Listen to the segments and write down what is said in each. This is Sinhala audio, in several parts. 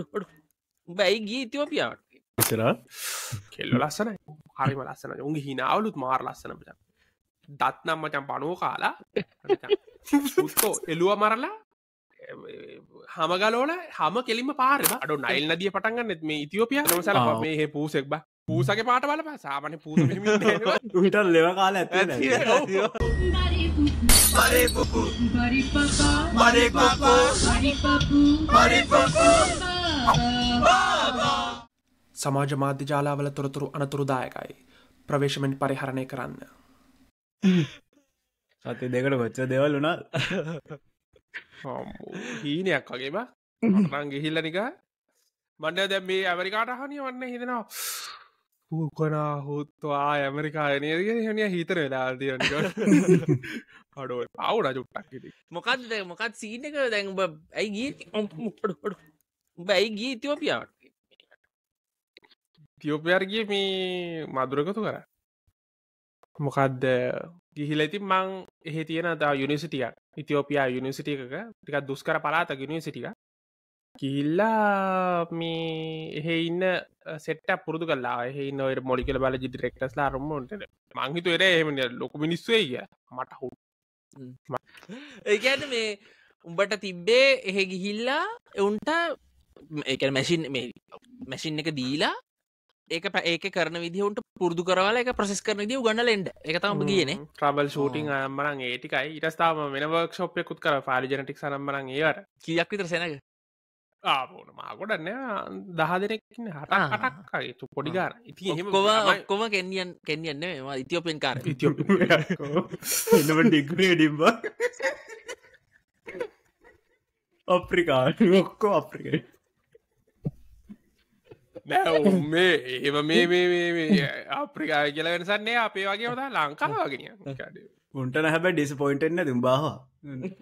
ඩ බැයි ගීතිව පියාවට එතර කෙල්ල ලස්සන හරිම ලස්සන උන්ගේ හිනාවලුත් මාර ලස්සන පට දත්නම් මචන් පනෝ කාලා පුස්කෝ එලුව මරලා හමගලෝල හම කෙලිම පාර අඩු නයිල් නදිය පටන්ගන්න මේ ඉතිෝපිය නොසල මේ පූසෙක් බ පූසගේ පාට බලප සාමන පූ විට ලෙව කාල ඇත මරේ පපු මරේ පපා මරේ පපු මරේ පපු සමාජ මාධ්‍ය ජාලාවල තොරතුරු අනතුරුදායකයි ප්‍රවේශමෙන් පරිහරණය කරන්න සති දෙකට වච්ච දෙවල් වුණා හීනයක් වගේම නංගෙහිල්ල නිකා මණ්ඩ දැම් මේ ඇමරිකාට හනිය වන්න හිදෙනවා පූකනා හුත්වා ඇමරිකානයද හනිය හිතර වෙලාදිය අඩෝ පවුඩ චුට්ටක් මොකක්ද මොකත් සීනක දැන් ඇයි ගීට ඔම්ට බැයි ගී තිෝපියාවට තියෝපයාර්ගිය මේ මදුරකතු කර මොකක්ද ගිහිල ඉති මං එහ තියෙන දා යුනිසිටිය ඉතිෝපියා යුනිසිටිය එක ටික දුස්කර පලාත යුනිසිටික කිල්ලා මේ එහෙ ඉන්න සෙට පුරදු කලා එහි නොර මොලිකල බල ජි රෙක්ටස් ලාරම්මට මංහිතු එර එහම ලොක මිනිස්සුවේ කිය මට හු ඒකඇට මේ උඹට තිබ්බේ එහෙ ගිහිල්ලා එවුන්ට ඒක මැසින් මේ මැසින් එක දීලා ඒක ඒක කරන විදිහුන්ට පුරදු කරවල එක ප්‍රසෙස් කරන දිය ගන්න ලෙන්ඩ එක තම කියන ්‍රබල් ෂූටිං අම්බරන් ඒටිකයි ඉටස්ථාව වෙනවක් ශෝපයකුත් කර පාරිජනටික් සම්බරන් ඒවට කියක් විතර සෙනක ආබෝන මාකොටන්න දහ දෙනෙක්න්න හට හටක්කගේ පොඩිකාර ඉති කොම කෙන්ියන් කෙන්ියන්න වා ඉතිෝපෙන් කාර ඩිග්නේ ඩිම්බ අප්‍රිකාට ඔක්කෝ අප්‍රිකට නැ මේ ඒම මේ මේ මේ අප්‍රිකා කියල වෙනසන්නේ අපේ වගේ ොදා ලංකාවාගෙන උන්ටන හැබ ඩිස් පොයින්ටෙන්න දුම්බාහා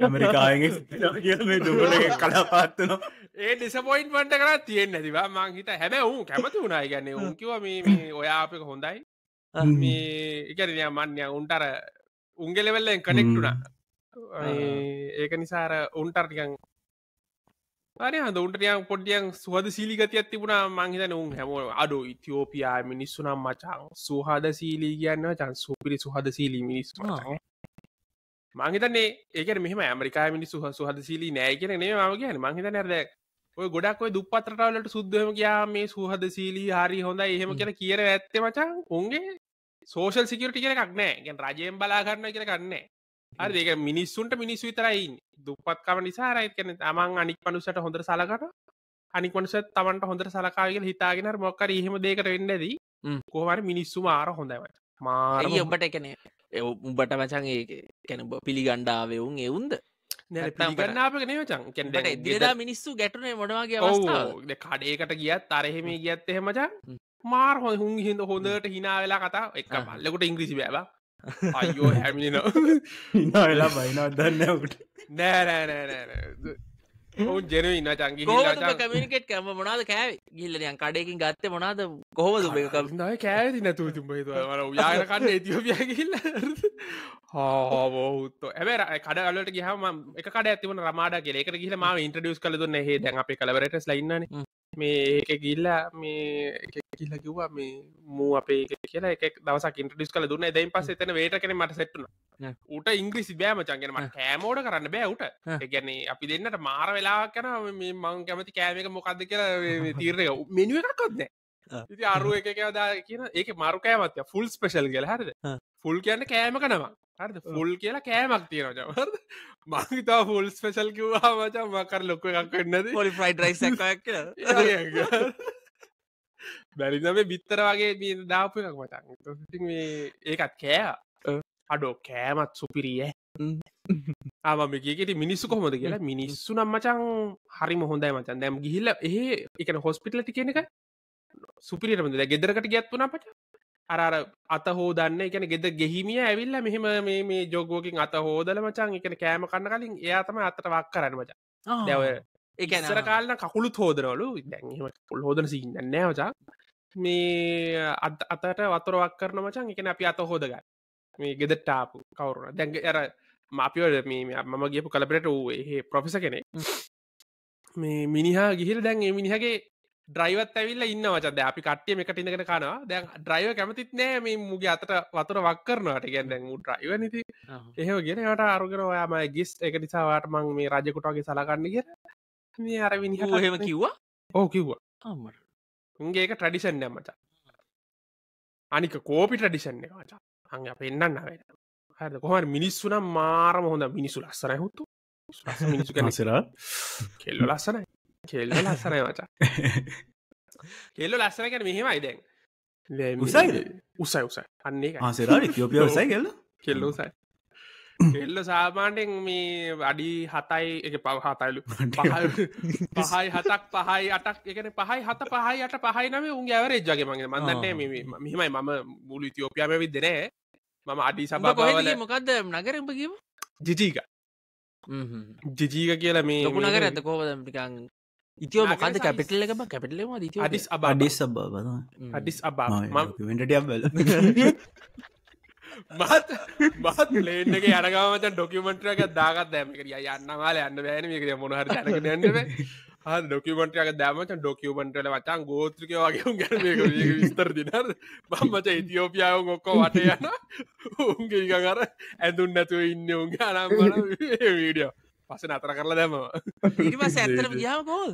ඇමරිකායෙන් කලාපාත්න ඒ ඩිසපොයින්් වන්ට කලා තියෙන් ඇතිවා මංහිත හැබැ උන් කැමති වුණනා ගන්න උන්කිව මේ ඔයා අපික හොඳයි මේ එකරනය මන්‍ය උන්ටර උන්ගෙලෙවෙල්ලෙන් කනෙක්ටුනා ඒක නිසාර උන්ටර්ටිකන් අරය හඳ උන්ටනයක් පොඩ්ඩියන් සුහද සීලිගතියක් තිබුණා මංහිතන උන් හැම අඩු ඉතිෝපියා මිනිස්සුනම් මචාන් සුහද සීලී කියන්න චන් සූපිරි සුහද සීලී මිනිස්සු මංහිතන්නේ ඒක මෙම ඇමරිකා මිනිස්සු සුහද සීලී නෑ කියන නේ මම කියන මංහිත නැරදැක් ඔය ගොඩක් ඔය දුපත්‍රටවලට සුද්ධම කියා මේ සුහද සීලී හරි හොඳ එහෙම කියෙන කියර ඇත්ත මචන් උන්ගේ සෝෂල් සිකට කියෙන එකක් නෑ ගැන් රජයෙන් බලාගන්න කියෙන කන්නේ අරදක මිනිස්සුන්ට මිනිස් විතරයින් දුපත්කම නිසාරයි කැන තමන් අනික් පනුසට හොඳර සලකට අනිකොන්ස තමන්ට හොඳර සලකාගල හිතාගෙන මොක්කර එහෙම දෙකට වෙන්නද කොහර මිනිස්සු මාර හොඳවට මාරී ඔබට එකන උඹට මචන් ඒ කැන පිළිගණ්ඩාවවුන් එවුන්ද න මිනිස්සු ගැටනේ මොනවාගේ කඩේකට ගියත් අරහෙම ගියත් එහෙමචන් මාර් හොහුන් හිද හොඳට හිනාවෙලා කතා එක පල්ලකට ඉංග්‍රිසි බෑවා අයෝ හැමිලිනවා ඉනවෙලා බයිනත් දන්න උට නෑනෑනෑනෑ ඔවුන් ජන ඉන්න චංගි කමිනිකෙට් කැම මොනාද කෑ ගිල්ලනයන් කඩයකින් ගත්ත මොනාද කොහොම දුබකමයි කෑති නැතු තුම යාර කන්න ඒතිෝපිය ගිල්ල හෝබෝහුත්ත ඇබර කඩලට ගහම එක කඩ ඇතිවන රමාඩ කෙලෙක ගහ ම ඉන්ට්‍රඩියස් කලදුන්න හ දැන් අප කලවරට ලයින්න මේ ඒක ගිල්ලා මේ එකකිල්ල කිව්වා මේ මූ අපේ කියලා එක දවස ඉන්ටඩිස් කල දුන්න දැයින් පස එතන වේට කන මට සෙට්න ට ඉංග්‍රිසි බෑම චන්ගෙන මට කෑමෝඩ කරන්න බෑවට ගැන අපි දෙන්නට මාර වෙලා කන මේ මං කැමති කෑමක මොකක්ද කියලා තීරණය මිනිුවකක්කොත්නෑ ඉති අරුව එක කවදා කියන ඒක මරු කෑමත්ය ෆුල් ස්පෙශල් කියල හරිද ෆුල් කියන්න කෑම කනවා හරි ෆුල් කියලා කෑමක් තියෙන ජවර මහිතා ෆුල් ස්පෙශල් කිව්වා මචම් මකර ලොක්ක එකක් වෙන්නද පොලි ෆයිඩ රයිස් බැරිදම බිත්තර වගේ මේ දාපු එකක් මතන් මේ ඒකත් කෑ අඩෝ කෑමත් සුපිරිය ආමමකෙට මිනිස්සු කොහොමද කියලා මිනිස්සු නම් මචන් හරි මොහොඳයි මචන් දැම් ගිහිල්ල ඒ එක හොස්පිටල ති කියෙනෙක සුපිරිට බඳ ගෙදරකට ගැත්වන අපට අරර අත හෝදන්න එකන ගෙද ගෙහිමිය ඇවිල්ල මෙහෙම මේ ජෝගෝකින් අත හෝදල මචන් එකන කෑම කන්න කලින් එයාතම අතට වක් කරන්න මචා දැව ඒර කාලන කකුළු හෝදරවලු දැන්ම පුල් හෝදන සිහින්නන්න මචා මේ අතට වතුරවක් කරන මචන් එකන අපි අත හෝදග මේ ගෙදටාපු කවරුණ දැන්ග ඇර මපිවට මේ මම ගියපු කලබරට වූ ඒ පොෆෙස කෙනෙ මේ මිනිහා ගිහිල් දැන් මිනිහගේ ්‍රයිවත් ඇවිල්ල ඉන්න වචද අපි කට්ටිය එකට ඉඳගෙන කනවා දැන් ්‍රයිව කැමතිත් නෑ මේ මුගේ අතට වතුර වක් කරනවාට ගැන් දැන් ්‍රයිව නති එහෙම ගෙනට අරුගෙන ඔයාම ගිස් එක නිසාවාට මං මේ රජකුටාගේ සලකන්න කියෙන මේ අර විනිහ හෙම කිව්වා ඕ කිව්වා උන්ගේක ට්‍රඩිෂන් නෑමචා අනික කෝපි ට්‍රඩිෂන් එකවාචා හඟ පෙන්න්න නවට හද කොහර මිනිස්සුන මාරම හොඳ මිනිසු ලස්සන හුතු මිනිසු කනසර කෙල්ල ලස්සනයි කෙල්ල ලස්සනයි මචා කෙල්ල ලස්සන කර මෙහෙමයි දැන් උසයිද උසයි උසයි අන්නේ ආසෙරට කියෝපිය උසයි කෙල්ල කෙල්ල උසයි කෙල්ල සාමාන්ටෙන් මේ අඩි හතයි එක පව හතයිලු පහයි හතක් පහයි අටක් එකන පහයි හත පහයි අට පහයි නම උන්ගේ ඇවරේ ජගේ මගේ මන්දට මෙහමයි මම මුලු තිෝපියාම විදනෑ මම අඩි සබ මොකක්ද නගරම්පකිම ජිජීක ජිජීක කියලා මේ ගුණගර ඇත කෝවදටිකන් ඉතිව මොකද කැපිටල් එකම කැපිටලම ති අඩිස් අබ අඩිස් සබ අඩිස් අබාමටටබල මත් මත් ලේටක අරගමත ඩොකිමෙන්ටරක දාගත් දැමකරිය යන්නවාල යන්න බෑනක මොනහර දැනක ඩොකමටක දැමට ඩොකමටල වචන් ගෝත්‍රක වගේ විස්තර දිනර බම්මච ඉතිෝපියාව ගොක්කෝ වට යන උන්ගේ ගර ඇඳුන් නැතුව ඉන්න උන්ගේ අනම් වීඩියෝ පසන අතර කරලා දැම ඉරිමස ඇතර ගියාම කෝල්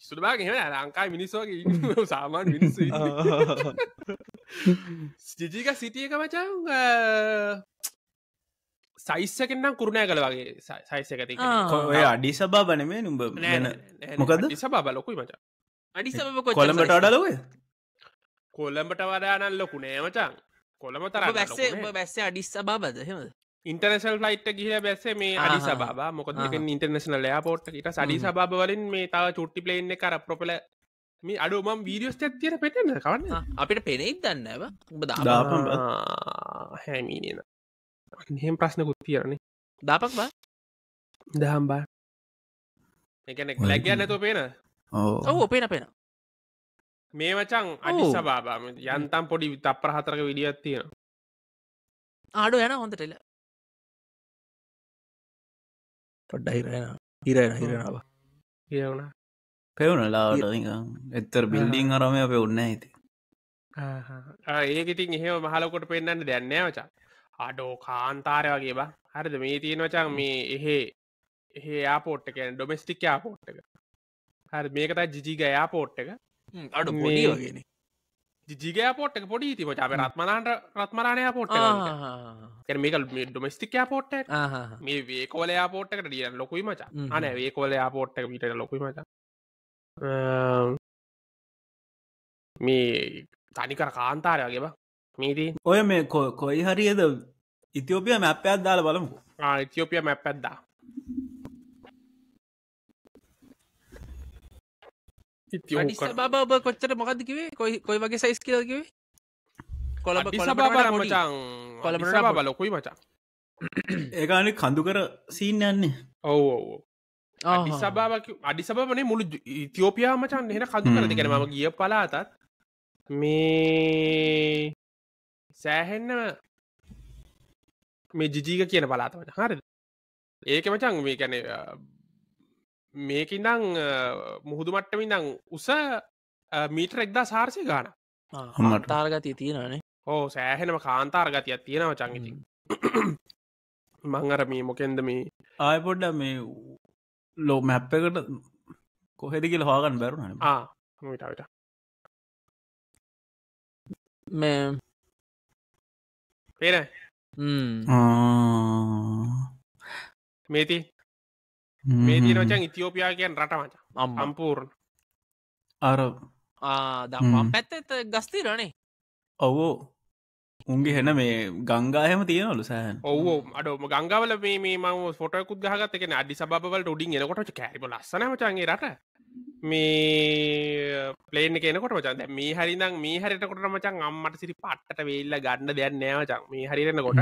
පිස්සුට බාගහෙම ලංකායි මිනිස්සෝගේ සාමාන් මිනිස්ස ස්ටිජික සිටියක මචන් සයිස්සකෙන්නම් කුරුණෑ කළ වගේ සයිසකති ඔය අඩි සබා බනමේ නුඹ මොකද සබා ලොකුයි මචා අඩි සබ කොළඹට අඩලොව කොළඹට වදානන් ලොකු නෑමචන් කොළම තර බැස්සේ බැස්සේ අඩිස් සබා බදහෙමද ඉන්ටර්නශල් ෆලයිට් ගිහ බැස්සේ මේ අඩි සබා මොකද ඉන්ටර්නශනල් යාපෝට් එකට සඩි සබාවලින් මේ තාව චුට්ටි පලේන්න කර ප්‍රොපල මේ අඩු මම් වීඩියෝස් ඇත්තියට පෙටන කවන්න අපිට පෙනෙයි දන්නව හැමීනන එහෙම ප්‍රශ්න කුත්තියරණේ දාපක් බා දහම් බා එකනෙක් ලැගිය නැතු පේන ඔව පේන පෙන මේ වචන් අඩි සබාම යන්තම් පොඩි තප්පර හතරක විඩියත් තියෙන ආඩු යන හොඳටෙලා පඩ්ඩ හිරෙන හිරෙන හිරෙනාව කියවුණ පෙවුණලා එත්තර බිල්ඩිං අරමය අපේ ඔන්න ඇති ඒකඉතින් එහෙම මහලකොට පෙන්න්න දැන්න වචා අඩෝ කාන්තාරය වගේ බා හරිද මේ තියෙන වචන් මේ එහෙ එහෙ ආපෝට් එක ඩොමෙස්ටික් ආපෝට් එක හරි මේකතා ජිජිග යාපෝට් එක අඩු මේ වගෙන ජිගය පොට් එක පොඩි ති චාප රත්මලාන්ට රත්මරණය පොට් මේක ඩොමස්තික පොට් මේ වේකෝල පෝට්කට ඩිය ලොකුයි මචා අන වේකෝල පෝට් එක මිට ලොකුයි මච මේ තනිකර කාන්තාරයගේම මේදී ඔය මේ කොයි හරියද ඉතිෝපිය මැප්පයක් දාල බලමු ඉතිෝපිය මැප්පැද්දා බබ කොච්චර මොකද කිවේ කොයි කොයි වගේ සයිස් කියලකිවේ කොළඹ කොළඹ මචං කොළඹට බ ලොකුයි මචං ඒකාන කඳු කර සීන් යන්නේ ඔව ඔව සබාව අඩි සබනේ මුළු ඉතිෝපියා මචන් එහෙන කඳු කරද කෙන ම ගිය පලාතත් මේ සෑහෙන්න මේ ජිජීක කියන බලාතමට හරි ඒක මචන් මේ කැන මේක ඉඳං මුහුදු මට්ටම ඉඳං උස මීටර එක්දා සාර්සය ගාන තාර්ගතිය තියෙනනේ ඕ සෑහෙනම කාන්තාර්ගතියක් තියෙනව චංගිති මං අර මේ මොකෙන්ද මේ ආයපොඩ්ඩ මේ ලෝ මැප් එකට කොහෙද කියල හාගන්න බැරුණ ආටවිට මේ පේන මේති මේ දීරචන් ඉතිෝපියාගයන් රට මච අම්පූර්ණ අර දම්ම් පැත්තත ගස්තිරනේ ඔවෝ උන්ගේ හෙන මේ ගංගාහම තියනලු සෑන් ඔව අඩ ගංගවල මේ ම ොටකුත් ගහගත කියෙන අඩි සබවලට උඩින් එනකොට කැරිබ ලස්සන චන්ගේ රට මේ පලේන කෙනකොට මචන්ද මේ හරිනම් මේ හරිතකොට මචන් අම්මට සිරි පට්ට වෙල්ල ගන්න දෙයක් නෑමචන් මේ හරිරෙනකොට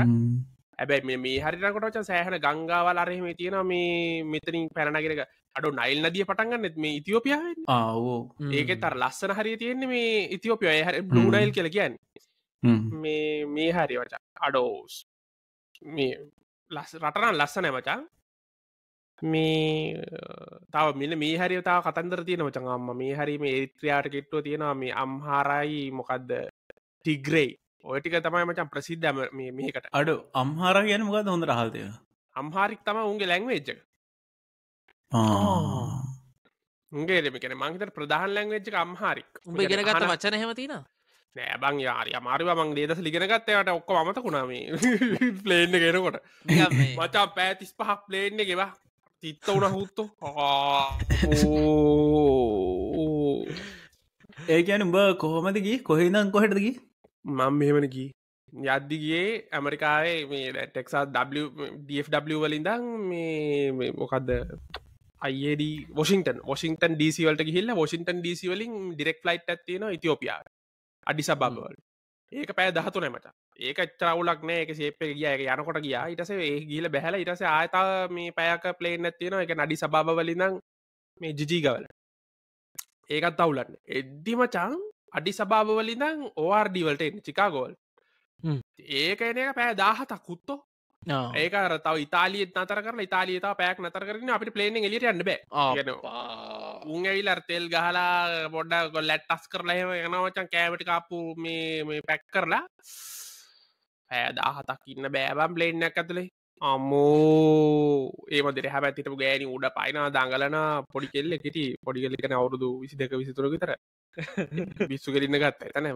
ඇබැයි මේ හරිරකොට සෑහන ගංගාවල් අරහෙම තියෙන මේ මෙතනින් පැනගෙනක අඩු නයිල් නදිය පටන්ගන්න මේ ඉතිෝපියාව ආවෝ ඒක තර ලස්සන හරි තියෙන්නේ මේ ඉතිෝපිය හර බ්ලුනයිල් කියල කියන්න මේ මේ හරි වචා අඩෝස් මේ ලස් රටන ලස්සන මචා මේ තව මෙල මේ හරි තා කතන්දර තියෙන මචන් අම්ම මේ හරි මේ ඒත්‍රයාට කිට්ටුව තියෙනවා මේ අම්හාරයි මොකක්ද ටිග්‍රෙයි ඔයටික තමයි මචන් ප්‍රසිද්ධම මේකට අඩු අම්හාර ගැන මොකද හොඳ රහල්තය අම්හාරික් තම උන්ගේ ලැංවේච්ච උගේ එෙමකෙන මංහිතට ප්‍රධාන ලැංවේච්ච අම්හාරික් උඹ ගෙනගත වචන හෙමතින නෑබං යාරි අමාරි මං දේදස ලිගෙනගත්තයට ඔක්ක අමත කුණාමේ ප්ලේන්න ගෙනකොට මචා පෑතිස් පහක් ප්ලේන්න ගෙවා තිත්ත වුණ හුත්තු ඒ ගැන උඹ කොහොමදගේ කොහෙදම් කොහෙටදගේ මං මෙහෙමන ගී යද්දිගේ ඇමරිකාවේ මේ ටෙක්සා ඩFW වලින්දං මේ මොකක්ද අයිඩ වොසිින්ටන් වොසිින්ටන් ඩීසිවලට හිල්ල වොසිින්ටන් ඩිසි වලින් ඩිරෙක් ලයිට් ඇතින ඉතිෝපියා අඩි සබබවල් ඒක පෑ දහතු නෑමට ඒක චරවුලක් නෑ එක සේප ගිය යනකොට ගියා ඉටස ඒ ගිල බැහල ඉටස ආතා මේ පෑක පලේන් ඇතින එක නඩි සබාවලින්දං මේ ජිජීගවල ඒකත් අවුලන්න එද්දිමචාන් අඩි සභාවලින්දං ඕවාර්ඩිවලට එන්න චිකාගෝල් ඒක එන එක පෑ දාහතක් කුත්තෝ ඒකර තව ඉතාලියත් අතර කර ඉතාලියත පැක් නතර කරන අපි පලේන එලිට යන්න බෑ උන් ඇවිල් අර්තෙල් ගහලා පොඩ්ඩ ගොල් ලැට්ටස් කරලාහම යනවචන් කෑමටි කාපු මේ පැක් කරලා පෑදාහතක් ඉන්න බෑබම් පලේන්නක් ඇතුලේ අම්මෝ ඒම දෙරහ පැතිට ගෑනි උඩ පයින දංගලන පොඩි කෙල්ලෙ කෙට පොඩිගල්ලිකන අවුරුදු විසි දෙක විසිතුර විතර බිස්සු කරන්න ගත්ත තන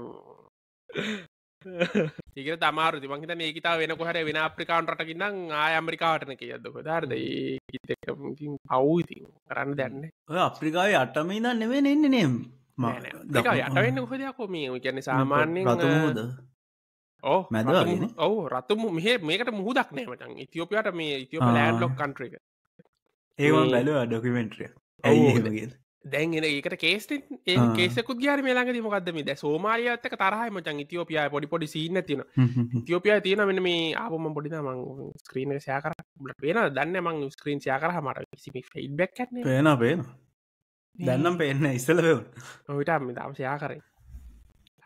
ඒක තමාරු තිමන්හිත ඒකතා වෙන කොහර වෙන අප්‍රිකාන්ටකින්නම් ආය අමරිකාටන කියදක ධර්ද අවුති කරන්න දැන්න අප්‍රිකායි අටමයිද නෙවෙන එන්න නෙම් යටවෙන්න හොදයක්කොම කියන්න සාමාන්‍ය ගතමෝද ඕ මැද ඔව රතුම මෙහ මේකට මුහදක් නෑමටන් ඉතිෝපියට මේ ඉතිෝ ලෑන්ඩ් ලොක් කන්ට්‍රේක ඒවන් බැලවා ඩොකිමෙන්ට්‍රිය ඇයි දැන් එන ඒකට කේස්ට කේසකුත් ගයාර මේලාග මොකක්දම ද සෝමාලියත්තක තරහම චන් ඉතිෝපිය පොඩි පොඩි සිීන්න තින තිෝපිය තියෙන මෙන මේ ආපම පොඩි මං ස්ක්‍රීන සයා කර පේන දන්න මං ස්ක්‍රීන් සයා කරහ මට කිසි ෆෙඩ්බැක් කන පේන පේන දන්නම් පේන්න ඉස්සල බව නොවිට මිතාම සයා කරේ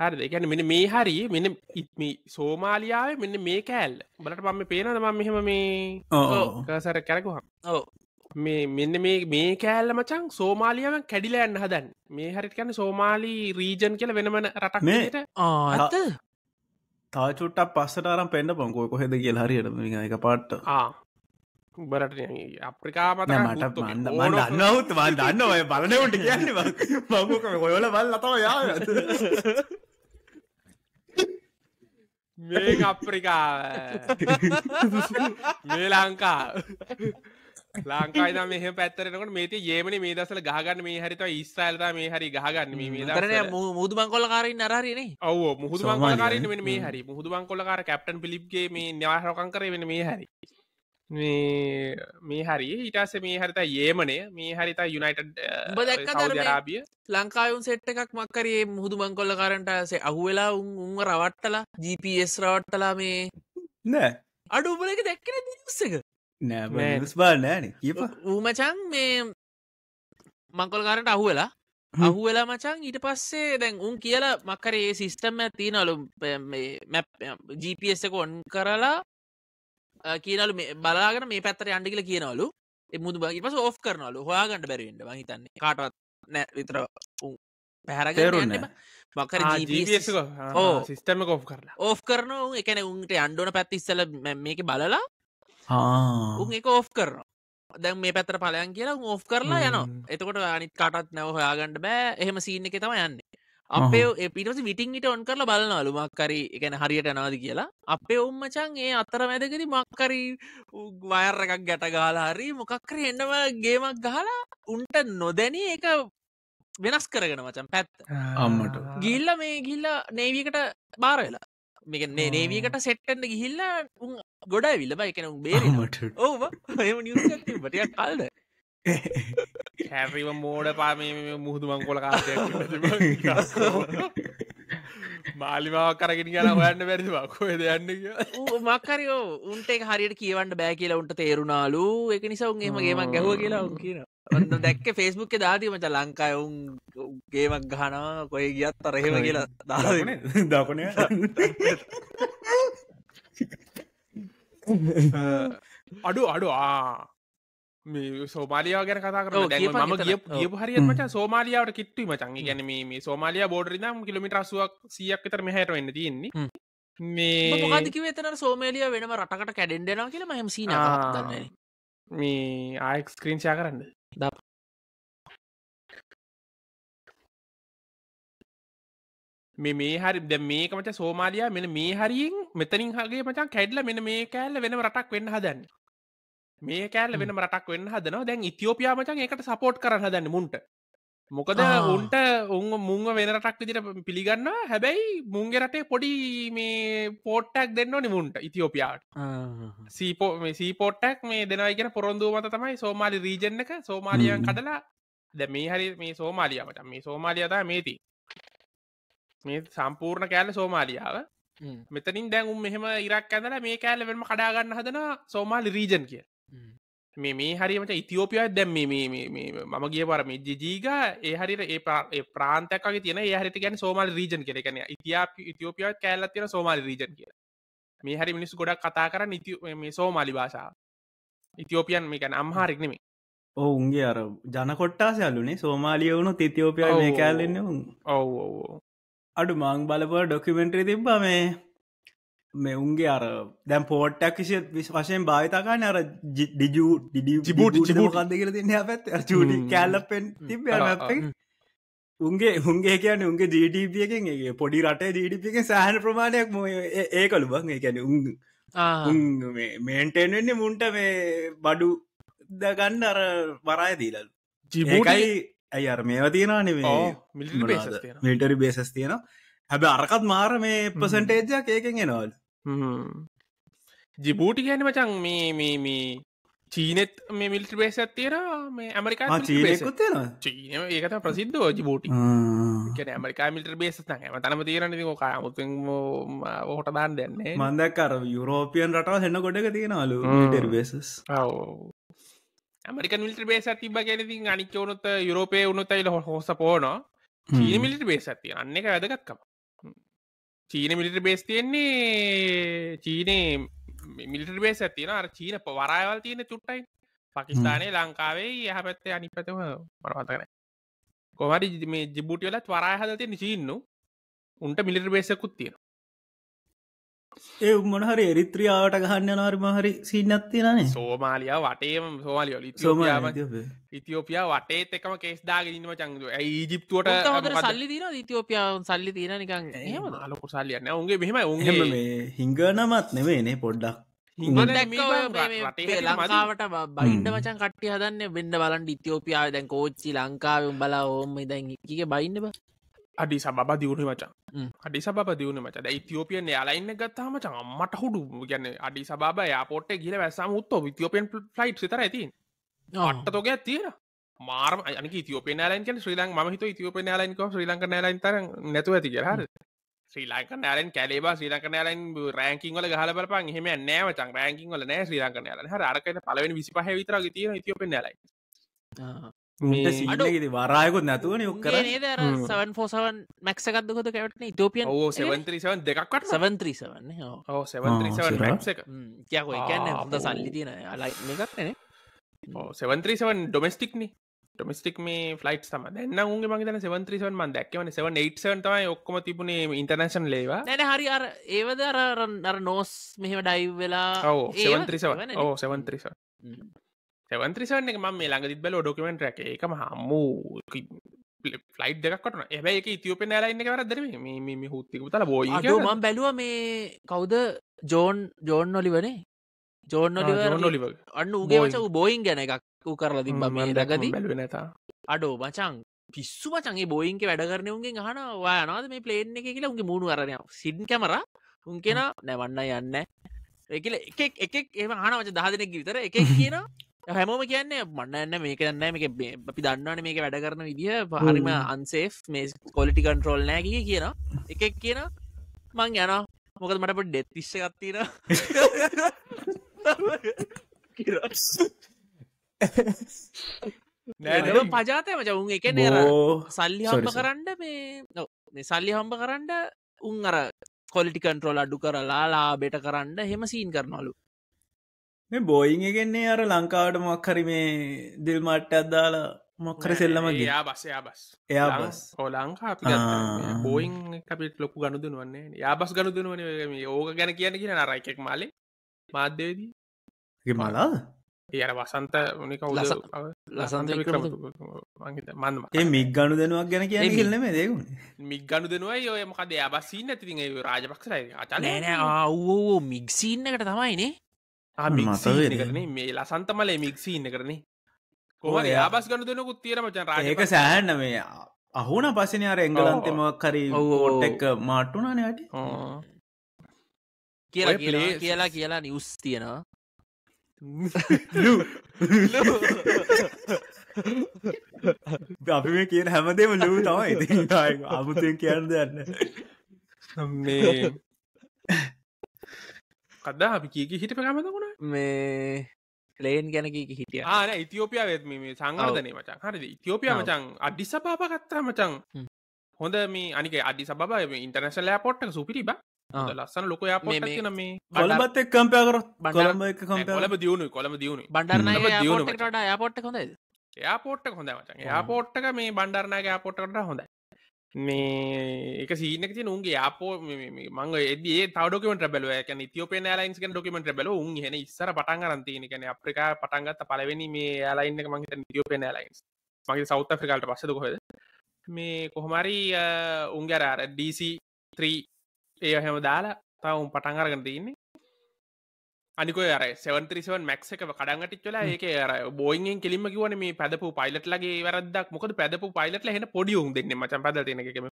හරි දෙගැන මෙන මේ හරි මෙන ඉත්ම සෝමාලියාව මෙන්න මේ කෑල් බලට පම්ම පේනද මම මෙහෙම මේ ඕ සර කැරකුහම් ඕ මේ මෙන්න මේ මේ කෑල්ල මචං සෝමාලියම කැඩිල යන්න හදන් මේ හරිට කැන සෝමාලි රීජන් කියල වෙනමන රටක් මේට ආත තාචුට්ටක් පස්සට අරම් පෙන්න්න පංකෝ කොහෙද කිය හරියට එක පාට්ට බරට අප්‍රිකාමත මට මන්න දන්නවත් වන් දන්න ඔය බලනවට කියන්න මගුක ඔයොල බල් ලතව යා මේ අප්‍රිකාව මේ ලංකා ලාංකායිද මෙහ පැත්තරනකට මේති ඒමන මේ දසල ගහගන්න මේ හරිත ඉස්සල්ද මේ හරි ගහගන්න මේරන මුහදුමන් කොල කාරන්න අරරන ඔව මුහදුමන් කාරන්න වෙන මේ හරි මුහදුමන් කොලකාර කැප්ටන් පිලිප්ගේ මේ න්‍යවාහරකන් කර වෙන මේ හරි මේ මේ හරි ඊටස මේ හරිතා ඒමනය මේ හරිතා යුනයිටඩ් බදක්කාරාබිය ලංකාවුන් සෙට් එකක් මක්කරේ මුහුදු මංකොල්ල කාරන්ටසේ අහුවෙලා උන්ව රවට්ටලා ජීපස් රවට්ටලා මේ නෑ අඩුබලක දැක්කන දසක නෑ බා නෑන ඌමචන් මේ මංකොල්කාරට අහුවෙලා අහුවෙලා මචන් ඊට පස්සේ දැන් උන් කියලා මක්කර ඒ සිිස්ටම් ඇති නලු මැප් ජීපස් එක ඔොන් කරලා කියනලු බලාගෙන මේ පැත්තර අන්ඩි කියල කියනවලු මුද බගේ පස ඔෆ් කරනලු හොයාගන්නඩ බැරිෙන්ට හිතන්න කාටවත් නෑ විතර පැහරගරන්න මකර ඕ සිිස්ටම ඔෆ් කරලා ඕ් කරන එකන උන්ට අන්ඩෝන පැත්තිස්සල මේක බලලා උන් එක ඕෆ් කරනවා දැන් මේ පැතර පලයන් කියලා ඕෝ් කරලා යනවා එතකොට අනිත් කටත් නැව හොයාගන්නඩ බෑ එහෙම සීන්න එක තම යන්න අපේ පිටස විටින් ට ඔන් කරලා බලන අලුමක්කරි එකන හරියට නාද කියලා අපේ උම්මචන් ඒ අතර මැදකරි මක්කරි වයර් එකක් ගැට ගාලා හරි මොකක්කර එන්නම ගේමක් ගහලා උන්ට නොදැනී එක වෙනස් කරගෙන මචන් පැත් අම්මට ගිල්ල මේ ගිල්ල නේවකට බාරවෙලා මේක නේවීකට සෙට්ටන්න ගිහිල්ලා උන් ගොඩ විල්ලබ එකන උම් බේරමට ඕම බටය කල්ද හැරිව මෝඩ පාම මුහුදුමං කොල කා මාලිමාව කරගෙන යන හොයන්න වැරදිවා කොයද යන්න මක්කරයෝ උන්ට හරියට කියවන්න බෑ කියලා උන්ට තේරුණාලු එක නිසා උන්ගේම ගේමක් ගැහුව කියලා උන් කියන ඔන්න දැක්ක ෆෙස්බුක් දාතිීමට ලංකාය ඔවුන් ගේමක් ගහනවා කොය ගියත් අරහෙම කියලා දාන දකුණ අඩු අඩු ආ මේ සෝමාලියාව ගැන කතා කර ම ගිය හරිමට සෝමාලියාවට කිට්ටුයි මචන් ගැන මේ සෝමාලිය බෝඩ රිදම් කිලමිට අසුවක් සියක් තර මෙහැට වෙන්න තියෙන්නේ මේ මොකදකිව එතන සෝමේලිය වෙනම රටකට කැඩෙන්ඩෙනවා කියලා මහම සිනා දන්නේ මේ ආයෙක් ස්ක්‍රීංචා කරන්න dá මේ මේ හරි ද මේක මච සෝමාලයා මෙන මේ හරිින් මෙතනින් හගේ මචන් කැඩල මෙන මේ කෑල්ල වෙන රටක් වෙන්න හදන්න මේ කෑල්ල වෙන රටක් වෙන්න හදන දැන් ඉතිෝපයා මචන් එකට සපෝට් කර හදන්න මුන්ට මොකද උන්ට උන් මුංග වෙනරටක් විදිට පිළිගන්න හැබැයි මුන්ගේ රටේ පොඩි මේ පෝට්ටක් දෙන්න නිමුන්ට ඉතිෝපියාට සීපෝ සීපෝට්ටක් මේ දෙනයිගෙන පොරොන්දුව මත තමයි සෝමාලි රීජන්න එක සෝමාලියන් කඩලා ද මේ හරි මේ සෝමාලියාවට මේ සෝමාලියද මේති මේ සම්පූර්ණ කෑල සෝමාලියාව මෙතනින් දැන් උම් මෙහම ඉරක් ඇඳල මේ කෑල්ලවෙම කඩාගන්න හදන සෝමාලි රීජන් කිය මේ මේ හරිමට ඉතිෝපිය දැම් මම ගිය පරම ජීග ඒ හරිට ඒ ප්‍රාන්තක තියන හරිට ගැන සෝමල් රීජන් කෙරෙන ඉතියා ඉතිෝපිය කෑල්ල තියෙන සෝමල් රීජන් කිය මේ හරි මිනිස් ගොඩක් කතා කර නිති මේ සෝමාලි භාෂාව ඉතිෝපියන් මේකැන අම්හාරික්නෙම ඔවුන්ගේ අර ජනකොට්ටා සැලුනේ සෝමාලිය වුණු තිතිෝපිය මේ කෑල්ලන්න ඔවු අඩු මං බලප ඩොක්කමෙන්ට්‍රී තිබ්බා මේ මේ උන්ගේ අර දැම් පෝට්ටක් විසි වශයෙන් භාවිතකාන අර ඩිජු ඩිබූට්ිබූටන්ද කියල දෙන්න ඇත් චටි කැල්ලපෙන් තිබ උන්ගේ උන්ගේ කියන උන්ගේ ජීටප එකෙන් ඒ පොඩි රටේ ජීටිපික සහන ප්‍රමාණයක් මොය ඒ කළු බං ඒ කියැන උන් මේන්ටෙන්වෙන්නේ මුන්ට මේ බඩු දගන්න අර වරාය දීලල් ජිබූටයි ඇයි අර මේවා තියෙනනේ මිටරි බේසස් තියෙන හැබ අරකත් මාර මේ පසන්ටේජයක් ඒකෙන් එනවල් Mm-hmm. ජිබූටි ගැන මචන් මේ මේ මේ චීනෙත් මේ මිල්ටි බේස ඇත්තේෙන මේ ඇමරිකා චීනකුත් mm. mm. චීන ඒකත ප්‍රසිද්ධ ජිබූටි ඇමරිකා මිල්ට බේස ම තනම තේරන කාමුතු හොට දාන්න දෙන්නේ මන්දකර යුරෝපියන් රටව හෙන්න ගොඩක තියෙනලු ඩෙර්බේසස් ඇමරික මිල්ට බේස තිබ ගැනති අනිචෝනොත යුරෝපය උනුතයිල හොස පෝන චීන මිලිට බේස ඇති අන්න එක වැදගත්කම චීන මිලිට බේස් තියෙන්නේ චීනේ මිලිට බේස් ඇතින අර චීන පවරායවල් තියෙන තුට්ටයි පකිස්ානය ලංකාවේ යහ පැත්තේ අනි පැතම මරවතන කොමරි මේ ජිබුටියලත් වරාහදතිය නිසිීන්නු උන්ට මිලිට බේසකුත් තියෙන ඒ උමනහරි එරිත්‍රියාවට ගහන්න නවර්මහරි සිීනත්තිනේ සෝමාලිය වටේ සෝමාලිය සෝම ඉතිෝපිය වටේ එකම කේස් දාගෙනීම චංගු ඊජිප්තුවට සල්ලි තින ඉතිෝපියාවන් සල්ලි තින නිකන් ඒම අලොකු සල්ලියන්න උන්ගේ මෙහෙම උන්ගේ මේ හිංගනමත් නෙවේනේ පොඩ්ඩක් ලංකාවට බයින්ඩ මචන් කට්ටි හදන්න බෙන්ඩ බලන්ට ඉතිෝපියාව දැන් කෝච්චි ලංකාව බලා ඕම දැන් කිය බයින්නබ අඩි සබ දියුණු මචන් අඩි සබ දියුණ මච ඉතිෝපියන යාලයින්න ගත්තාම චන් මට හුඩු ගැන අඩි සබා යාපොට්ට කියල වැසම ුත්ත විතිෝපෙන් ලයි් සිතර ඇති අටතෝක ඇතියෙන මාර අනක තිෝප ලක ශ්‍රී ලං ම හිත තිෝප ලයික ශ්‍රී ලංක ලයින් තර නැතු ඇති හර ශ්‍රී ලංක නෑලන් කැලේබ ශ්‍රී ලංක නෑලන් රෑකින් වල හල පන් හෙම නෑමචන් රෑකින් වල නෑ ශ්‍රී ලංක නෑල හරකට පලවෙන විසි පහ විතර තිය තිෝප ලයි ට වරායකුත් නැතුවන යොක්කර සවන් පෝසවන් මැක්සකක්දකොත කැවටන ඉතෝපියන් ඕ සවන්ත්‍රීසවන් දෙකක්ට සවන්ත්‍රීසවන්න ඕ සවන්ත්‍රීසවන්යකො එකන්න හොද සල්ලි තියෙන අලයි එකක්න සවන්ත්‍රීසවන් ඩොමස්ටික්න ටොමස්ටික් මේ ෆලයිට් සම න්න උන් මගේ තන සවන්ත්‍රීසවන් මන් දැක්වන සවන් ටසන්ටයි ඔක්කොම තිබුණේ ඉන්ටර්නශන් ලේවා නැන හරි අර ඒවද අරරන්නර නෝස් මෙහෙම ඩයිව් වෙලා ඔව සවන්ත්‍රීසවන් ඕ සවන්ත්‍රීසවන් තවන්ත්‍රිසාන එක ම මේ ළඟදිත් බල ඩොකමෙන්ට එක එකම හම්මූ ෆලයි් දෙකටන එබයි එක ඉතිෝප නෑලයින්න කර දරම මේ හුත්තික තල බෝ ම බැලුව මේ කවුද ජෝන් ජෝන් නොලිවනේ ජෝන් නොලිව අන්න උගේ වච බෝයින් ගැන එකක් කරලා දිම මේ දකති බැලුව නැත අඩෝ මචං පිස්සු මචන්ගේ බෝයින්ක වැඩරනයුන්ගේ හන වායනද මේ පලේන් එක කියලා උගේ මුණු අරනය සිඩ් කැමර උන් කියෙන නැවන්න යන්න එකල එකෙක් එකක් ඒ හන වච දහදනෙක් විතර එක කියන හැමෝම කියන්න මන්නන්න මේක දන්න මේක අපි දන්නවන මේක වැඩ කරන විදිිය පහරිම අන්සේ මේ කොලිටි කන්ට්‍රෝල් නෑග කියන එකක් කියන මං යන මොකද මට ඩෙත් තිස්ස ගත්තීර නෑ පජාතය මච උන් එක නර සල්ලි හම්බ කරන්න මේ මේ සල්ලි හම්බ කරන්න උන් අර කොලිටි කන්ට්‍රෝල් අඩු කරලා ලාබෙට කරන්න හෙම සීන් කරනවලු මේ බෝයින් එකෙන්නේ අර ලංකාවට මොක්හරි මේ දිල් මට්ට අදදාලා මොක්කර සෙල්ලමගේ යා බස් යා බස් එයා බස් හෝ ලංකා බෝයින් අපිට ලොකු ගණුදුන වන්නේ යා බස් ගණුදුන වන මේ ඕක ගැන කියන කියෙන නර එකෙක් මාලෙ මාධ්‍යවේදී මලා අර වසන්ත නික ලස ලසන්ත මන්ම ඒ මික් ගණු දෙනවා ගැන කිය කිල්ලම දෙකුණ මික් ගණු දෙනවයි ඔය මොකද යාබසින්න ඇතිතින් රාජපක්ෂරයි අත නෑ ආවෝ මික්සින්නකට තමයිනේ කරන මේ ලසන්තමල මික්සින්න කරන කොහ යාබස් ගන දෙනකුත් තියරම ඒක සෑන්න මේ අහුන පසින අර එංගලන්තම කරි ඕටෙක් මාට්ටුනානයට කියලා කියලා කියලා කියලා නිවස් තියෙනවා අපි මේ කියන හැමදේම ලූ තමයි අමුතුෙන් කියන්න දෙන්න මේ කදදා අපි කියක හිට පගමතකුණ මේ ලේන් ගැන හිටිය ආන ඉතිෝපිය වෙත්ම මේ සංවර්ධනය මචන් හරිද ඉතිෝපිය මචන් අඩි සභාප කත්තා මචන් හොඳ මේ අනික අඩි සබා ඉන්ටනශල පොට්ට සුපිරිබ ලස්සන ලොක බලත් කම්පයකර බලම කොලම දියුණු කොළම දියුණු බඩරන්න දියුණට යාපොට්ට හොඳ යාපොට්ට හොඳ මචන් යාපොට්ටක මේ බන්ඩරනගේ යාපොට්ට හොඳ මේ එක සීනක ති උන්ගේ යාපෝ මංග ඒ තවඩොකමට බැලව ැන තිෝපේ ලයින්ස් ඩොකමට බැල උන් හෙන ඉස්සර පටන් අරන්තින කැන අප්‍රිකා පටන්ගත්ත පලවෙනි මේ යාලයින්න මංහිත තිෝපේ ලයින්ස් මගේ සෞත ්‍රිකාල්ට පස්සද කොහද මේ කොහොමරි උන්ගරාර DC3 ඒ හැම දාලා තවුන් පටන්ගරගතින්නේ අනික අර 737 මැක්ස එක කඩගටිච්වල ඒක අර බෝයිෙන් කෙලිම කිවන මේ පැදපු පයිලට ලගේ වැරදක් මොකද පැදපු පයිලට හෙන පොඩියුම් දෙන්න මච පද දෙනකම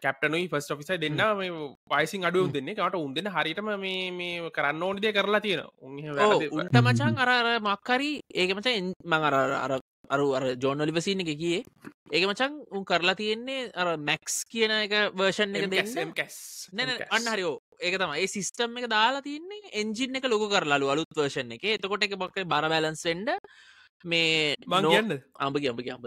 කැප්ටනුයි ෆස් ෆිසයි දෙන්න මේ වයිසින් අඩුම් දෙන්නේ කට උන්දෙන හරිටම මේ කරන්න ඕනිදය කරලා තියෙන උන්ට මචන් අර මක්කරි ඒකමච මං අර අර අරු අර ජෝනොලිවසින එක කියේ ඒක මචන් උන් කරලා තියෙන්නේ අර මැක්ස් කියන එක වර්ෂන් එක දෙම් කැස් නැන අන්න හරිෝ ඒක තමයි සිිස්ටම් එක දාලා තින්නේ එන්ජින් එක ලොක කරලු අලුත් වර්ෂණ එක එතකොට එක බක්ක බර බැලන්සෙන්ඩ මේ මං කියන්න අඹ අඹ අඹ දන්නන්න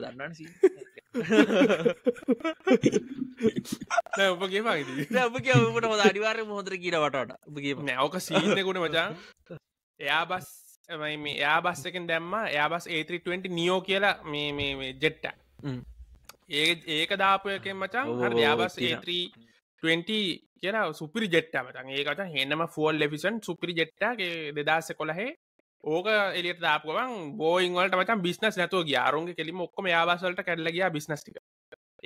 ඔපගේ ඔපගේ ඔබට හොද අඩිවාර මොහොදර කියරවටට ඔපගේ ඕක සීනකුණ මචා එයා බස් ඇමයි මේ එයා බස් එකෙන් දැම්ම එයා බස් ඒත්‍රී නියෝ කියලා මේ මේ ජෙට්ට ඒ ඒක දාපයකෙන් මචා හර යාබස් ඒත්‍රී කියලා සුපිරි ජෙට්ටමතන් ඒකට හෙන්නම ෆෝල් ලෙෆිසන් සුපිරි ජෙට්ටගේ දෙදස කොළහේ ඕක එලියට දාපුුවන් බෝයින්වලට මතන් බිස්නස් නැතුව යාරුන්ග කෙලිම ඔක්කම යාවාසලට කරලගිය බිස්නස්ටික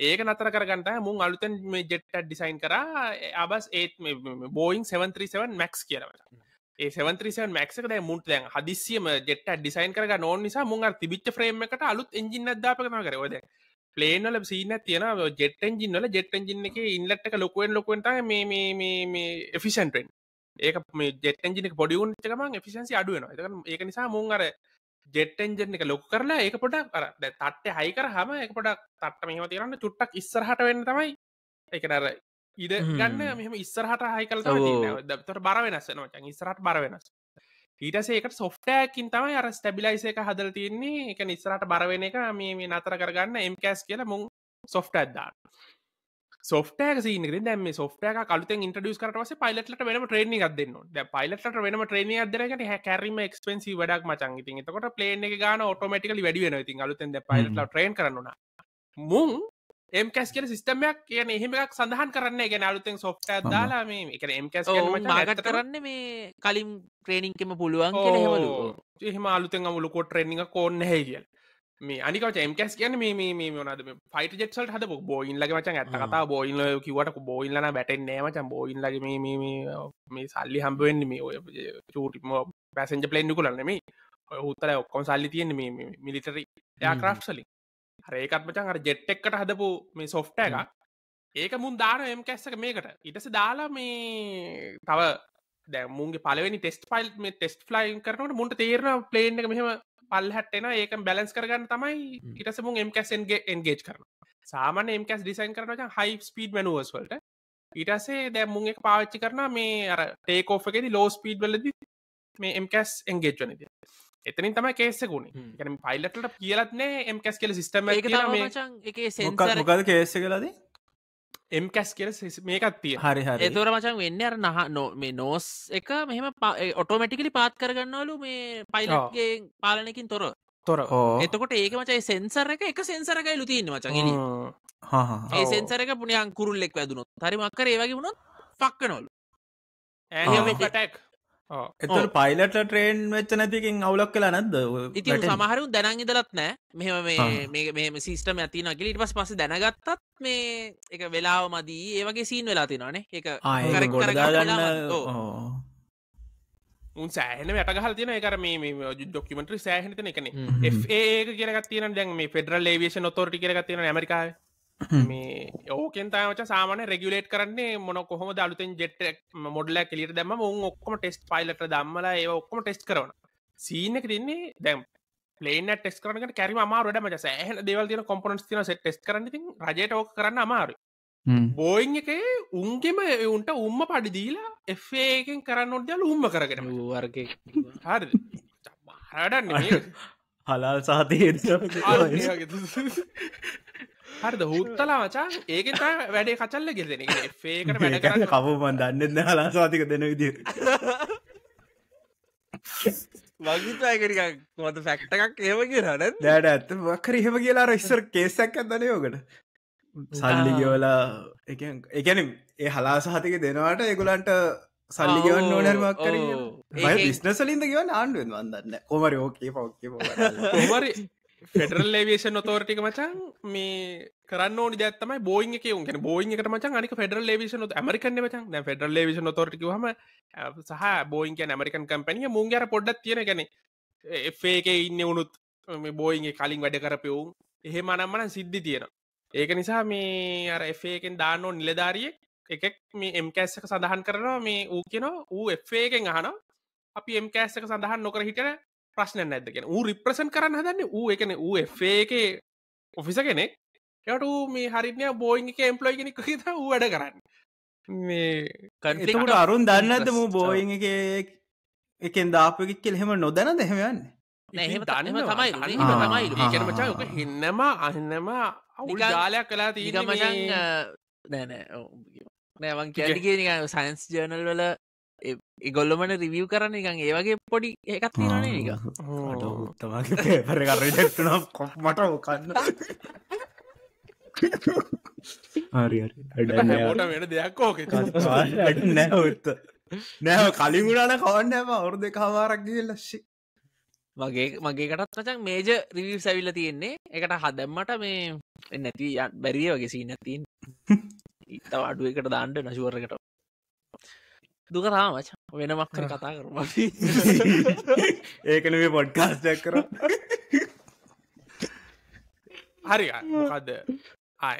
ඒක නතර කරගන්නට මුන් අලුතන් මේ ජෙට්ට ඩිසයින් කර අබස් ඒත් බෝයින් 737 මැක්ස් කියරවට ඒ මක්ක මුට දැන් හදිසියම ජෙට්ට ඩිසයින් කර නෝන් නිසා මුන් තිබිච් ්‍රේම එකට අලුත් එජින්නදදාපකන කරවදේ පලේනල සිීන තියෙන ජෙට්ටෙන්ජින්නල ජෙට්ටෙන්ජින්න එක ඉල්ලට්ක ලොකුවෙන් ලොකුවට මේ එෆිසන්ටෙන් ඒක මේ ජෙට්ටෙන්ජිනක පොඩිවුන්ටකම ෆිසින්සි අඩුවන එක නිසා මුන් අර ජෙට්ටෙන්ජෙන් එක ලොක කරලා ඒක පොට අර තට්ට හයිකර හම එක පොඩක් තට්ට මෙම තිරන්න චුට්ටක් ඉස්සරහට වෙන්න තමයි එකනර ඉද ගන්න මෙම ඉස්සරහට හයිකල් තර බර වෙනස්සන ඉස්සරහට බර වෙනස් ඊටස ඒකට සොෆ්ටෑකින් තමයි අර ස්ටැබිලයිස එක හදල් තියන්නේ එක නිස්සරට බරවෙන එක මේ නතර කරගන්න එම්කැස් කියල මුං සොෆ්ට ඇද්දාන්න සොෆ්ටක සිීනග දැම සොෆ්ටක කලුත ඉන්ටඩියස් කරටවස පයිලට වෙන ට්‍රේනි ගදන්න පයිලට වෙන ට්‍රේනි අදරට හැකරම එක්ස්පෙන්සි වැඩක් මචන් ඉතින් එතකොට ප්ලේන එක ගන ඔටෝමටිකල වැඩි වෙන ති අලුතෙන් පයිලට ට්‍රේන් කරනවා මුං එම්කැස් කියන සිස්ටමයක් කියන එහෙම එකක් සඳහන් කරන්න ගැන අලුතෙන් සොෆ්ට දාලා මේ එක එම්කැස් මාගට කරන්න මේ කලින් ට්‍රේනිින්කෙම පුළුවන් හවලු එහෙම අලුතෙන් අමුලුකෝ ට්‍රේනිික කෝන්න හැ කියල මේ අනිකව එම්කැස් කියන මේ මේ නද ෆයිට ජෙට්සල් හද බෝයින් ලගේ මචන් ඇත කතා බෝයින්ල කිවට බෝයිල්ලන බැටෙන්නේ මචන් බෝයින් ලගේ මේ සල්ලි හම්බවෙන්න මේ ඔය චූටිම පැසෙන්ජ පලෙන්ඩු කරන්නම හුත්තර ඔක්කොම සල්ලි තියෙන මේ මිලිටරි යාක්‍රා් සලින් හරඒකත් මචන් අර ජෙට් එක්කට හදපු මේ සොෆ්ට එක ඒක මුන් දාන එම් කැස්සක මේකට ඉටස දාලා මේ තව දැමුන්ගේ පලවෙනි ටෙස් පයිල් මේ ටෙස් ්ලයින් කරනට මුට තේරන ප්ලේන් එක මෙහම පල් හැටෙන ඒක බැලස් කරගන්න තමයි ඉටසමුන් එම්කැසන්ගේ එන්ගේජ් කරන සාමාන එම්කැස් ඩිසයින් කරන හයි ස්පීඩ් මනුවස් වලට ඉටසේ දැමුන් එක පාච්චි කරන මේ අර ටේකෝෆකෙද ලෝ ස්පීඩ් වලද මේ එම්කැස් එන්ගේජ් වනද එතනින් තමයි කේසකුණේ ගැන පයිල්ලට කියලත්නේ එම් කැස් කියල සිස්ටම මොකද කේස කලද එම් කැස් කියල මේකත් තිය හරි හරි තොර මචන් වෙන්න අර නහ නො මේ නෝස් එක මෙහම ඔටෝමැටිකලි පාත් කරගන්නවලු මේ පයිලගේ පාලනකින් තොර තොර එතකොට ඒක මචයි සෙන්සර එක එක සෙන්සරකයි ලුතින්න මචන් ඒ සෙන්සරක පුුණියන් කුරුල්ලෙක් වැදුනොත් හරිමක්කර ඒවගේ වුණොත් පක්කනොලු ඇ ටැක් එතුර පයිලට ට්‍රේන් වෙච්ච නැතිකින් අවුලක් කලා නැද්ද ඉති සමහරු දැනන් ඉදලත් නෑ මෙහම මෙම සිිස්ටම ඇති නගල ඉට පස් පස දැනගත්තත් මේ එක වෙලාව මදී ඒවගේ සීන් වෙලා තිනවානේ එක ගොඩදාගන්න උන් සෑහන වැටගහල් තියන එකර මේ ඩොක්කමටරි සෑහනතන එකන ඒ කියරගත්තින දැන් මේ පෙඩල් ේවේෂ නොතොරටි කරගත්තින ඇමරිකාවේ මේ ඕකෙන්තාමච සාමන රෙගුලේට කරන්නේ මොන කොහොම දලුතෙන් ජෙට්ක් මොඩල කෙලිට දැම උන් ඔක්කම ටෙස්් පයිලට දම්මලා ඒ ඔක්කම ටෙස්් කරන සීනක තින්නේ දැම් ලේන ටෙස් කරන කැරි මාරට මට සෑහ දෙවල් තින කොපනස් තින ටෙස් කරන ති රජයට ඕක කරන්න අමාරු බෝයින් එක උන්ගෙම එවුන්ට උම්ම පඩි දීලා එෆේකෙන් කරන්න ඔොඩ්ඩල උම්ම කරගෙන වර්ග හරි හඩන්න හලාල් සාතය හරිද හුත්තලා මචා ඒක වැඩේ කචල්ල ගෙදෙන ඒකට වැඩ කරන්න කවුමන් දන්නන්න හලාස්වාතික දෙන විදි වගේතයකරික මත ෆැක්ටකක් ඒම කියරන දෑට ඇත්ත වක්කර එහෙම කියලා රස්සර කේසක් අදනයෝකට සල්ලි ගවලා එකන ඒ හලා සහතික දෙනවාට ඒගුලන්ට සල්ලි ගවන්න ඕනර්මක් කර බිස්නසලින්ද ගවන්න ආණ්ඩුවෙන් වන්දන්න කොමරි ෝකේ පෞක්්‍ය හොමරි ෆෙඩරල් ලේවේෂන් ොතෝරටික මචන් මේ කරන්න ඕනි දත්තමයි බෝයින් එක ුන් බෝයින් එකට මචන් අනික ෆෙඩරල් ලේවේෂන ඇමරිකන් මචන් ෆෙඩරල් ලේවේෂන ොතෝටි හම සහ බෝයින්ක ඇමරිකන් කම්පනිය මුංගර පොඩ්ඩක් තියෙන ගැන එඒක ඉන්න වුනුත් මේ බෝයින්ගේ කලින් වැඩ කරපයවුම් එහෙ මනම්මන සිද්ධි තියෙන ඒක නිසා මේ අර එෆේකෙන් දානෝ නිලධාරියෙක් එකක් මේ එම්කෑස්සක සඳහන් කරනවා මේ ඌ කියෙන ඌ එෆේකෙන් අහනවා අපි එම්කෑස්සක සඳහන් නොකර හිටන ප්‍රශ්න නැද කියෙන ූ රිප්‍රසන් කරන්න හදන්න ූ එකන ූ එක ඔෆිස කෙනෙක් එට මේ හරිනය බෝයිංක එම්පලොයි කෙනෙක් හිත වූ වැඩ කරන්න මේ කටට අරුන් දන්න ඇත මූ බෝයිං එක එකෙන් දාපකික් කෙල් හෙම නොදැන දෙහෙමයන්න නැහෙම තනම තමයි තමයි කරමචා ක හෙන්නම අහන්නම අවුල් ගාලයක් කලා තිීගමචන් නෑනෑ නෑවන් කියටිගේ සයින්ස් ජර්නල් වල ගොල්ලොමට රිවිය් කරන එකන් ඒවගේ පොඩි එකත් තිරන එක පරගරටන කොප්මට ඕකන්න හරිට වෙන දෙයක් ඕක නැවත්ත නෑ කලිගුණන කවන්නම ඔරු දෙ කවාරක් ගල්ලස්සේ මගේ මගේකටත් මචන් මේජ රිවිව් සැවිල්ල තියෙන්නේ එකට හදැම්මට මේ නැති බැරිය වගේ සීනැතින් ඉතා අඩුවකට දාන්නට නශුවරකට දුකතා මච වෙනමක් කර කතා කරම ඒකන මේ පොඩ්කාස් දැක් කර හරි මොකක්ද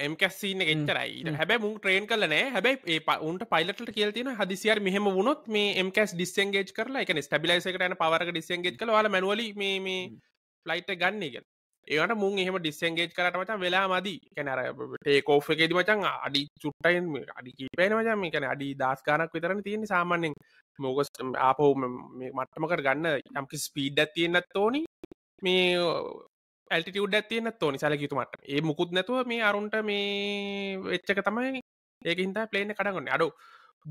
එම කැස්සින එච්චරයි හැබැ මු ට්‍රේන් කල නෑ හැබැයි ඒ පවන්ට පයිලට කියල තින හදිසිය මෙහම වුණොත් මේ එමකැස් ඩිස්සන්ගේජ් කරලා එක ස්ටබිලයිසකටන පවර ඩිස්සන්ගේජ් කළ ල මැනුවල මේ මේ ෆ්ලයිට ගන්නේග ඒට මුන් එහම ඩිස්සන්ගේජ් කරට මචන් වෙලා මදී කැනර ටේකෝ් එකෙද මචන් අඩි චුට්ටයින් අඩි කීපයන මචන් මේ කැන අඩි දස්කානක් විතරන තියෙන සාමාන්‍යෙන් මෝගස් ආපෝ මට්ටමකට ගන්න යම්කි ස්පීඩ් ඇතියෙන්න්නත් ඕනි මේ ඇල්ටිටියුඩ් ඇතියෙන්න්න තෝනි සැලකිතුමට ඒ මුකුත් නැතුව මේ අරුන්ට මේ වෙච්චක තමයි ඒක හින්දා පලේන කඩගන්න අඩු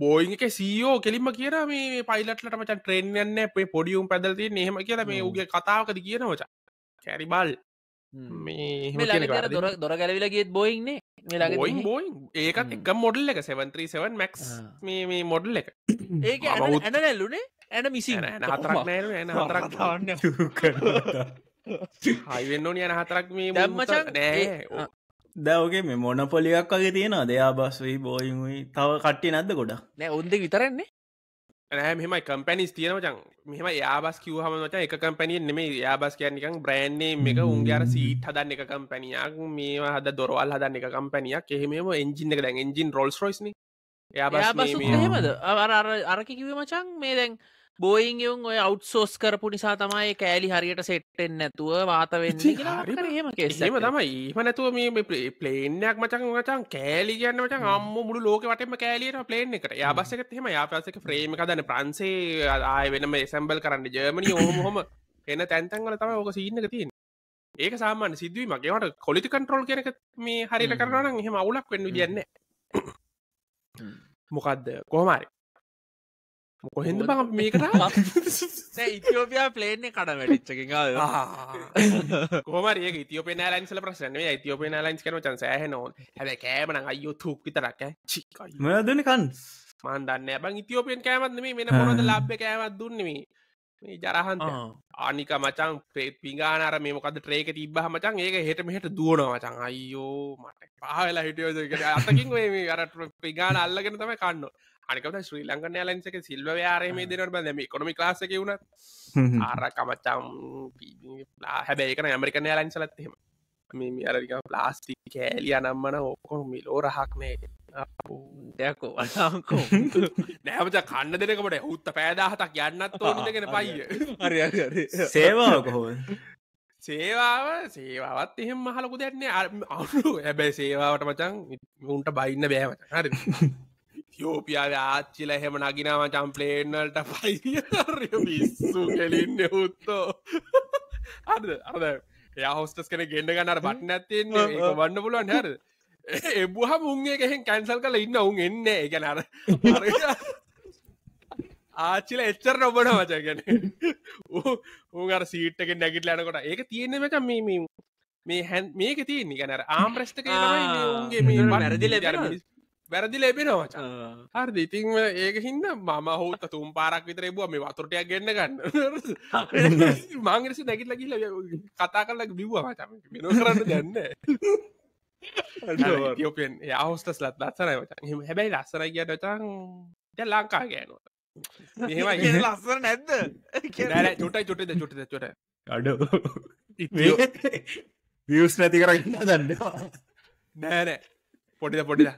බෝයින් එක සීෝ කෙලිම කියන මේ පයිලටලට මචන් ට්‍රේන්යන්න පොඩියුම් පැදල්ති නහෙම කියල මේ උගේ කතාවකද කියන මච කැරිබල් Hmm. දොර ගැලවිල ගේත් බොයින්නේ ොයින් බොයින් ඒකත් hmm. එක මොඩල් එක 737 මැක් මේ මොඩල් එක ඒක ඇන නැල්ලුනේ ඇන මිසි හයිවෙන්න ඕන යන හතරක් මේ දැම්මචක් නෑ දැවගේ මේ මොන පොලියක් වගේ තියෙනවා දෙයා බස්වයි බෝයිුයි තව කට්ටි නැද ගොඩ නෑ ඔන්ද විතරන්නේ ඇහ මෙම කම්පැනිස් තියෙන මචන් මෙම යාබස් කිවහම මච එක කම්පැනිය නෙමේ යාබස් කියන්නකං බ්‍රෑන්්නේ එක උන්ගේර සීට හදන්න එක කම්පැනියක් මේ හද දොරවල් හදන්න එක කම්පැනියක් එහෙම එන්ජින්න එක දැන් එන්ජින් රොල්ස් රොයිස්න යාබස් හෙමද අර අරකි කිව මචන් මේ දැන් බෝයිංයුන් ඔය අවට්සෝස් කරපු නිසා තමයි කෑලි හරියට සෙට්ටෙන් නැතුව වාතවෙන්න හම කෙසම තමයි ඒම නැතුව මේ පලේනයක් මචන් මචන් කෑලි ගන්න මට අම්ම මුළු ලෝකවටම කෑලියට පලේන එකට යාබස්සක හෙම යාපසක ්‍රේම දන ප්‍රන්සේ ආය වෙනම එසම්බල් කරන්න ජර්මනි ඕහොම එන්න තැන්තන්වල තම ඕක සිීන්නක තින් ඒක සාමාන්‍ය සිදුවී මගේවට කොලිති කන්ට්‍රෝල් කෙනක මේ හරිට කරන්න එහෙම අවුලක් වෙන්න දියන්න මොකක්ද කොහමරි කොහෙද බ මේකට ඉතිෝපියා පලේන කඩ වැඩිච්චක කොමර ඉතිෝප ලන්සල ප්‍රශන ඉතිෝප ලන්ස් කන චන් සෑහ නොන් හැබ කෑමන අයෝ තුක් විතරක් චිකයි මදන කන්ස් මන් දන්න බං ඉතිෝපෙන් කෑමත්ම මෙන මොද ලබ්බ කෑමත් දුන්නමේ මේ ජරහන්ත ආනික මචන් ප්‍රේ පිගානර මේමකද ට්‍රේක තිබ්බහ මචන් ඒක හෙට මෙහට දුවන මචන් අයියෝ මට පහවෙලා හිටියෝදකට අතකින් මේ අරට පිගාන අල්ලගෙන තම කන්න අනිකම ශ්‍රී ලංකන් යාලන්සක සිල්වයාරම දෙනට බැදම කොමි ලාසක වුණ ආරකමචම් හැබැයිකන ඇමරිකන යාලන්සලත්හෙම මේ අරක ප්ලාස්ටි කෑලිය නම්මන ඕකො මිලෝ රහක්නේ දෙයක්කෝ වලාකෝ නෑමච කන්න දෙනකට හුත්ත පෑදාහතක් යන්නත් ඕනගෙන පයිය සේවා කොහෝ සේවාව සේවාවත් එහෙම මහලකු දෙන්නේ අරු හැබැයි සේවාවට මචන් උන්ට බයින්න බෑමච හරි යෝපියාව ආච්චිල හෙම නගිනාව චම්පලේනල්ට පයිරය පිස්සු කෙලින්න හුත්තෝ අද අද යහෝස්ටස් කෙන ගෙන්ඩ ගන්නර බට නැත්තෙන්නේ වන්න පුලුවන් හැර එබහ මුන්ගේ එකහෙන් කැන්සල් කල ඉන්න ඔවුන් එන්න එක නර ආච්චිල එච්චර නොබන වචගැන ඕර සීට්ක නැගිට ලනකොට ඒක තියෙන්නේ මච මීමීම් මේ හැන් මේක තියන්නේ ගැනර ආම්ප්‍රස්්ක ගේ මේ මරදිල ගැරමිස් වැරදි ලැබෙනවා හරි ඉතින් ඒක හින්න මම හෝත තුම් පාරක් විතර බුව මේ වතුරටයක් ගන්න ගන්න මාංගරසි නැගිල්ල කිල්ල කතා කරලක් බිව්වා මචම මෙන කරන්න ගන්න යෝපෙන් අවස්ටස් ලත් ලස්සනයි වචන් හැබැයි ලස්සරයි කියට වචන් ද ලංකා ගෑනවා ඒම ලස්සර නැද්ද චුටයි චුටද චුටද චොට අඩ වියස් නැති කරන්න දන්නවා නෑනෑ පොඩිද පොඩිලා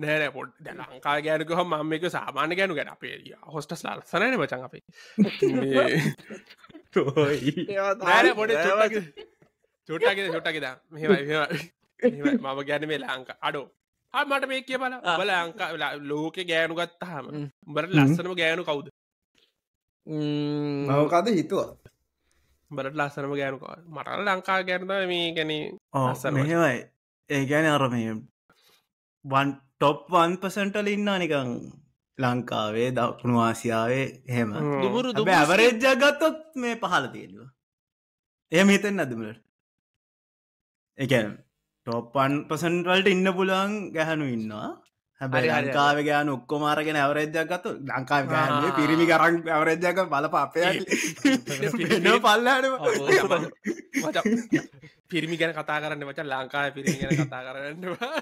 නෑන පොඩ් ලංකා ගෑනක හම මම එක සාමාන්‍ය ගෑනු ගැන අපේ හොස්ටස් ලස්සනන මචන් අපේ චොට්ටගේ චොට්ටකිද මම ගැන මේ ලංකා අඩෝ මට මේ කිය බල බල අංකා ලෝකෙ ගෑනු ගත්තහම බට ලස්සනම ගෑනු කවුද මවකාද හිතුවා බට ලස්සනම ගෑනුකව මට ලංකා ගැනද මේ ගැන අසමහෙවයි ඒ ගැන අරමය වන් ටොප් වන් පසන්ටල ඉන්න නිකං ලංකාවේ දකුණු ආසියාවේ හෙම දුරු දු ඇවරේජ්ජගත්තොත් මේ පහල තියෙනවා එහම හිතෙන් අදමලට එක ටොප්වන් පසන්ටවල්ට ඉන්න පුලුවන් ගැහැනු ඉන්නවා හැබැයි ලංකාව ගෑන ඔක්කොමාරගෙන ඇවරෙද්‍යයක් ගත්තු ලංකාව ගෑන්නේ පිරිමි කරන් ඇවරෙද්‍යක බල පපය පල්ලට පිරිමි ගැන කතා කරන්න මච ලංකාව පිරිමි ගැන කතා කරන්නවා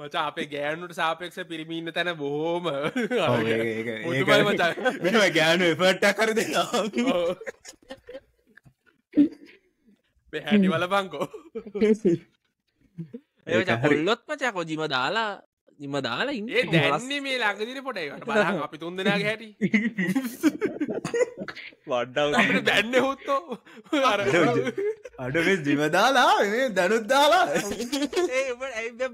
මච අපේ ගෑනුට සාපෙක්ෂ පිරිමින්න තැන බොහෝම ගෑනු එපට්ට කර දෙ හැඩි වල බංකෝ ඒ හොල්ලොත් මචා කොජිම දාලා නිම දාලා ඉන්න දැන්නේ මේ ලඟදිර පොටයිට බල අපි තුන්දෙනගේ හැටි වඩ්ඩ දැන්න හොත්තෝ අඩ ජිමදාලා දැනුත්දාලා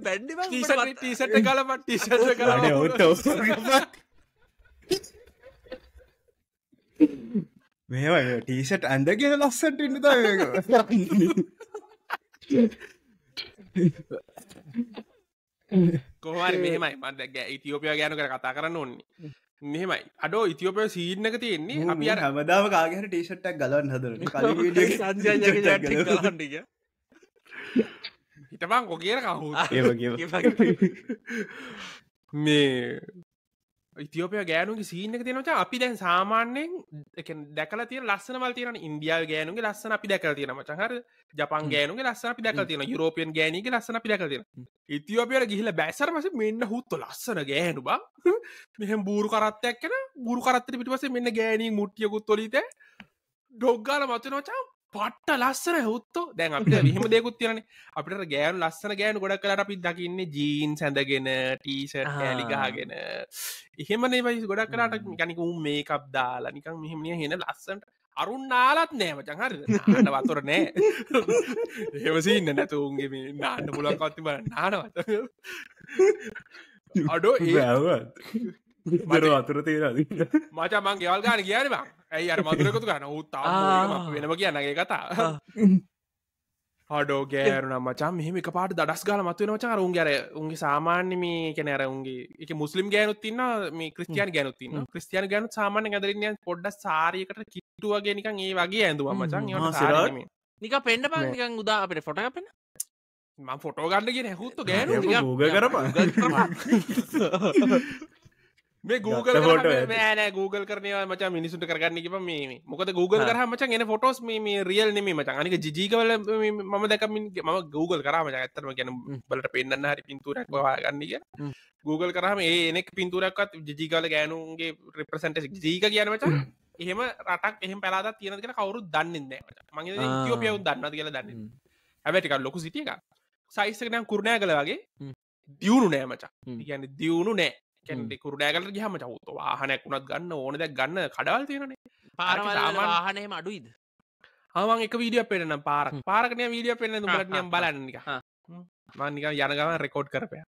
බැඩ ටීසට කලමට ටීසට කල ඔට මේවා ටීසට් ඇඳගෙන ලස්සට ඉන්න ත කොහරි මෙහෙමයි මට ගැ ඉතිෝපිය ගැන කර කතා කරන්න ඕන්නේ මෙහෙමයි අඩෝ ඉතිෝපය සීන්න එක තියෙන්නේ අපි හමදාව කාගෙන ටේෂට්ටක් ගලන් හදරන හිටබං කො කියන කහු මේ ඉතිෝපය ගෑනුගේ සීනක තියෙනට අපි දැන් සාමාන්‍යයෙන් දැකල තිය ලස්සනවල් තියෙන ඉන්දියාව ගෑනුගේ ලස්සන අපි දැකල තියෙන මචහර ජපන් ගෑනුගේ ලස්සන අපි දැකල තියෙන යුරෝපියන් ගෑනගේ ලස්සන අපි දැකල තියෙන ඉතිෝපියට ගිහිල බැසරමස මෙන්න හුත්තු ලස්සන ගෑනු බා මෙහම බූරු කරත්තයක්කෙන බුරු කරත්තර පිටිපස මෙන්න ගෑනී මුට්ියකුත් තොලිත ඩොග්ගාල මත නොචා පට්ට ලස්සන හුත්තු දැන් අපිට විහම දෙකුත් තියන අපිට ගෑන් ලස්සන ගෑන් ගොඩක් කලට අපි දකින්න ජීන් සැඳගෙන ටීෂ ඇලිගාගෙන එහෙමනේ පයිස් ගොඩක් කලාට මිකනිකු මේ එකක් දාලා නිකං මෙහමනිය හෙන ලස්සට අරුන් නාලත් නෑම චහර ට වතුර නෑ හෙවසි ඉන්න නැතුවන්ගේ මේ නාන්න පුලන් කත්තිබ නානවත අඩෝ ඒ දර අතුර තේරද මචා මං ගෙවල් ගන කියන බං ඇයි අර මතුරකතු ගන්න උත්තා වෙනම කියන්නගේ කතා හඩෝ ගෑරුන මචම් මෙහම එක පාට දඩස් ගල මත්වෙන මචා රුන් ගැර උන්ගේ සාමාන්‍ය මේ කැනර උන්ගේ එක මුස්ලිම් ගෑනුත්තින්න මේ ක්‍රස්තියන් ගැනුත්තින්න ක්‍රස්තියන් ගැනු සාමාන්‍ය ගැදරන්න පොඩ්ඩ සාරියකට කිට්ටුවගේ නිකන් ඒ වගේ ඇඳුව මචන් නික පෙන්ඩ පානිකන් උදා අපට ෆොට අපෙන ම ෆොටෝ ගන්න කියෙන හුත්තු ගෑන ග කරපා මේ Google ෑ Google කරන මච මිනිසුට කරගන්න කිප මේ මොකද Google කරහ මචන් එන ෆොටෝස් මේ රියල් නෙම මචන් අනික ජීකවල මම දැකමින් ම Google කරම ඇත්තරම ගැන බලට පෙන්න්න හරි පින්තුරක් වාගන්නක Google කරහම ඒ එනෙක් පින්තුරක්ත් ජීකල ගෑනුන්ගේ රිපසට ජීක කියන මචන් එහෙම රටක් එහම පැලා තියෙන කියෙන කවරු දන්නන්න මගේ යෝපියවු දන්නද කියලා දන්න හැබැටිකල් ලොකු සිටියක සයිස්සකනම් කුරුණෑ කළ වගේ දියුණු නෑ මචා ගැන දියුණු නෑ කුරඩෑගල ගහම චවත වාහනයක් වුණත් ගන්න ඕනද ගන්න කඩවල් තියෙනනේ පාරවල් වාහනයම අඩුයිද හමන් එක වීඩිය පෙනෙන පාරක් පාරකනය වීඩිය පෙනෙන ලටනම් බලන්නක මනික යනගම රෙකෝඩ් කරපය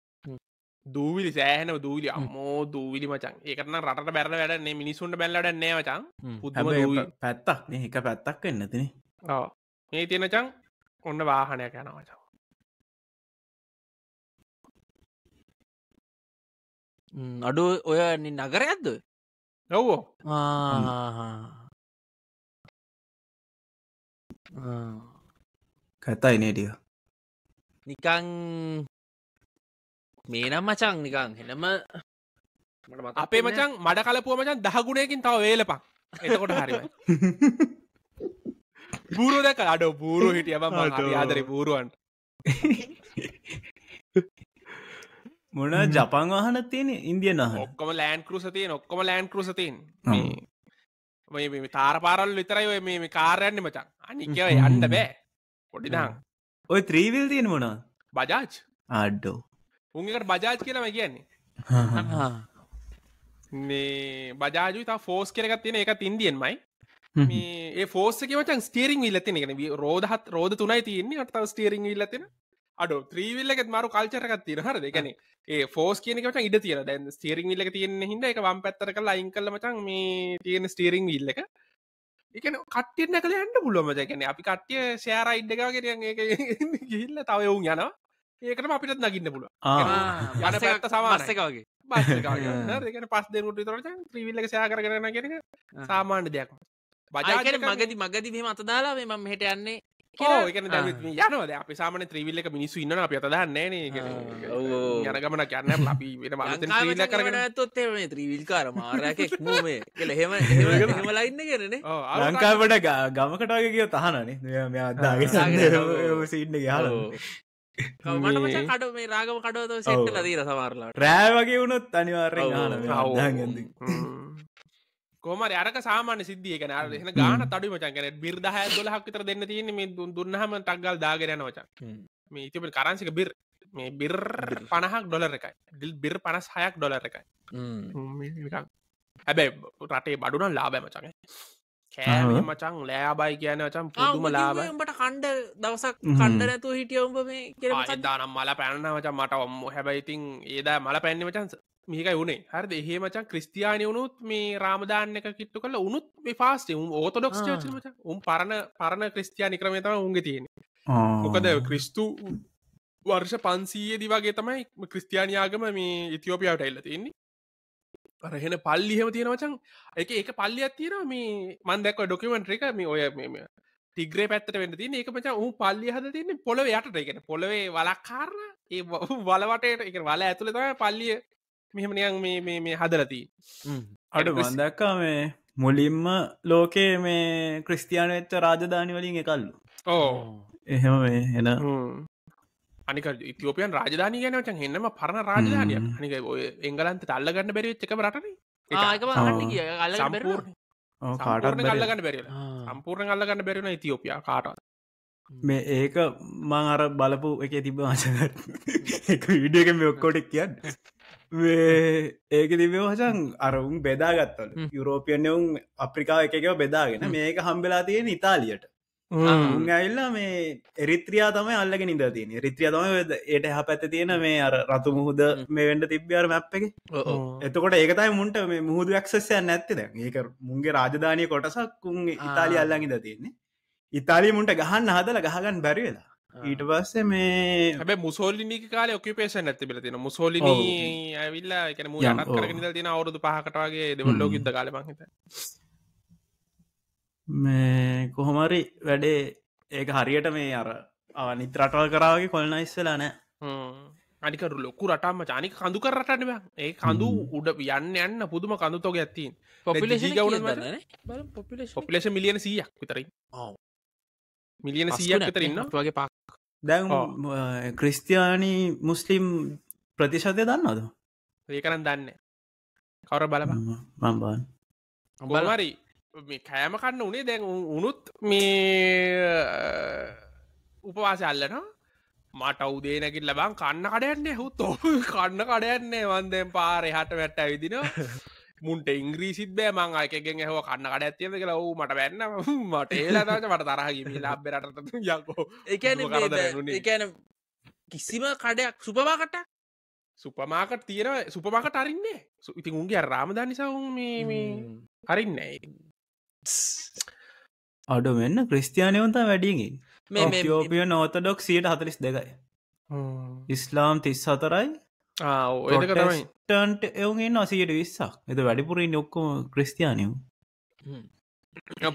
දූවිලි සෑහන දූවිලි අම්මෝ දූවිලි මචන් ඒකන රට බැර වැඩන්නේ මිනිසුන්ට බැල්ලට නෑමචන් පුදම පැත්තක් එක පැත්තක් වෙන්න තින ඒ තියෙනචන් ඔන්න වාහනයක් යනවචන් අඩු ඔය නගර ඇද්ද ඔවෝ කැතයි නේටිය නිකං මේ නම් මචං නිකං හෙනම අපේ මචං මඩ කලපුුව මචන් දහගුණයකින් තව වේලපක් එතකොට හරිම බූරු දැක අඩ බූරු හිටියම ආදර බූරුවන් මොන ජපන් වහන තියෙන ඉන්දියන ඔක්කොම ලෑන් කරුසතිය ඔක්කොම ලෑන් කරුසතින් තාරපාරල් විතරයි ඔය මේ කාරයන්න මචන් අනිකව යන්න බෑ පොඩිනම් ඔය ත්‍රීවිල් තියෙන මොන බජාජ් ආඩ්ඩෝ උන්කට බජාජ් කියලම කියන්නේ මේ බජාජ තා ෆෝස් කරගත් තියෙන එක ඉන්දියන්මයි මේ ඒ ෆෝස්සක මචන් ස්ටේරිං විල්ලතින එක රෝධහත් රෝධ තුනයි තියන්නේ අටතාව ස්ටේරිං විල්ලතින අඩු ත්‍රීවිල්ලක මරු කල්චරකත් තින හර දෙගැන ඒ ෆෝස් කියනකට ඉඩ තියර දැන් ස්ටේරිං විල්ලක තියෙන හිද එක වම් පැත්තරක ලයින් කල මචන් මේ තියෙන ස්ටේරිං විල්ලක එකන කට්ටියන කළ හන්න පුලොමජැකන අපි කට්ටිය ෂෑරයිඩ්ඩකාගෙන ගිල්ල තව ඔවුන් යන ඒකට අපිටත් නගින්න පුල යන පැත්ත සමාස්සකගේ බ පස් දෙනුට තර ත්‍රීවිල්ලක සයාකරගන කෙන සාමාන්‍ය දෙයක් බජාගෙන මගදි මගදි මේ මත දාලා මේ මම හට යන්නේ ඒකන දැ යනවද අපි සාමන ත්‍රීවිල්ල එක මිනිස්සු ඉන්න අප අත දන්න යන ගමන කියන්න අපි වෙන ල කරන ඇත්තොත් ත්‍රීවිල්කාර මාරයක් මේ කියල හෙම හෙමලයින්න කරන ලංකාවට ගමකටාග කිය තහනනේ මෙයා අදාගේ සින්න යාල මට කඩ මේ රාගම කඩව සෙට්ල දීර සවාරලා රෑවගේ වුණොත් අනිවාර්රෙන් හන ග කෝමර අරක සාමාන්‍ය සිද්ධිය කන අර එන ගාන තඩි මචන් කන බිර්දහ දොලහක්විතර දෙන්න තියෙන මේ දුන්නහම ටක්ගල් දාගෙන වචන් මේ ඉතිබට කරන්සික බිර් මේ බිර් පණහක් ඩොලර එකයි දිල් බිර් පනස් හයක් ඩොලර එකයි හැබැයි රටේ බඩුනන් ලාබෑ මචන කෑ මචන් ලෑබයි කියන චම් පුදුම ලාබට කණ්ඩ දවසක් කණ්ඩ නැතු හිටිය උඹ මේ දානම් මල පැනන මචන් මට ඔම්ම හැබැයිතින් ඒදා මල පැන්නේ මචන්ස මේකයි වනේ හරද එහෙ මචන් ක්‍රස්තියානය වුණුත් මේ රාමදාන්නක කිට්ටු කල උනුත් මේ පාස්ේ උම් ඕතොඩොක්ස් චච උම් පරණ පරණ ක්‍රස්තියානි ක්‍රමේතම උන්ගේ තියෙන මොකද ක්‍රිස්තු වර්ෂ පන්සීයේදි වගේ තමයි ක්‍රස්තියානයාගම මේ ඉතිෝපියාවට එල්ල තියෙන්නේ රහෙන පල්ලිහෙම තියෙන වචන් එක එක පල්ලි අත්තිර මේ මන්දැක්ව ඩොකිමෙන්ට්‍ර එක මේ ඔය මෙම තිග්‍රේ පැත්තට වෙන්න තින එක මචා උ පල්ලි හද තින්නේ පොළොව යටට එකෙන පොළොවේ වලක්කාරන ඒ වලවටට එක වල ඇතුළ තම පල්ලිය මෙහමනියන් මේ මේ මේ හදරති අඩ වදක්කා මේ මුලින්ම ලෝකයේ මේ ක්‍රස්තියාන වෙච්ච රාජධානි වලින් එකල්ලු ඕ එහෙම මේ හෙන අනික ඉතිෝපියන් රාජධානය ගැනට හෙන්නම පරණ රාජධානය අනික ඔය එංගලන්ත තල්ලගන්න බැරි චක රටන සම්පූර් කාටත් ගල්ලගන්න බැරි සම්පූර්ණ අල්ලගන්න බැරිෙන ඉතිෝපියා කාටත් මේ ඒක මං අර බලපු එක තිබ ආසක එක විඩියක මේ ඔක්කොටෙක් කියන්න ඒක දිවෝහසන් අරවුන් බෙදාගත්තල යුරෝපියන් එවුන් අප්‍රිකාව එකකව බෙදාගෙන මේක හම්බෙලා තියෙන ඉතාලියට උන් ඇල්ලා මේ එරිත්‍රියා තමයි අල්ලගෙන ඉඳ තියෙන රිත්‍රිය තම ඒයට හ පැත තියෙන මේ අර රතු මුහුද මේ වෙන්ඩ තිබ්්‍යාර මැප් එක එතකොට ඒකතයි මුන්ට මේ මුහුදු ක්සස්ය නැත්තද ඒක මුන්ගේ රාජධානය කොටසක් උන් ඉතාලි අල්ලඟ ඉඳ තියෙන්නේ ඉතාලි මුන්ට ගහන්න හදල ගහගන්න බැරිවෙලා ඊට පස්සේ මේ හැබ මුසෝලිනි කාල ඔකිපේෂන් ඇතිබල තින මුසෝලින ඇවිල්ලා එකන මු යනත් කරගෙන තින අවුරුදු පහකටවාගේ දෙවල් ලෝකිද කාල මහිත මේ කොහොමරි වැඩේ ඒක හරියට මේ අර අනිත් රටවල් කරාවගේ කොල්න ඉස්සලා නෑ අනිකරු ලොකු රටම චානි කඳු කරටන ඒ කඳු උඩ යන්න යන්න පුදුම කඳුතෝක ඇත්තින් පොපිලේෂ ගවන පොපිලේෂ මිලියන සියක් විතරයි මිලියන සියක් තරන්න වගේ පාක් දැ ක්‍රිස්තියානි මුස්ලිම් ප්‍රතිශතය දන්නවද ඒකරන් දන්න කවර බල මම්බන් බලමරි කෑම කන්න උනේ දැන් උනුත් මේ උපවාස අල්ලනවා මට උදේ නැකිල් ලබන් කන්න කඩයන්නේ හුත් ඔ කන්න කඩයන්නේ වන්දෙන් පාර හට වැට්ට විදිනවා මුන්ට ඉංග්‍රීසිත් බෑ මං අයකගෙන් හෝ කන්න කඩ ඇතියද කියලා ව මට බැන්න මට ඒලාට මට තරහගම ලාබෙරට යකෝ එකන එකන කිසිම කඩයක් සුපවාකට සුපමාකට තියෙන සුපමාකට අරින්නේ ඉතින් උන්ගේ රාමදා නිසා මේ අරින්න අඩු වෙන්න ක්‍රස්තියානයවන්තා වැඩියගින් මේ යෝපිය නෝතඩොක් සියට හතලිස් දෙකයි ඉස්ලාම් තිස් හතරයි ටන්ට එවුන්ගේන්න අසියට විස්සක් එද වැඩිපුරින් ඔක්කෝ ක්‍රස්තියානයම්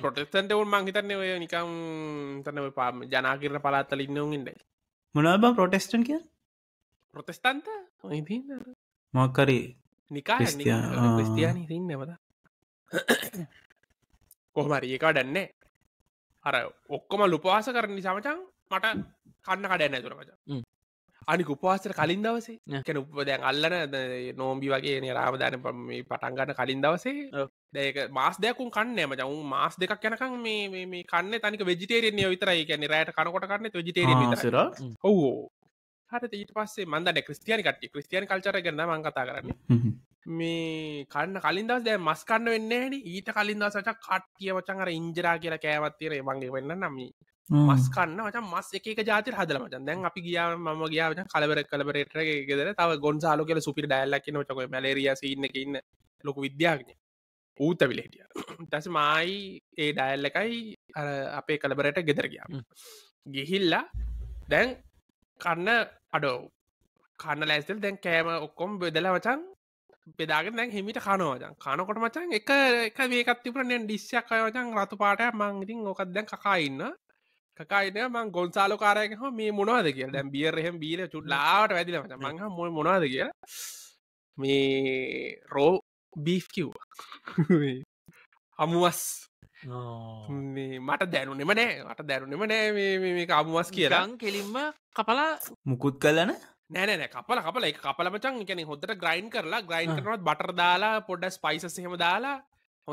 පොටෙස්තන්ට ඔවුන් මංහිතන්න ඔය නිකම් තන පාම ජනාකිරන පලාත්තල ඉන්නවුන්ගෙන්ටයි මොනබ පොටෙස්ටන් කිය ප්‍රොටෙස්තන්ත මක්කරේ නිකා ස්තියාන ඉන්නවද කොහමරිඒකා ඩන්නේ අර ඔක්කොම ලුපවාස කරන නිසාමචන් මට කන්න කඩන්න ඇතුරමච අනි උපවාසට කලින් දවසේ කැන උපදැන් අල්ලන නෝම්බි වගේ රාමධන පටන්ගන්න කලින් දවසේ ඒක මාස් දෙකුන් කන්න මට උන් මාස් දෙකක් යනකම් මේ මේ කන්න තනික වෙජිටේරෙන්ය විතරයි කියන්නේ රෑට කනකොට කන්න වෙජිටේර විතර ඔවෝ හට ඊට පස්සේ මන්දන ක්‍රස්තියන කට ක්‍රස්තියන කල්චර ගන්න මං කතා කරන්නේ මේ කන්න කලින් දස් දෑ මස් කන්න වෙන්න ඊට කලින් දසට කට්ටිය වචන් අර ඉංජරා කියලා කෑවත්තේර මගේ වෙන්න නම්මී මස් කන්න මච මස් එක ජාති හදල මචන් දැන් අපි ගිය ම ගිය කලබර කලබරට ගෙදර තව ගොන්සාලු කියල සුපිට ඩැල්ලක් නොචක මලරියසින්න ඉන්න ලොකු විද්‍යාඥ ඌත විලෙටිය තැස මයි ඒ ඩැල් එකයි අපේ කලබරට ගෙදර ගියා ගිහිල්ලා දැන් කන්න අඩෝ කන්න ලැස්තල් දැන් කෑම ඔක්කොම් බෙදල වචන් බෙදාගෙන දැන් හිමිට කනෝජන් කනකොට මචන් එක එක වේකත්තිපරනෙන් ඩිස්්‍යක්කයෝජන් රතු පාටය මං ඉතින් ඕකත් දැන් කකාඉන්න කකායින මං ගොන්සාල කාරයක හ මේ මොනවාද කිය දැම් බියරහෙම බීර චුට්ලාට වැදිල මංහ මො මොනාද කිය මේ රෝ බීෆ් කිව්වා අමුවස් මට දැනුනෙම නෑ මට දැනුනෙම නෑ මේ අමුවස් කියලා කෙලින්ම කපලා මුකුත් කලන නෑන කපල කපල කපලමචන් එකන හොදට ග්‍රයින් කරලා ග්‍රයින් කරනත් බට දාලා පොඩ්ඩ ස්පයිසහෙම දාලා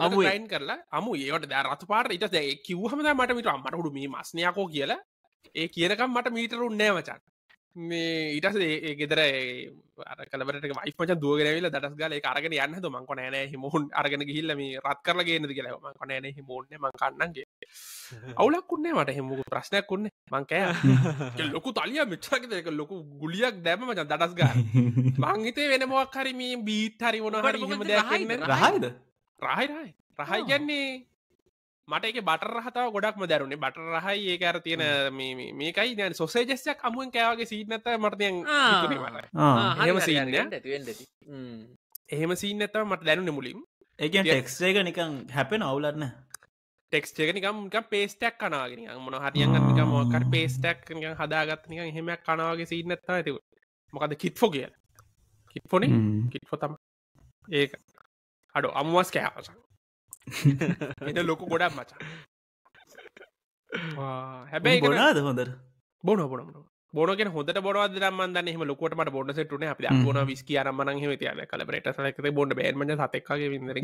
හොයින් කරලා අමු ඒට දරත් පාට ඉට දැ කිව්හමද මට මිට අමරහුඩු මේ මස්නයකෝ කියලා ඒ කියනකම් මට මීටරු නෑවචන් මේ ඉටස ඒ ගෙදර කලට වයිපච දුවගෙනවෙල දටස් ගල අරගෙන යන්න මංක නෑන හිමෝන් අරගෙන හිල්ලම රත් කරල ගේනද කියලා මක නෑන හිමෝන්න මං කන්නන්ගේ අවුලක් කුන්නේ මට හෙමක ප්‍රශ්නයක් කුන්නේ මංකෑ ලොකු තලිය මිච්චකක ලොකු ගුලියක් දැම මච දටස් ගන්න මංහිතේ වෙනමක් හරිම බීත් හරි වන හරි හම දැන්න රහද රහයිරයි රහයි ගැන්නේ මට එක බට රහතාව ගොඩක්ම දැරුණේ බට රහයි ඒක අර තියෙන මේකයි දැන් සොසේජස්සයක් අමුවෙන් කෑවගේ සීනත මරතියන් හම එහෙම සීනතව මට දැනුන මුලින් ඒකන් ටෙක්ස්ේක නිකං හැපෙන අවුලන්න ටෙක්ස්ටේක නිකම් පේස්ටක් කනාගෙන මොන හරියන්ගනික මොකට පේස්ටක් හදාගත්නික එහෙමයක් කනාවගේ සීනත්තා ඇතිව මොකද කිට්ෆෝ කියල කිට්ෆොන කිට්ෆොතම් ඒක අඩු අමුවස් කෑමච එ ලොකු ගොඩක් මචා හැබැයි ගොනාද හොඳර බොන බොන බොනගෙන හොට බොන දරමන් හෙම ලොකට බොඩ සටන අප ගොන විස්ක අරමන හෙම තියන කලබරට සලක බොඩ බේම සතක්ගේ විදර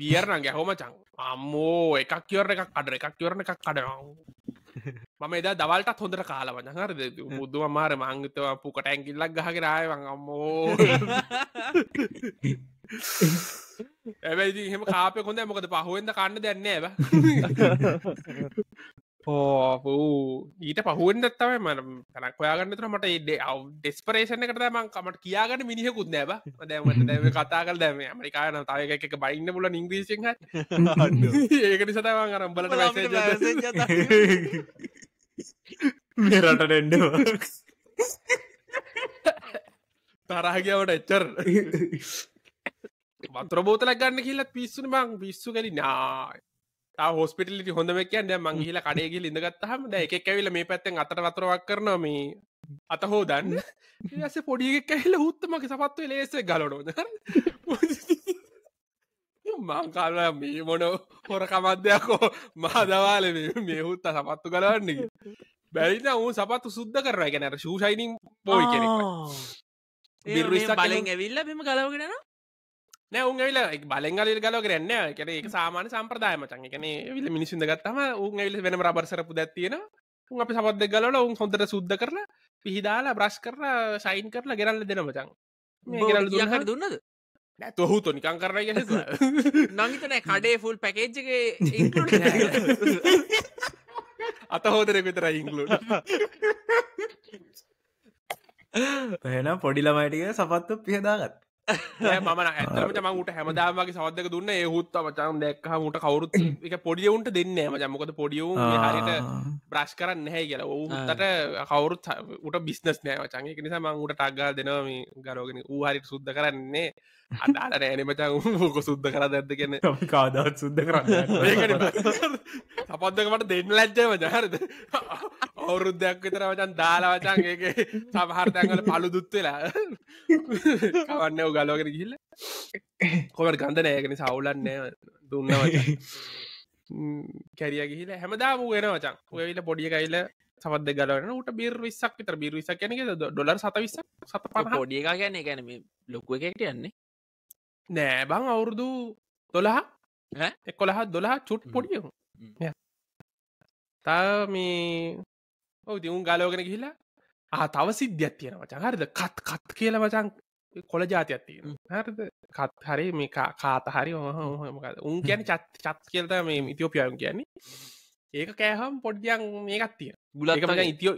බියරනගේ හොමචං අම්මෝ එකක් කියවර එකක් අඩර එකක් කියවරන එකක් කඩනවා මම එදා දවල්ටත් හොඳට කාලවන හරද මුද්දුව මාර මංගතව පුකට ඇගිල්ලක් ගහගේ රායවන් අම්මෝ ඇැබයි හෙම කාපය කොඳ මොකද පහුවෙන්ද කන්න දැන්නේව පෝ ඊට පහුවෙන්ට තමයි ම තනක් ඔයාගන්නතර මට ඉඩ අව් ඩෙස්පරේෂණ කට මං කමට කියාගන්න මිනිහකුත් නෑව දැමට දැම කතා කල් දැම මරිකාන තය එක බයින්න පුල ඉංග්‍රීසිහ ඒකට සතවන් කරම් බලට මේ රට ඩෙන්ඩවා තරහගවට එච්චර වතර බෝතලක් ගන්න කියලා පිස්සුන මං පිස්සු කලි නා හොස්පිටලි හොඳමක ද මංහිල කඩේගල ඉඳගත්තහම ද එකක් ඇවිල මේ පැත්තෙන් අතර වතරවක් කරනවා මේ අත හෝ දන්න ඒස පොඩිගෙක් ඇහිල හුත්තමක සපත්ව ලේස ගලනොද මංකාල මේ මොන හොරකමත්දයක්කෝ මහදවාල මේ හුත්ත සපත්තු කලන්නක බැරිත ඔවු සපත්තු සුද්ද කරන ගැනර ශූෂයිනින් පෝයි කෙනෙක් බිල්ලෙන් ඇවිල්ල බෙම ගලවගෙනවා නෑ උන් ඇවිල බලෙන් අලිල් ගලව කරන්න කර එක සාමාන සම්ප්‍රදාය මචන් එකන විල මිනිසිද ගත්තම උන් ඇවිල වෙන රබරසරපු දැත්තියෙන උන් අපි සබද ගලල උන් හොඳට සුද්ද කරලා පිහිදාලා බ්‍රශ් කරලා සයින් කරලා ගෙරල්ල දෙන මචන් ගරල් දුන්නද නැතුහු තොනිකං කරන ය නංගිතනෑ කඩේ ෆුල් පැකේජ්ගේ අත හෝදරෙ විතර ඉංගලු එහෙනම් පොඩිලමයිටික සපත්තු පිහදාගත් මම ඇතමට මට හැමදාමගේ සවදක දුන්න හුත් මචන් දැක්හ මට කවරුත් එක පොඩියවුන්ට දෙන්න මචමකොද පොඩියු හරිට බ්‍රශ් කරන්න නැහැ කියලා ඔහුතට කවරුත් උට බිස්නස් නෑ මචන්ගේ නිසා මං උට ටක්ගා දෙනවම ගරෝගෙන වූ හරිට සුද්ද කරන්නේ අදාට නෑන මචන් හෝක සුද්ද කර දැද කියන කාදත් සුද්ද කරන්න තපත්දකට දෙන්න ලැජ්ජම ජහරද අවුරුද්ධයක් විතර වචන් දාලා වචන් ඒක සමහර්තයන්ගල පලු දුත් වෙලා කවන්න උගලෝගෙන ගිල්ල කොමට ගන්ධ නෑගෙන සවුලන් නෑ දුන්න කැරිය ගිහිල හැමදා වූගෙන වචන් ඔයවිල පොඩිය කයිල සබද ගලන ට බිර විස්සක් විතර බිර විසක් කැනෙ ොලර් සත විස්ස සත ප පොඩිය ගැන ගැනීම ලොක්ුව එකෙක්ට යන්නේ නෑ බං අවුරුදු දොළහ එකොළහ දොළහ චුට් පොඩිය තා මේ ඔව දිවුන් ගලෝගෙන ගිහිලා ආ තව සිද්ධියක් තියෙන වචන් හරිද කත් කත් කියල වචන් කොළ ජාතියක් තියෙන හරිද කත් හරි මේ කාත හරි හමකද උන් කියන චත් චත් කියලට මේ ඉතිෝපියම් කියන්නේ ඒක කෑහම් පොඩ්ඩියන් මේකත් තිය බුලකම ඉතිෝ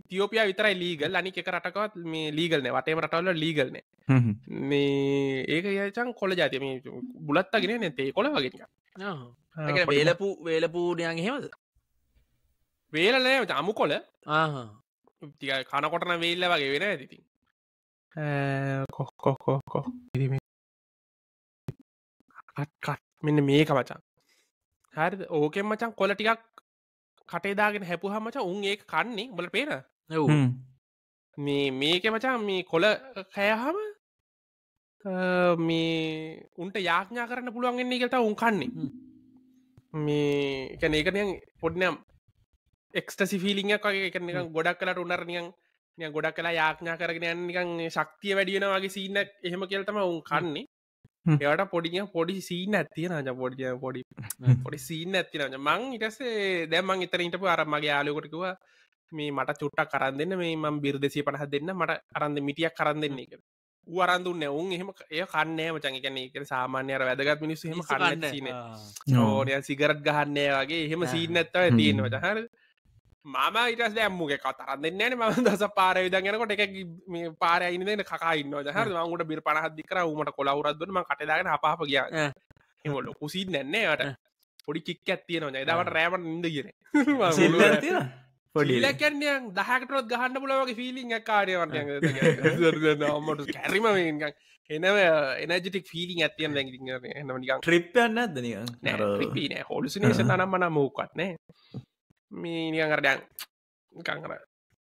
ඉතිෝපිය විතර ලීගල් අනික රටකවත් මේ ලීගල්න වටේ රටවල ලීගල්න මේ ඒක යචන් කොල ජාතිම බුලත්තාගෙන නැතේ කොළ වගෙන වේලපු වේලපූඩයන් හෙමද වේලලය අමු කොල ති කනකොටන වෙල්ල වගේ වෙන ඇතිති කොහ්කොහොහො කට් මෙන්න මේක මචන් හරි ඕකෙන් මචන් කොල ටිකක් කටේදාගෙන හැපු හමච උන් ඒ කන්නේ බල පේන මේ මේක මචන් මේ කොල කෑහම මේ උන්ට යාඥා කරන්න පුළුවන්ගන්න එකට උන් කන්නේ මේ එකැන ඒකනයන් පොඩ්නම් එක්ටසි ෆිලිියක් එක ගොඩක් කලට උන්නරනියන් ය ගොඩක් කලා යාඥා කරගෙන යන්නකන් ශක්තිය වැඩියෙන වගේ සිීන එහෙම කියලතම උන් කන්නේ එවට පොඩිිය පොඩි සීන ඇතිය නජ පොඩිය පොඩි පොඩි සීන ඇති නජ මං ඉටසේ දැමන් එතර ඉටපු අරමගේ යාලකොටකුව මේ මට චුට්ටක් කරන්න දෙන්න මේ මම් බිර්දසය පටහ දෙන්න මට අරන්ද මිටියක් කරන්න දෙන්නේ එක වරන්දුන්න ඔවන් එහම ඒ කන්නෑ මචන් එකන එක සාමාන්‍යර වැදගත් මිනිස් හෙම කරන්න සින නෝඩය සිගරත් ගහන්නේ වගේ එහෙම සීනත්තව තියෙන වටහර මම ඉටස් දැම්මක කතරන්න දෙන්නන ම දස පාර විදගෙනකොට එක පාරයින්න කකාන්න හර මංගට බිර පහදදි කර උමට කොලවරදම කටදාගෙන අපාප කිය එම ලොකුසිී නැන්නේට පොඩි චික්ක ඇත්තියනවා දවට රෑමට ඉද කියන ලැකැන්යන් දහකටොත් ගහන්න පුලවගේ ෆිලිං කාරයවන්න මට කැරිම එනව එනජටික් ෆිලිින් ඇතියන් ැ නික ්‍රිප්යන්න ඇදන හොලුසිනේෂ නම්ම නමූකත්නෑ මීනියකරඩන් කංකර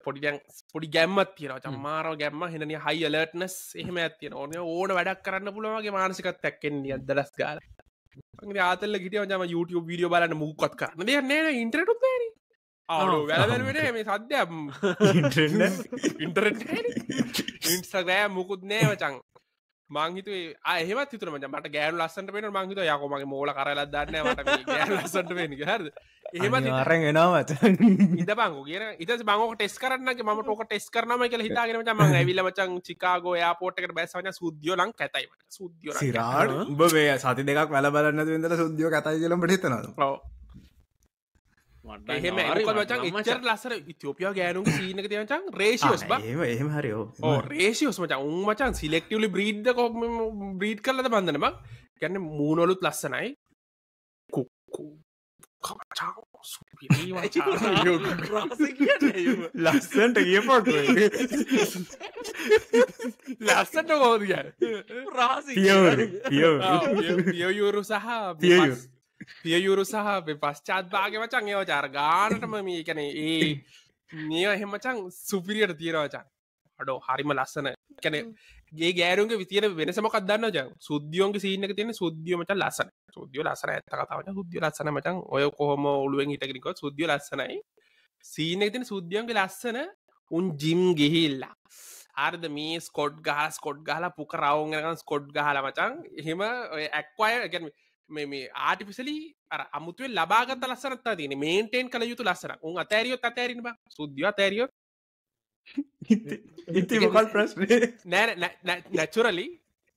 පොඩිගැන් පොඩි ගැම්මත් තියෙන චම්මාර ගැම්ම හෙනනි හයි ලට්නස් එහෙම ඇතියෙන ඕන ඕන වැඩක් කරන්න පුළුවන්ගේ මානසිකත් තැක්කෙන්නේ අදලස් ගාල ආතල ගට ම YouTube වීඩියෝ බලන්න මුූකොත් කරන්න දෙ නෑ ඉන්ට්‍රටුත් වැලවැලට මේ සද්‍ය ඉන්ටරට ඉන්ස්ටගෑ මුකුත් නෑ මචන් මංහිතු අහම තුර මට ගෑනු ලස්සට වෙන මංහිත යකමගේ මෝල කරල දන්න ලසට වෙන හරද එහෙම රෙන් එනවත් ඉද බංගු කියෙන ඉත බංග ටෙස් කරන්නගේ ම ෝක ටෙස් කරනම කියල හිතාගෙන ම ඇවිලමචන් චිකාගෝ යාපෝට්ක බැසවන සුද්ියෝලන් කැතයි සුද්ිය රාඩ උබේ සති දෙකක් වැල බලන්න වෙදර සුද්ියෝ කතයි කියලට හිතනවා එහෙම මචන් එච්චර ලස්සර ඉතිෝපියා ගෑනු සීනක තියචන් රේෂියස් එහම හරිෝ රේෂියස් මච උන් මචන් සිලෙක්ටවලි බ්‍රීඩ්ද කොක් බ්‍රීඩ් කරලද බඳනම ගැන්න මූනොලුත් ලස්සනයි කුක්කු ලස්සන්ට කියපට ලස්සට හෝද ගැ රාසි පියවරු සහ පියයුස් පියයුරු සහ පශ්චාත් භාග මචන් ඒව චාර ගානටම මේ කැන ඒ මේ එහෙමචන් සුපිරියට තියෙනවචන් අඩෝ හරිම ලස්සන කැන ගේ ගෑරුන්ගේ විතිර වෙනසමක් දන්න ජ සුද්ියෝන්ගේ සිීනක තියෙන සුද්ියමට ලස්සන සුද්ිය ලස්සන ඇත කතාවට සුද්ිය ලස්සන මචන් ඔය කොහොම ඔලුවෙන් හිටකනිකො සුද්ිය ලස්සනයි සීනක තින සුද්ියන්ගේ ලස්සන උන් ජිම් ගිහිල්ලා ආර්ද මේ ස්කොඩ් ගහල ස්කොඩ් ගහලා පුකරවුන්ගෙනකන් ස්කොඩ් ගහල මචන් එහෙම ඇක්වාය ගැන මේ ආටිපිසලි අමුතුවේ ලබාගත ලස්සරත් තින මේන්ටෙන් කළ යුතු ලස්සර උන් අතෑරියොත් අතෑරම සුද්ධිය තෑරියෝ ඉති මොකල් ප්‍රශ්න නෑ නැචුරලි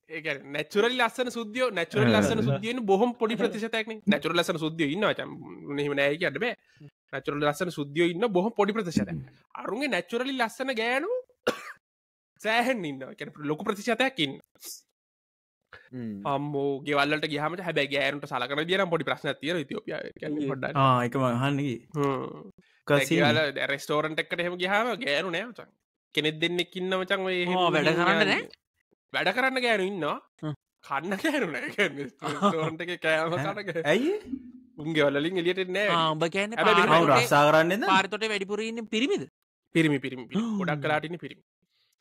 ඒ නැචුරල ලස්සන සුද්‍යෝ නැචුර ලස්සන සුද්ියන බොහොම පොඩි ප්‍රතිශතයක්න නැචුර ලසන සුද්ිය ඉන්න නම නෑ කියන්න බෑ නැචුර ලස්සන සුද්ියෝ ඉන්න බොහොම පොඩි ප්‍රතිශත අරුන්ගේ නැචුරලි ලස්සන ගෑනු සෑහන් ඉන්න ලොකු ප්‍රතිශතයක් ඉන්න අම්මෝ ගෙවල්ලට ගහමට හැබැ ගෑනට සලකන කියන පොඩි ප්‍රශ්න තියර තිෝපිය එක මහන්නකි රෙස්ටෝරන්ට එක්කට හෙම ගහම ගෑනු නෑ කෙනෙක් දෙන්නෙක් ඉන්න මචන් වැඩ කරන්න නෑ වැඩ කරන්න ගෑනු ඉන්නවා කන්න කෑනුනට කෑම ඇයි උන්ගේ වලින් එලියට නෑ ඔබ කියන්න රසාරන්න පාරිතොට වැඩිපුරන්න පිරිමිද පිරිමි පිරිමි ගොඩක් කලාටින පිරිමි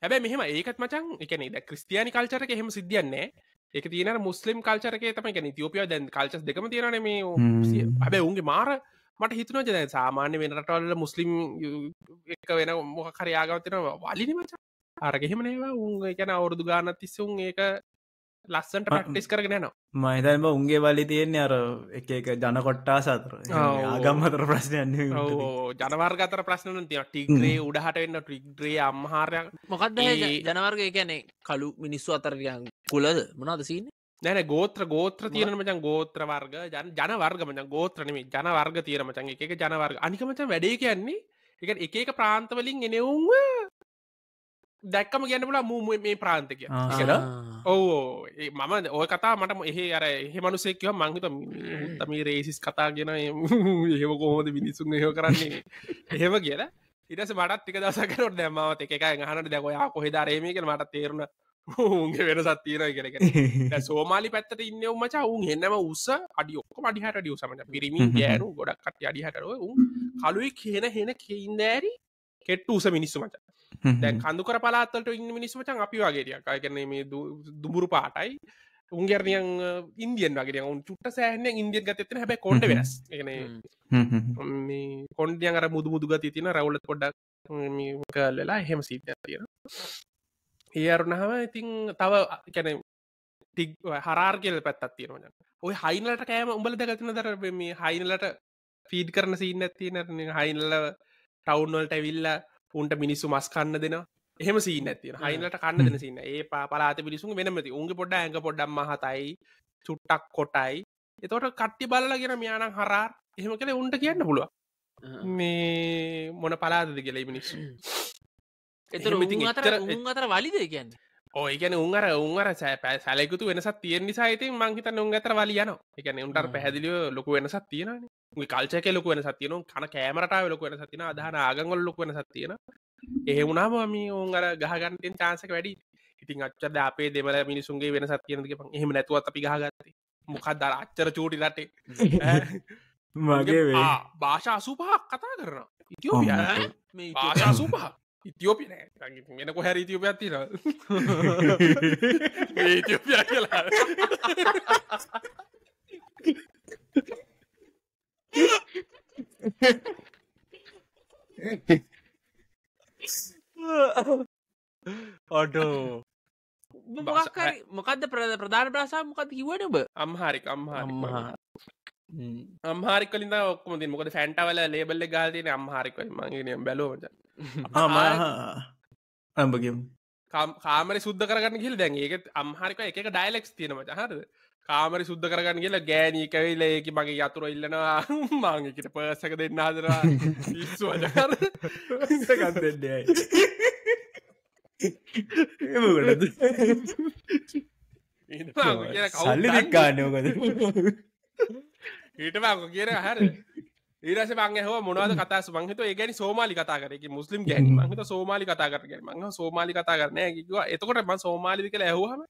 හැබැ මෙහම ඒකත් මචන් එකන ද ක්‍රස්තියානි කල්චරක හෙම සිදියන්නේ එක තියන මුස්ලිම් කල්චරක තම ගැන තිෝපිය දැන් කල්චස් දෙකම තියෙනන මේ හැබැ උන්ගේ මාර මට හිතන ජද සාමාන්‍ය වෙනටවල්ල මුස්ලිම් එක වෙන මොහ කරයාගවතෙන වලිනිමච අරගෙහෙම නේවා උන් ගැන අවුරදු ගානත් තිස්සුන් ඒක ලස්සන්ට ප්‍රක්ටිස් කරගෙන නවා මහිතන්ම උන්ගේ වලි තියෙන්නේ අර එක එක ජනකොට්ටා සතර ආගම්මතර ප්‍රශ්නයන්න ජනවර්ග අතර ප්‍රශ්නන තිය ටිග්‍රේ උඩහට වෙන්න ටිග්‍රේ අම්හාරයක් මොකක්ද ජනවර්ග එකැනේ කලු මිනිස්සු අතරගයන් කුලද මොනාද සිීන නැන ගෝත්‍ර ගෝත්‍ර තියන මචන් ගෝත්‍ර වර්ග ජනවර්ගමච ගෝත්‍රනම ජනවර්ග තීරමචන් එක ජනවර්ග අනිකමච වැඩේ කියන්නේ එක එක ප්‍රාන්තවලින් එනෙවුන්ව දැක්කම ගැන්න පුලා මූ මේ ප්‍රාන්තක කියලා ඕ මම ඕය කතා මට එහ අර එහෙමනුසෙක්කව මංහිත තම රේසිස් කතා ගෙන එහෙම කොහොද මිනිසුන් හෝ කරන්නේ එහෙම කියලා ඉටස මටත් තික දසකරට දැමාවත එක හනට දැකොයා කොහෙදරේමක මට තේරුණ උන්ගේ වෙන සත්තියන කරක සෝමාලි පැත්තට ඉන්න උමචා උන් හෙන්නම උස අඩි ඔක්ක මඩිහට ඩිය සමට පිරිමින් ගෑනු ගොඩක් කට අඩිහටරුව උන් කලුයි කියන හෙන කෙයින්නෑරි කෙට්ට උස මිනිස්සු මචා දැ කඳුකර පලාත්තලට ඉන්න මිනිස්මචන් අපි වගේරයක් අයගන මේ දුමුරු පාටයි උන්ගරනියන් ඉන්දියන් වගේ උන් චුට්ට සෑහන ඉන්දියන් ගතෙන හැබ කොඩ වෙනස් න කොන්ඩියන් අර මුදු මුදුග තින රවුල කොඩක් කල්ලලා හෙම සිීත තියෙන ඒ අරුණහම ඉතිං තව කැන ටික් හරාර්ගෙල් පැත්තත් තියෙනවන ඔය හයිනලට කෑම උඹල දෙගතින දර මේ හයිනලට ෆීඩ් කරන සිීන්න ඇතින හයිනල ටවුන්වල්ට ඇවිල්ලා උන්ට මිනිස්සු මස් කන්න දෙෙන එහම සීන ඇති හයිනට කන්න දෙෙන සින්න ඒ පලාත පිරිසු වෙනමති උන්ගේ පොඩ්ඩ ඇඟ පොඩ්ඩම් හතයි චුට්ටක් කොටයි එතවට කට්ටි බල්ලගෙන මියානං හරා එහෙම කළ උන්ට කියන්න පුළුව මේ මොන පලාදද කියලයි මිනිස්සු එතර ඉති අතර වලිද කියන්න ඕයගැන උන්ර උන්ර සෑ සැලකුතු වෙනසත් තියෙන් නිසා ඉතින් මංහිත උන්ගතර වලියන එකන උන්ට පැදිලිව ලොක වෙනසත් තියෙනන කල්චක ලොක වෙන සතියන කන කෑමරට ලොක වෙන සතින අදහන ආගංගොල් ලොක වෙන සතියන එහෙමුණම මි උන්ර ගහගන්තෙන් චාන්සක වැඩි ඉතින් අච්චද අපේ දෙමල මිනිසුන්ගේ වෙන සතියනක එහෙම නැතුව අපි ගහගත්ත මොකක් දර අච්චර චූටි ලටේ මගේ භාෂා සුපහක් කතා කරන ඉතිෝ භාෂා සුපහක් nih, ኢትዮጵያ ነቆሄር ኢትዮጵያ ቲ Ethiopia የኢትዮጵያ ይላል Aduh. Mukhang kari, muka ada perdana perdana berasa mukhang gimana, Mbak? Amharik, Amharik. Amharik. අම්හාරිකලින් ඔක්කම ති මොකද ෆැන්ටවල ලේබල්ල ගාතින අම්හාරිකයි මගේ බැලෝජ අම්බගම් කාමරි සුද්ද කරගන්න කියල දැන් ඒකත් අම්හරික එක ඩයිලෙක්ස් තියෙනමට හරද කාමරි සුද්ද කරගන්න කියලා ගෑනීකවෙල ඒකි මගේ යතුර ඉල්ලනවා මාගකට පසක දෙන්න ආදරවා ඉස්සුවජකර ඒ කවල්ලි දෙක්කානයෝකද ඊට මක කියන හර ඒරස මංහ මොනද කතා මංහත ඒගැනි සෝමාලි කතා කරක මුස්ලිම් ගැන මහත සෝමාලි කතා කරග මංහ සෝමාලි කතා කරන කිවා එතකොට ම සෝමාලික ඇහුහම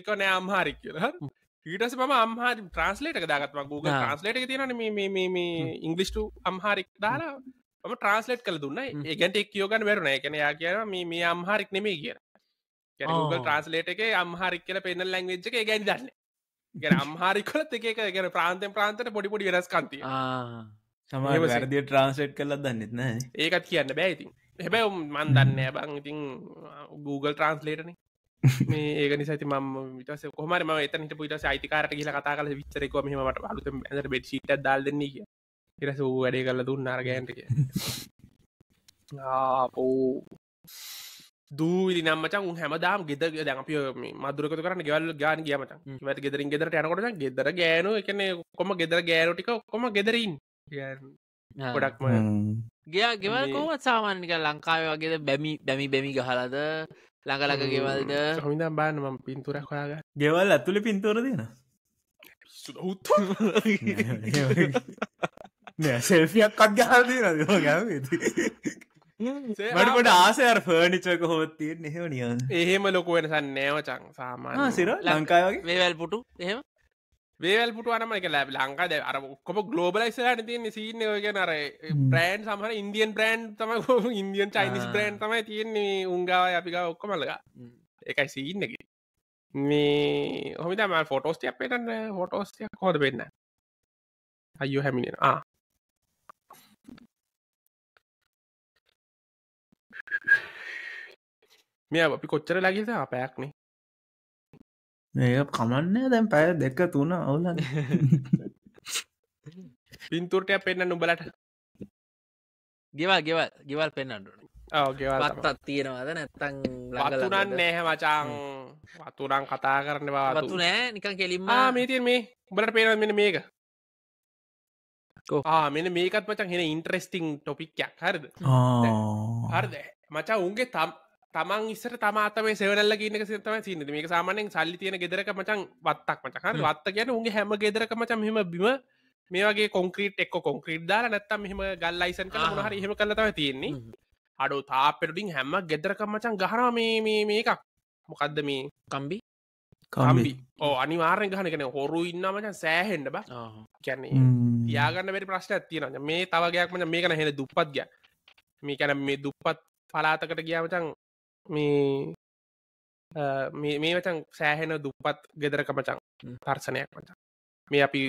එක නෑ අම්හාරි කියල ඊටස ම අම්හා ට්‍රන්ස්ලේට දාගත්ම Google ට්‍රන්ස්ලේට තියන ඉංගලිස්ට අම්හාරික් දාලා ම ට්‍රන්ස්ලේට් කළ දුන්න ඒගැට එක් කියෝගන් වැරුණ එකන යා කියන මේ අම්හාරික් නෙමේ කිය Google ට්‍රන්ස්ලේට එක අම්හාරික් කියල පෙන්න ලැංවෙච්ච එක ගැන් දන්න ගැන අම්හාරිකොලත් එක ගැන ප්‍රාන්තෙන් ප්‍රාන්තට පොඩිපොඩි වෙනස්කන්තිය සමාර වැරදිිය ට්‍රන්සට් කලත් දන්නෙත්න ඒකත් කියන්න බෑඉතින් හැබැයි මන් දන්න බං ඉතින් Google ට්‍රන්ස්ලේටන මේ ඒක නිසති ම විට කොමරම එතනට පුට සයිතිකාරට කියල කතා කල විච්චරක මෙමට අලුත ඇ බෙඩ් ිට දල්දන්නේ කිය ඉරස වූ වැඩේ කල දුන්නාර ගෑන්ටක ආපෝ දූවිලි නම්මචන් හැමදාම් ගෙදර දැන් අපිය මදුරකතු කරන්න ගෙවල් ගාන කියමට වැට ගෙදරින් ගෙදරට යනකොට ගෙදර ගෑනු එකන කොම ගෙදර ගෑනුටික කොම ගෙදරින් ගොඩක්ම ගයා ගෙවල් කොමත් සාමාන්‍යක ලංකාව වගේද බැමි බැමි බැමි ගහලද ළඟලක ගෙවල්ද හොඳම් බාන ම පින්තුර හොයාග ගෙවල් ඇතුළි පින්තෝර දෙන උත් සෙල්ෆියක් අත්ගහල දෙන ගැ මටකොට ආසයර ෆර්නිිචක හොත්තිය එහෙම නිය එහෙම ලොක වෙනසන් නෑවචන් සාමාන සිර ලංකාවගේ වේවැල් පුටු එහෙම වේල් පුට අනම එක ලැබ ලංකාද අර ඔක්කොම ගලෝබලයිස්ලාට තියන්නේ සීන ඔයග නර ප්‍රෑන්් සහර ඉන්දියන් ප්‍රෑන්් තම ඉන්දියන් චයිනිස් ප්‍රෑන්් තමයි තියෙන්නේ උන්ගාව අපික ඔක්කොමලග එකයි සීන්නක මේ හොමි තම ෆොටෝස්ටි අපේටන්න හොටෝස්ටයක් හොද වෙන්න අයු හැමිෙන ආ මේ අපි කොච්චර ලගිද පැක්නේ ඒ කමන්න දැන් පැය දෙක තුන අවුල පින්තුරටය පෙන්න්න නුබලට ගෙවල් ගෙවල් ගෙවල් පෙන්න්නටන ගෙවල්ත් තියෙනවාද නැත්තං ලගලනන් නෑහ මචාන් වතුරන් කතා කරනවා වතු නෑ නිකන් කෙලින්ම මීතින් මේ උඹලට පේන මෙන මේක මෙන මේකත් මචන් හෙන ඉන්ට්‍රෙස්ටිං ටොපික්යක් හරිද හරිද මචා උන්ගේ තම් තමන් ඉස්සර තමාතම සෙවනල්ල කියනක සිතම සිනද මේක සාමානෙන් සල්ලි තියෙන ගෙදරක මචන් වත්තක් මචහන් වත්ත කියන උගේ හැම ගෙදරක මචන් මෙම බිම මේගේ කොන්ක්‍රීට් එක් කොන්ක්‍රීට් දාල නැත්තම් මෙහම ගල්ලයිසන් කල හරි හෙම කලතව තියෙන්නේ අඩු තාපෙටඩින් හැම ගෙදරකම්මචන් ගහන මේ මේකක් මොකක්ද මේ කම්බි කාම්බි ඕ අනිවාරෙන් ගහන කෙන හොරු ඉන්නමචන් සෑහෙන්ඩ බ කියන්නේ යාගන්න වැරි ප්‍රශ්න ඇතින මේ තවගයක් මච මේකන හෙන දුප්පත්ග මේ කැන මේ දුප්පත් පලාතකට ගියාමචන් මේ මේ වචන් සෑහෙන දුප්පත් ගෙදරක මචන් තර්සනයක් මචා මේ අපි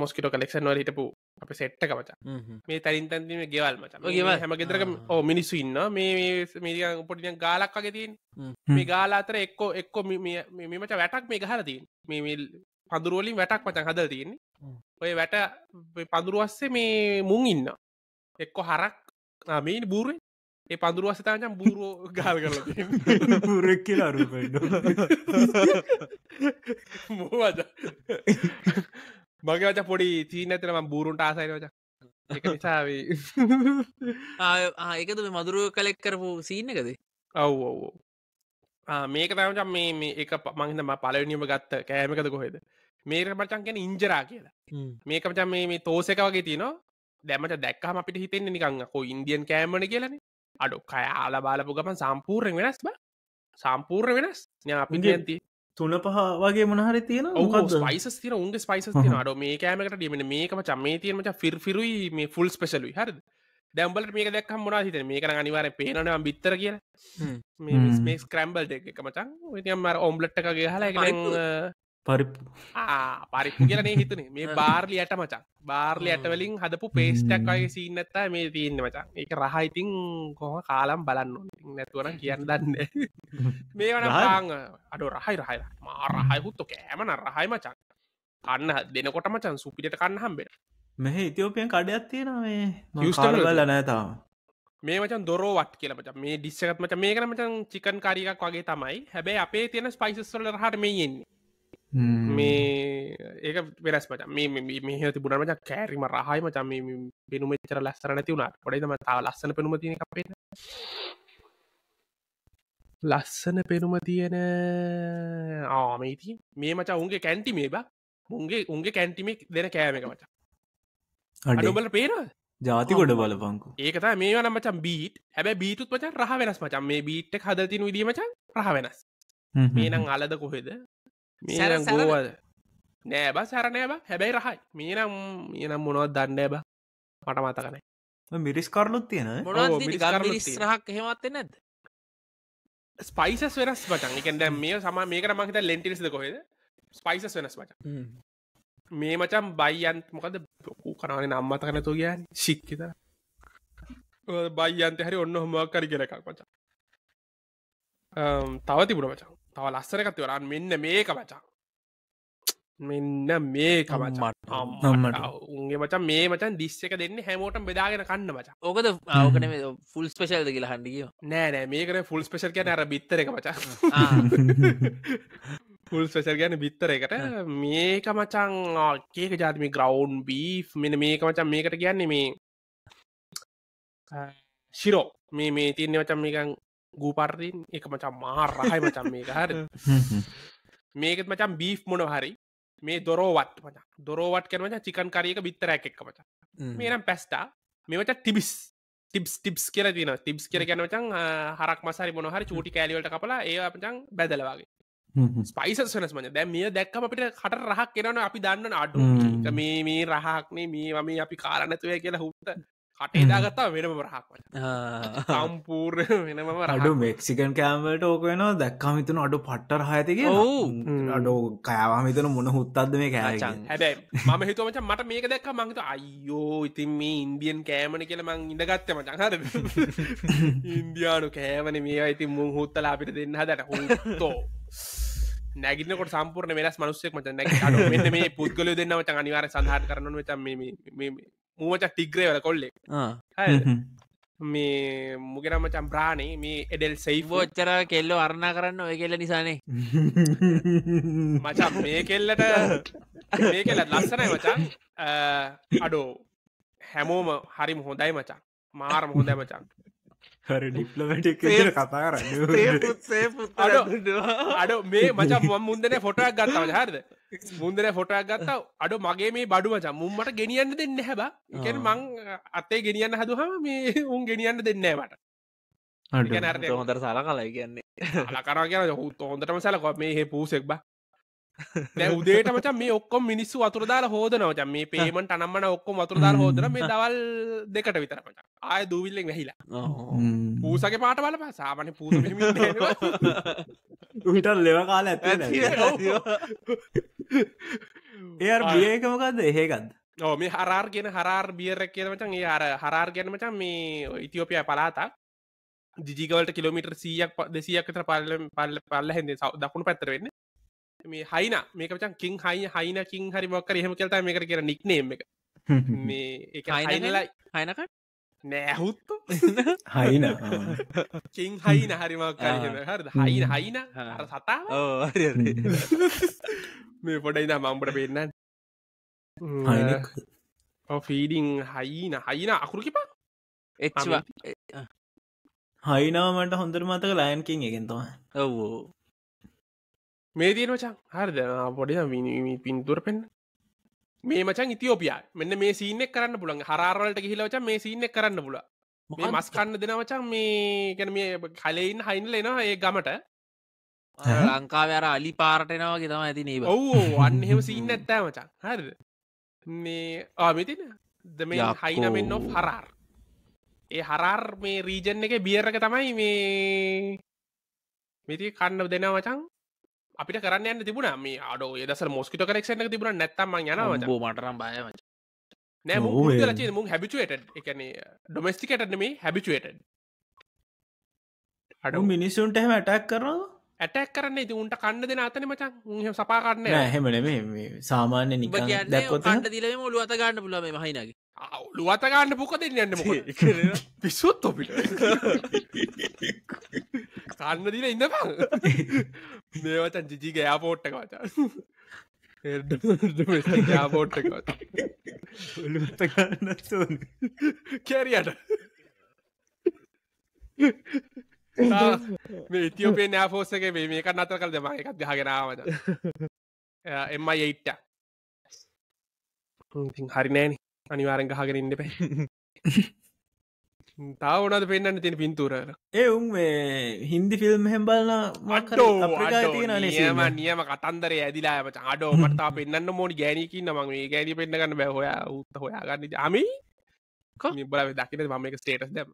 මොස්කිට කලෙක්ෂන් වල හිටපු අප සෙට්ටක මචා මේ තරින් තැන්දීම ගෙවල් මචා ගේ හැම ගෙදරකම ඕ මිනිස්සු ඉන්න මේ මේක උපටිය ගාලක් වගේතින් මේ ගාල අතර එක්කෝ එක්කෝ මෙමච වැටක් මේ ගහරතින් මේ පඳුරුවලින් වැටක් මචන් හදල් තියන්නේ ඔය වැට පඳුරුවස්සේ මේ මුං ඉන්න එක්කො හරක් මේ බූරේ ඒ පඳුරු අසතාචම් බූරුවෝ ගාල් කරල පුරෙක් කියලා අරු මෝවද මගේ වච පොඩි චීන ඇතනම බූරුන්ට ආසයිනෝච එක නිසාවේ ආයකතු මදුරුව කලෙක් කරපු සීනකද ඔව් ඔවෝ මේක තැමචම් මේ මේ එක මංහිතම පලවනිීම ගත්ත කෑමකද කොහෙද මේක මචන් ගැන ඉංජරා කියලා මේක මචන් මේ තෝසක වගේ තියනවා දැමට දැක්කම අපිට හිතෙන්නේ නිකං හෝ ඉන්දියන් කෑමන කියලන අඩු කයාල බාලපු ගමන් සම්පූර්ණ වෙනස් බ සම්පූර්ණ වෙනස් ය අපිගේ ඇති තුන පහ වගේ මොනහරි තියෙන පයිස තින උන්ගේ පයිස තින අඩු මේ කෑමකට ඩීමෙන මේකම චම්මේ තියීමට ෆිල්ෆිරුයි මේ ෆුල් ස්පෙශලුයි හරි දැම්බලට මේක දැක් මොනා හිත මේක අනිවාර පේනවා බිත්තර කියලා මේස් ක්‍රම්බල් එකමචන් ඔතිම් අර ඔම්බලට්ටකගේ හලා පරිප්පු පරිප්පු කියලනේ හිතන මේ බාර්ලි ඇට මචක් බාර්ලි ඇටවලින් හදපු පේස්ටක් අය සිීන්නත්ත මේ තියන්න මචන් එක රහයිතින් කොහ කාලම් බලන්න නැතුවන කියන්න දන්න මේ වන අඩු රහයි රහයි මාරහයකුත්තු කෑමන රහයි මචන් කන්න දෙනකොට මචන් සුපිට කන්න හම්බෙන මෙහ ඉතිෝපියන් කඩයක් තියෙනේ ල නෑතාව මේ මචන් දොරෝවත් කියලමට මේ ඩිස්සකත්මට මේ කනමචන් චිකන් කාරිකක් වගේ තමයි හැබැයි අපේ තියෙන ස්පයිසස්වල හට මේ යෙන්නේ මේ ඒක වෙනස් මට මේ තිබුණ මච කෑරීම රහයි මචම පෙනුම චර ලස්සර නැති වුණට පොඩයිම තා ලස්සන පෙනුම තියෙන අපේ ලස්සන පෙනුම තියෙන ආමේති මේ මචා උන්ගේ කැන්ටි මේ බා මුන්ගේ උන්ගේ කැන්ටිමික් දෙන කෑමක මචා අඩබල පේර ජාතිකොට බලපංකු ඒකත මේ වන මචම් බීට් හැබැ බීටුත් මචන් රහ වෙනස් මචන් මේ බීට්ට හදතින විදීමචන් රහ වෙනස් මේනම් අලද කොහෙද මීනම් ගුවද නෑබ සැරණෑබ හැබැයි රහයි මීනම් මීනම් මොනවත් දන්න බ පට මතකන මිරිස් කරලුත් තියෙන රහක් හෙමත් නැද ස්පයිසස් වෙනස් පටන් එකෙන්ද මේ සම මේකට මහිත ලෙන්ටිරිසිද කොහෙද ස්පයිසස් වෙනස් පට මේ මචම් බයියන් මොකද බොකු කරන අම්මත කනතු ගයන් ශික්කිත බයියන්ත හරි ඔන්න හොමක් කර කියෙනකක් මචා තව තිබුණ මචා තව ලස්සනකත් වරන් මෙන්න මේක මචා මෙන්න මේ කමට උන්ගේ මචන් මේ මචන් දිස්සක දෙන්න හැමෝට බෙදාගෙන කන්න මචා ඕකද ඕකන ෆුල් ස්පේශල්ද කියලා හන්ඩිය නෑනෑ මේකන ෆුල් ස්පේශල් කියන අර බිත්තර එක මචා ෆුල් ස්පේශල් ගැන බිත්තර එකට මේක මචන් ඒක ජාතිම ග්‍රවන්් බී මෙන මේක මචන් මේකට කියන්නේ මේ ශිරෝ මේ මේ තියන්නේ වචන් මේකන් ගූපර්රින් එක මචම් මාරහයි මචම් මේක හර මේකත් මචම් බී් මොන හරි මේ දොරෝවත් මච දොරෝවට කරමච චිකන් කරයක බිත්තරැක් එක් මච මේනම් පැස්ටා මෙමච ටිබිස් ටිබ්ස් ටිබ්ස් කියර තින ටිබ්ස් කර ගැනමචන් හරක් මසරි මොනහරි චූටි කෑලිවලට කපලා ඒමචන් බැදලවාගේ ස්පයිසස් වනස් මච දැ මේ දැක්කම අපිට කට රහක් කෙනන අපි දන්න අඩු මේ මේ රහක්නේ මේ වම අපි කාරණැතුවය කියලා හුට කට එදාගත්තා වෙනම රහක් සම්පූර් වෙනම රඩු මෙක්සිකන් කෑමට ඕක වෙන දැක්කා මිතුන අඩු පට්ටර හයතික අඩෝ කෑවා මිතන මොන හුත්තක්ද මේ කෑ හැබැයි මම හිතුවමච මට මේක දැක්ක මංහිත අයෝ ඉතින් මේ ඉන්දියන් කෑමන කියල මං ඉඳගත්තම චහර ඉන්දයානු කෑමන මේ ඉතින් මුං හුත්තලා අපිට දෙන්න දැට හුත්තෝ නැගිනකොට සම්පූර්ණ වෙනස් මනුස්සෙක් මට නැ මේ පුද්ගල දෙන්නවට අනිවාර සඳහට කරනු වෙතම් මූමචක් ටිග්‍රේ වල කොල්ලෙක් මේ මුගෙනම චම්ප්‍රාණේ මේ එඩෙල් සෙයිෝ ච්චර කෙල්ලෝ අරණා කරන්න ඔය කෙල්ල නිසානේ මචක් මේ කෙල්ලට මේ කෙල්ල ලස්සනයි මචන් අඩෝ හැමෝම හරිම හොඳයි මචන් මාරම හොඳයි මචන් හරි ඩිප්ලමටික් කතාර අඩ මේ මච මුන්දන ෆොටක් ගත්තාව හරද මුන්දර ෆොටක් ගත්ත අඩු මගේ මේ බඩුමචා මුම්මට ගෙනියන්න දෙන්න හැබ එකන මං අත්තේ ගෙනියන්න හදුහම මේ උන් ගෙනියන්න දෙන්නෑ මට හොඳර සලා කලා කියන්නේ ලකර කියන හුත් හොඳටම සලකො මේ හේ පූසෙක් බා දැවදේට මච මේ ඔක්කොම මිනිස්සු අතුරදාල හෝදනවච මේ පේමට අනම්මන ඔක්කොම අතුරදාල හෝදන මේ දවල් දෙකට විතර මච ආය දූවිල්ලෙක් වැහිලා පූසගේ පාට බලප සාමන පූ විටල් ලෙවකාල ඇත එය බියකමකක්ද එහෙකන්ද ඕ මේ හරාර් ගෙන හරාර් බියරක් කියනමචන් ඒ අර හරාර් ගැනමචන් මේ ඉතිෝපිය පලාතා දිජිගවලට කිලමිට සීයක් දෙසියක්කතර පල්ල පල්ල පල්ල හැදේ සව දකුණු පැත්තරවෙන්න මේ හයින මේකචන් කින් හයි හයින කින් හරි බොක්කර හම කල්ත මේ කර කියෙන නික්නේම එක මේ එක හයිනලයි හයිනකට නෑහුත්තු හයින කින් හයින හරිමක් හරි හයින හයින සතා මේ පොඩයිද මම්බට පෙන්න්න ෆීඩිං හයින හයින අකුරු කිපා එච්වා හයිනාමට හොඳර මතක ලයන්කින් එකෙන්තවා ඔවෝ මේ දීන මචන් හරිද පොඩි පින්තුර පෙන්න්න මේ මචන් ඉතිෝපිය මෙන්න මේ සීනෙක් කරන්න පුළන් හරවලට හිලවච මේ සීනෙක් කරන්න පුල මේ මස් කන්න දෙන මචන් මේ ගැන මේ කලයින් හයින්ල එනවා ඒ ගමට ලංකාවර අලි පාරටෙනවාගේ තම ඇති නේ ඔවෝ අන්න එහෙම සින්න ඇත්තෑ මචන් හරිද මේ ආමිතින ද මේ හයින මෙන්න හරාර් ඒ හරර් මේ රීජන් එක බියරක තමයි මේ මෙති කන්න දෙන මචන් අපිට කරන්න තිබුණ මේ අඩ දස මොස්කිට කරක්ෂන තිබුණ නැත්තම යන මටරම් බය නෑ ල මු හැබිචුවට එකන ඩොමස්ටිකට මේ හැබිචුවට අඩු මිනිස්සුන්ට හැම ඇටක් කරනවා ඇටක් කරන්න ඉති උන්ට කන්න දෙෙන අතන මචන් උහ සපා කරන්න හෙමන සාමාන්‍ය නික දැකොත් කන්න දිලම ලුවත ගන්න පුලම හහිනගේ ලුවත ගන්න පුක දෙන්න යන්න ම පිස්සුත් තොපිට කන්න දින ඉන්න පං මේවතන් ජිජි ගෑපෝට්ටක වචා ගෑපෝට්ටක ලුවත ගන්න කැරියට ඉතිෝපේ නෑෆෝසගේ මේ මේක අතර කල් දෙම එකක් දහගෙනාවද එම්මයි එයිට්ට හරිනෑන අනිවාරෙන් ගහගෙන ඉන්න පැ තාව ඕනද පෙන්න්න තියෙන පින්තුර ඒ උන් මේ හින්දි ෆිල්ම් හැම්බලන මටෝ නියම කතන්දර ඇදිලා ඇම අඩෝ මටතා පෙන්න්න මෝඩි ගෑනකින්න මං මේ ගෑනි පෙන්න්න ගන්න බැහොයා උත්ත හොයා ගන්න අමි බල දකින මම එක ස්ටේටස් දැම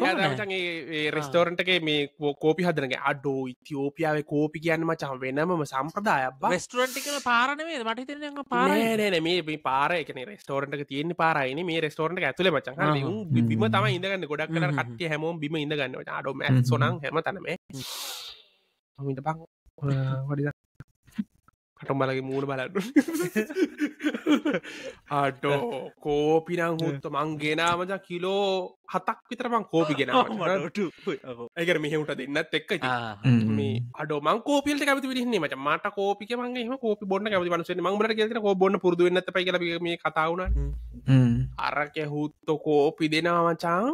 යාමචන් ඒ රෙස්ටෝරන්ටගේ මේ කෝපි හදරගේ අඩෝ ඉතිෝපියාව කෝපි කියන්න මචන් වෙනම සම්ප්‍රදායක් ස්ටරන්ටිකල පාරනේ මට තරන පාරනන මේ පාර එකන රෙස්ටෝරට තියන පාරයින මේ රෙස්ටෝරට ඇතුල මචන් බිම තම ඉඳගන්න ගොඩක් කන කටය හැමෝම් බිම ඉඳගන්න අඩෝ සොනන් හැම තනම මිට පං කටම්බලගේ මූුණ බලන්න අඩෝ කෝපිනං හුත්ත මං ගෙනාමජ කිලෝ හතක් විතරමං කෝපි ගෙනට ඇක මෙහෙමට දෙන්නත් එක්ක මේ අඩ මංකෝපිල් කැති විරන්නේ මට මට කෝපික මගේ කෝපි බොන්න කැති වනස මංගට ගෙතන බොන්න පුරදු වෙන්නත පැ මේ කතාවුණ අරක හුත්ත කෝපි දෙනාමචාන්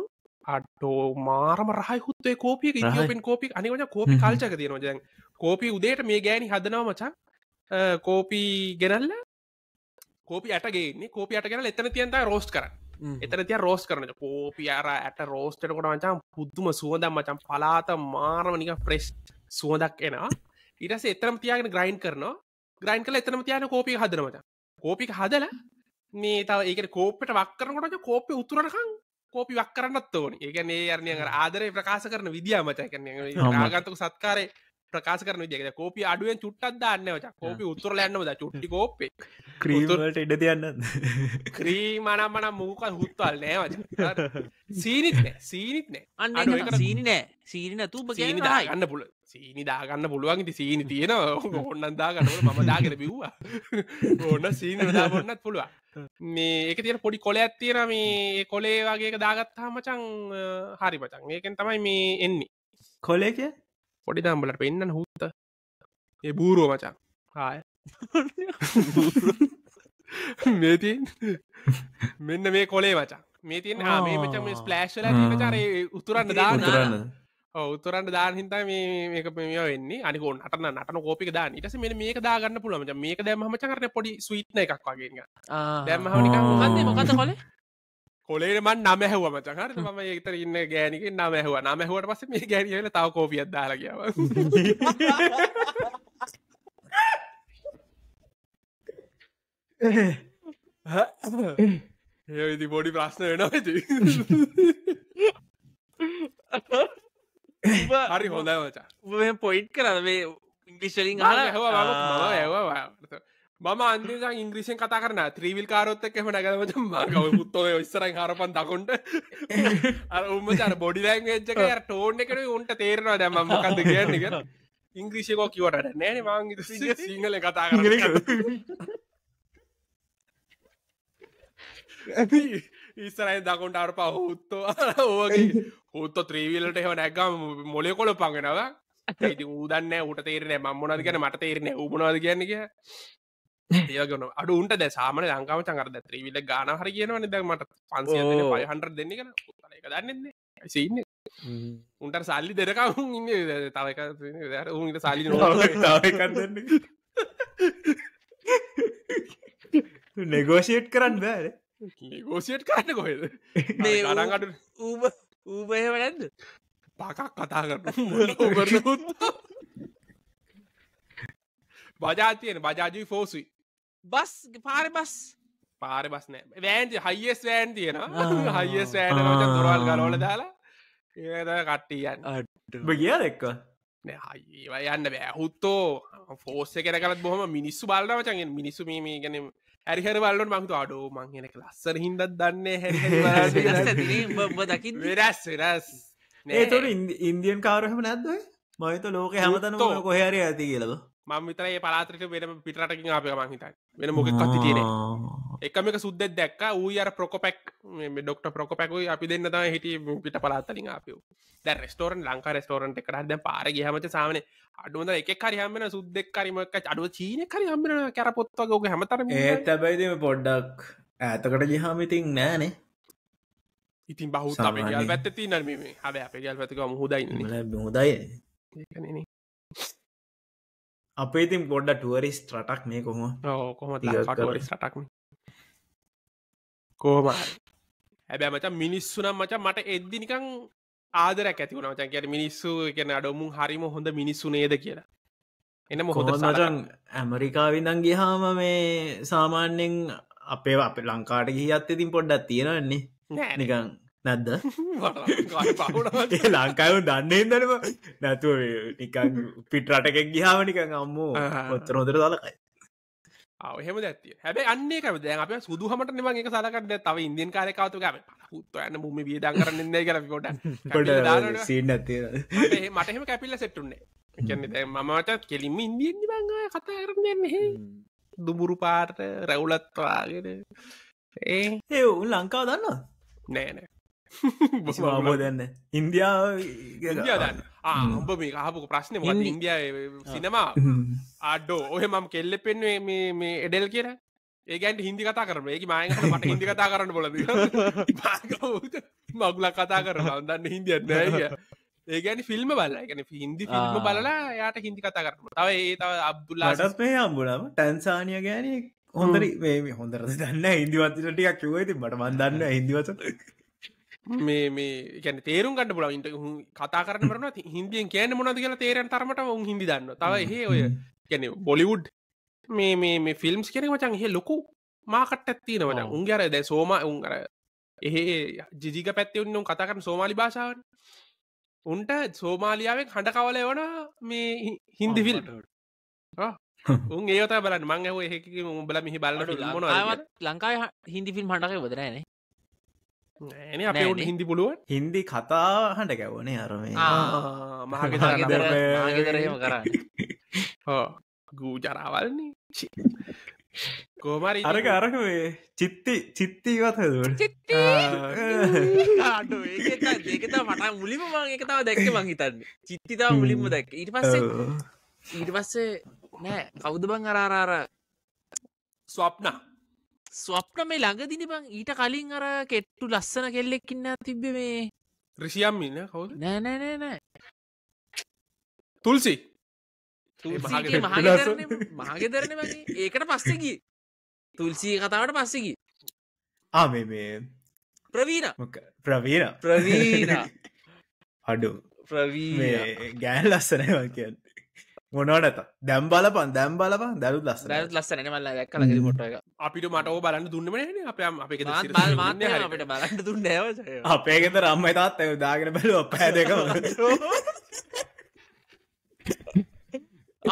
අඩෝ මාරම රහයි හුත්තේ කෝපිය ඉතිපෙන් කෝපි අනිවන කෝපි කල්චක තියෙනවා ජැන් කෝපි උදේට මේ ගෑනි හදනව මචන් කෝපි ගෙනල්ල කෝපි අටගේ කෝපි අට ගෙන එතන තියන්ත රෝස්් කර එතන තිය රෝස් කරන කෝපි අර ඇට රෝස්ටට කොට මචන් පුද්දුම සුවදම් මචන් පලාත මාරමනික ප්‍රෙස්් සුවදක් එනවා ඉරස එතරම් තියාගෙන ග්‍රයින් කරනවා ග්‍රයින් කල එතනම තියන කෝපි හදනමට කෝපික හදල මේ තව ඒක කෝපට වක්කරනකොට කෝපය උතුරනකං කෝපි වක් කරන්නත් ඕන ඒගැන ඒ අරණය අර ආදරය ප්‍රකාශ කරන විදිිය මච කරන ආගන්තක සත්කාරය ප්‍රකාශ කරන විදක කෝපි අඩුවෙන් චුට්ටක් දන්න ච කෝපි උතුර ලැන්නවද චුට්ටි කෝපේ ක්‍රීමට ඉඩ තියන්න ක්‍රීමනම්මන මූක හුත්වල් නෑව සීනිත් නෑ සීනිත් නෑ අන්න සීනි නෑ සීරින තුබ ගන්න පුල සීනි දාගන්න පුළුවන් ඉති සීනි තියෙන ඔන්නන් දාගන්නට මම දාගෙන බිව්වා ඕන්න සීනි දාගන්නත් පුළුවන් මේ එක තියෙන පොඩි කොලයක් තියෙන මේ කොලේ වගේ දාගත්තා මචන් හරි පචන් ඒකෙන් තමයි මේ එන්නේ කොලේක පොඩි දම්බලට පෙන්න්න හුත ඒ බූරුව මචා ආය මේති මෙන්න මේ කොලේ වචා මේ තින් මේ මච මේ ස්පලේශ්ල චර උතුරන්න දාන්න උතුරන්ට දාන හිත මේක මේ වෙන්න අනි ොට නටන කෝපි දාන ටස මේ මේක දාගන්න පුළුවම මේක දැමහම චරන පොඩි ස්විට්න එකක් වගේ දැමහ මොකත කොල කොලේම නමැහව මචහර ම ඒතර ඉන්න ගෑනික නමැහව නමැහවට පස මේ ගැනල තාව කෝපියත් දාලගව ඒදි බොඩි ප්‍රශ්න වෙනති හරි හොඳ වචා පොයිට් කරන්න මේ ඉංගිස්ලින් හර ඇවා ඇවා මම අන්දේසන් ඉංග්‍රීසින් කතා කරන ත්‍රීවිල් කාරොත්තක් එම නැගමච මගව පුත්තෝ ඉස්සරයි හරපන් දකොට උමචර බොඩි ලංගේච්චක ටෝන් එකට උන්ට තේරවා දැම මොකක්ද කියන්නක ඉංග්‍රීසිකෝ කිවට නෑන මංග සිංහල කතා ඇති ඉස්සරයි දකුන්ට අර පහ උත්තෝ ඕගේ හුත්ත ත්‍රීවිල්ලට එහ නැගම් මොලෙ කොල පගෙනවා ඇති ඌදන්න ට තේරන මම්මනද ගැන මට තේරන උපුණවාද කියන්නේ කිය ඒයගන අඩුන්ට ද සාමන ලංකාව චංකර ත්‍රීවිල ගාන හර කියනවන දමට පන්සිය පයහන්ට දෙන්න කන දන්නන්නේ සින්න උන්ට සල්ලි දෙරකවුන් ඉන්න තවක උන්ට සල්ලි නෙගෝෂේට් කරන්න බෑ නිගෝසිට් කරන්න කොහෙද නරගට ඌබ ඌබය වැද පාකක් කතා කරන්න බජාතියන බජාජී ෆෝසුයි බස් පාර බස් පාර බස් නෑ වෑන් හයිස් වෑන් තියෙන හයිස් වෑන දොරල් ගලෝල දාලා ඒද කට්ටියන්න ගිය එක්ක හයි යන්න බෑහුත්තෝ ෆෝස කර කලත් බොහම මිනිස්සු බල්ලවචන්ගෙන් මිනිස්සු මේ ගැන ඇරිහර වල්ලන් මංතු අඩෝ මංහෙනක ලස්සර හින්දත් දන්න හැ දකි රැස් රැස් ඒතුට ඉන්දියන් කාරහම නැත්දයි මවිත ලෝක හැමතන කොහරි ඇති කියලවා මම විතර ඒ පලාත්‍රක වෙන පිටරටකින් අපේ මහිතයි වෙන මොකක්වත් තියෙන එකම එක සුද්දෙක් දැක්ක ඌ අර ප්‍රකොපැක් ඩොක්ට ප්‍රකොපැකුයි අපි දෙන්න තම හිට පිට පලාත්තලින් අපිය දැ රස්ටෝරන් ලංකා රස්ටෝරන්ට එකට දැ පාර ගහමට සාමන අඩුවද එක කරහමෙන සුද්දෙක් කරීමක් අඩුව චීන කරහමෙන කැර පොත්තක ඕක හැමතර ඒ තැබයිදම පොඩ්ඩක් ඇතකට ජිහාමිතින් නෑනේ ඉතින් බහු පැත්ත තිනීම හැ අප ගල් පැතික හොදයි හොදයි අපේ ඉතින් පොඩ්ඩ ටුවරිස් ටක් මේ කොහොම කොහොම ටරිස් ටක් කෝම හැබැ මච මිනිස්සුනම් මච මට එද්දි නිකං ආදර ඇතිවුණ මචන් කියට මිනිස්සු කියෙන අඩොමුම් හරිම හොඳ මිනිස්සු නේද කියලා එනම හොඳ සටන් ඇමරිකාවිඳන් ගිහාම මේ සාමාන්‍යෙන් අපේ අප ලංකාට ගිහත් ඉතින් පොඩ්ඩක් තියෙනන්නේ නෑ නිකං නැද්ද ලංකාව දන්නේ දනම නැතුව නිකන් පිට රටකෙක් ගියාව නිකන් අම්මෝ ඔොත්තර හොදර දලකයි එහෙම දැත්තිය හැබ අන්නේ කම දැන් අප සුදුහමට නිම එක සලකට තව ඉන්දියන් කාරකාවතු ගම හුත්ව යන්න මුම වියදන් කරන්න කර කොට මටහෙම කැපිල්ල සෙට්ටුන්නේ කියන්නේ මමට කෙලින්ම ඉන්දියෙන් නිබංගය කතා කරන්නන්නේ දුබුරු පාට රැවුලත්වාගෙන ඒ ඒ උන් ලංකාව දන්න නෑනෑ බෝ දන්න ඉන්දියාව දන්න ආම්බ මේ හපු ප්‍රශ්නය ම ඉන්දිය සිනමා අඩෝ ඔහ මම කෙල්ල පෙන්වේ මේ මේ එඩෙල් කියෙන ඒගැන්ට හින්දි කතා කරම ඒ මයක මට හිදි කතා කරන්න බොලද මගුලක් කතා කරන්න දන්න හින්දියන්න ඒගැන ෆිල්ම් බල ගැන හින්දි ෆිල්ම් බලලා යායට හින්දි කතා කරම තව ඒ තව අබ්දුල්ලාටස් මේ අම්බුලම ටැන්සානිය ගෑනෙක් හොඳරි මේ හොඳර දන්න ඉදිවත්ට ටිකක් කිවති බට මන්දන්න ඉදිවස මේ මේ ගැන තේරුම් ගන්න පුල ඉට හු කතා කරන රන හින්දියෙන් කියන්න මොනද කියලා තේරෙන තරමට උන් හිදි දන්න තව හ ඔය ගැන බොලිවුඩ් මේ මේ මේ ෆිල්ම්ස් කෙනෙ මචන් හ ලොකු මාකට ඇත්තින වට උන්ගේ අර දැ සෝම උන් කර එහ ජිජික පැත්තේ උන්නුම් කතා කරන සෝමාලි භාෂාවන් උන්ට සෝමාලියාවෙන් හඬ කවල වන මේ හින්දි ෆිල්ම් උන් ඒත බල මං හෝ හෙක බල මෙහි බලට ලංකාව හින්දි ෆිල්ම් හටක වදරෑනේ අපට හින්දි පුළුව හින්දි කතා හට ගැවනේ අරම මහගෙදරම කර ගූ ජරාවල්න්නේ කෝමරි අරක අරක වේ චිත්ති චිත්තිීවත ඒකතා මට මුලිම මං එකතාව දැක්ක මං හිතන්න චිත්තිතාව මුලින්ම දැක් ඉට පස්ස ඊට පස්සේ නෑ කෞුද බං අරාරාර ස්වප්නා ස්වප්න මේ ළඟදින බං ඊට කලින් අර කෙට්ටු ලස්සන කෙල්ලෙක්කින්න තිබ්බ මේ රිසියම් ඉන්න කවු නෑනෑනෑනෑ තුල්සි මහගෙදරන ඒකට පස්සකි තුල්සී කතාවට පස්සකි ආ මේ මේ ප්‍රවීණ ප්‍රවීණ ප්‍රවීණ අඩු ප්‍රවී ගෑන් ලස්සනය වල් කියන්න මොනට දැම් බලපන් දැම් බලපන් දැරු ලස් දැත් ලස්ස නමල්ල දැක් ල ොට අපිට මටෝ බලන්න දුන්නමන අප අප අපට බලන්න දුන්න අපේගෙත රම්මයි තාත් ඇ දාගෙන බැල පැදක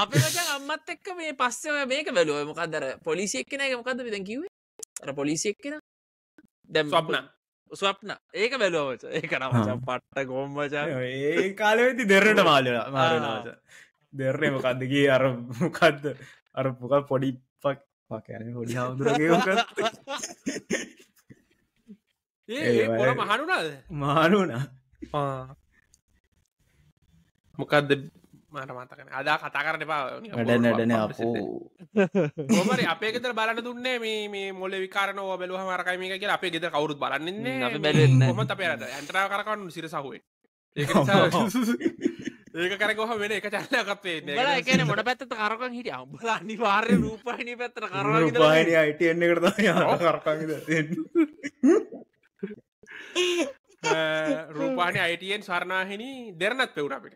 අප අම්මත් එක්ක මේ පස්සව මේක බැලුව මොකදර පොලිසික් නෑ මොකද විදැ කිවේ පොලිසික් කෙන දැම් පබ්න ස්වප්න ඒක බැලෝච ඒක නම පට්ට ගොම්මචා ඒ කාලවෙති දෙරට මාලලා මාරනාච දෙරන්නේ මොකක්දගේ අර මොකක්ද අර පුකල් පොඩි පක් පකන පොඩි හාමුදුරගේ මහනුනාද මානුනා මොකක්ද මට මතකන අදා කතා කරන වැඩනඩන මර අපේ ගෙතර බලන්න දුන්නේ මේ මේ මොල විකාරන බැලුව මරකයිම එක අපේ ගෙත කවරුත් බලන්නන්නේ බැලන්න ම අප ඇන්ටර කරකන්න සිර සහුවේ ඒ ඒක කරකොහ වෙන එක චල්ලකත් ලා එකන මොට පැත්ත කරකන් හිට අම්බල අනිවාර්ය රූපහිනි පැත්තර කර පාන අයිට එන්න කරත රූපාණි අයිටයෙන් සරණාහිනි දෙරනත් පෙවුණ අපිට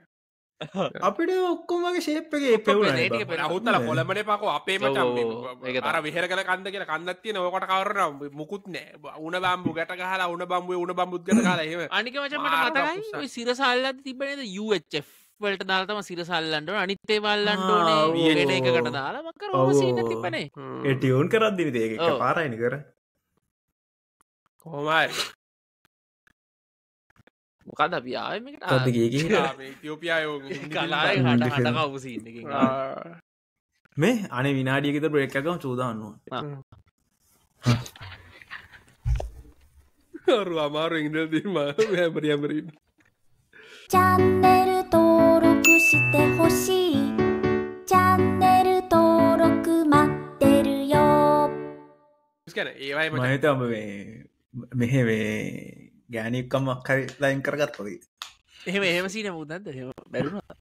අපිට ඔක්කොමගේ ශේප්ගේ පෙවුණ හුත්තල කොළමන පකු අපේමට අර විහර කල කන්ද කියෙන කන්නත්තිය නොකට කවරන මුකුත් නෑ උන බම්බු ගැට හලා උන බම්බුව උන බම්බුද්ග කාලය අනික වචමට මතයි සිරසල්ල තිබනද UHF වලට දාලතම සිරසල්ලන්ට අනිත්තේවල්ලන්ට න එකකට දාලාමකර තිබනේ එටියවුන් කරද්දිවි දේ පාරයිනි කර කොමයි මොකද අපියාවගේ මේ අනේ විනාඩියකෙත බ්‍රේක්කම චූදාන්නවා රු අමාරු ඉංගල් දීම හැමරි හැමරීම චන්දර ってほしい」「チャンネル登録待ってるよ」මහිතම මෙහෙ මේ ගෑනික්කමක් කරි ලයින් කරගත්තද එහෙම එහෙම සින මුදන්ද හෙම බැරුණා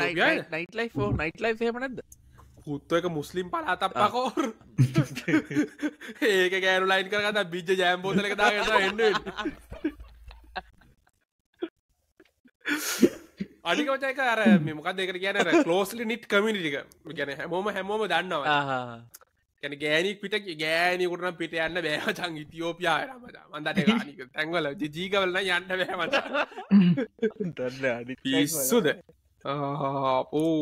නයිට ලයි ෝ නයිට ලයි හෙමනද පුත්තුවක මුස්ලිම් පල අතපකෝ ඒක ගෑනු ලයින් කරගත බිජ්ජ ජෑම්බෝතලක දාගන්න එන්න අනිකෝචයක අර මොකක් දෙකට කියන කලෝස්ලි නිට් කමිනිික ගැන හැමෝම හැමෝම දන්නවා ගැන ගෑනික් පිට ගෑනිකුටන පිට යන්න බෑහචන් ඉතිෝපියා මන්දට ගනික තැන්වල ජීකවලන යන්න බෑමට පිස්සුද පූ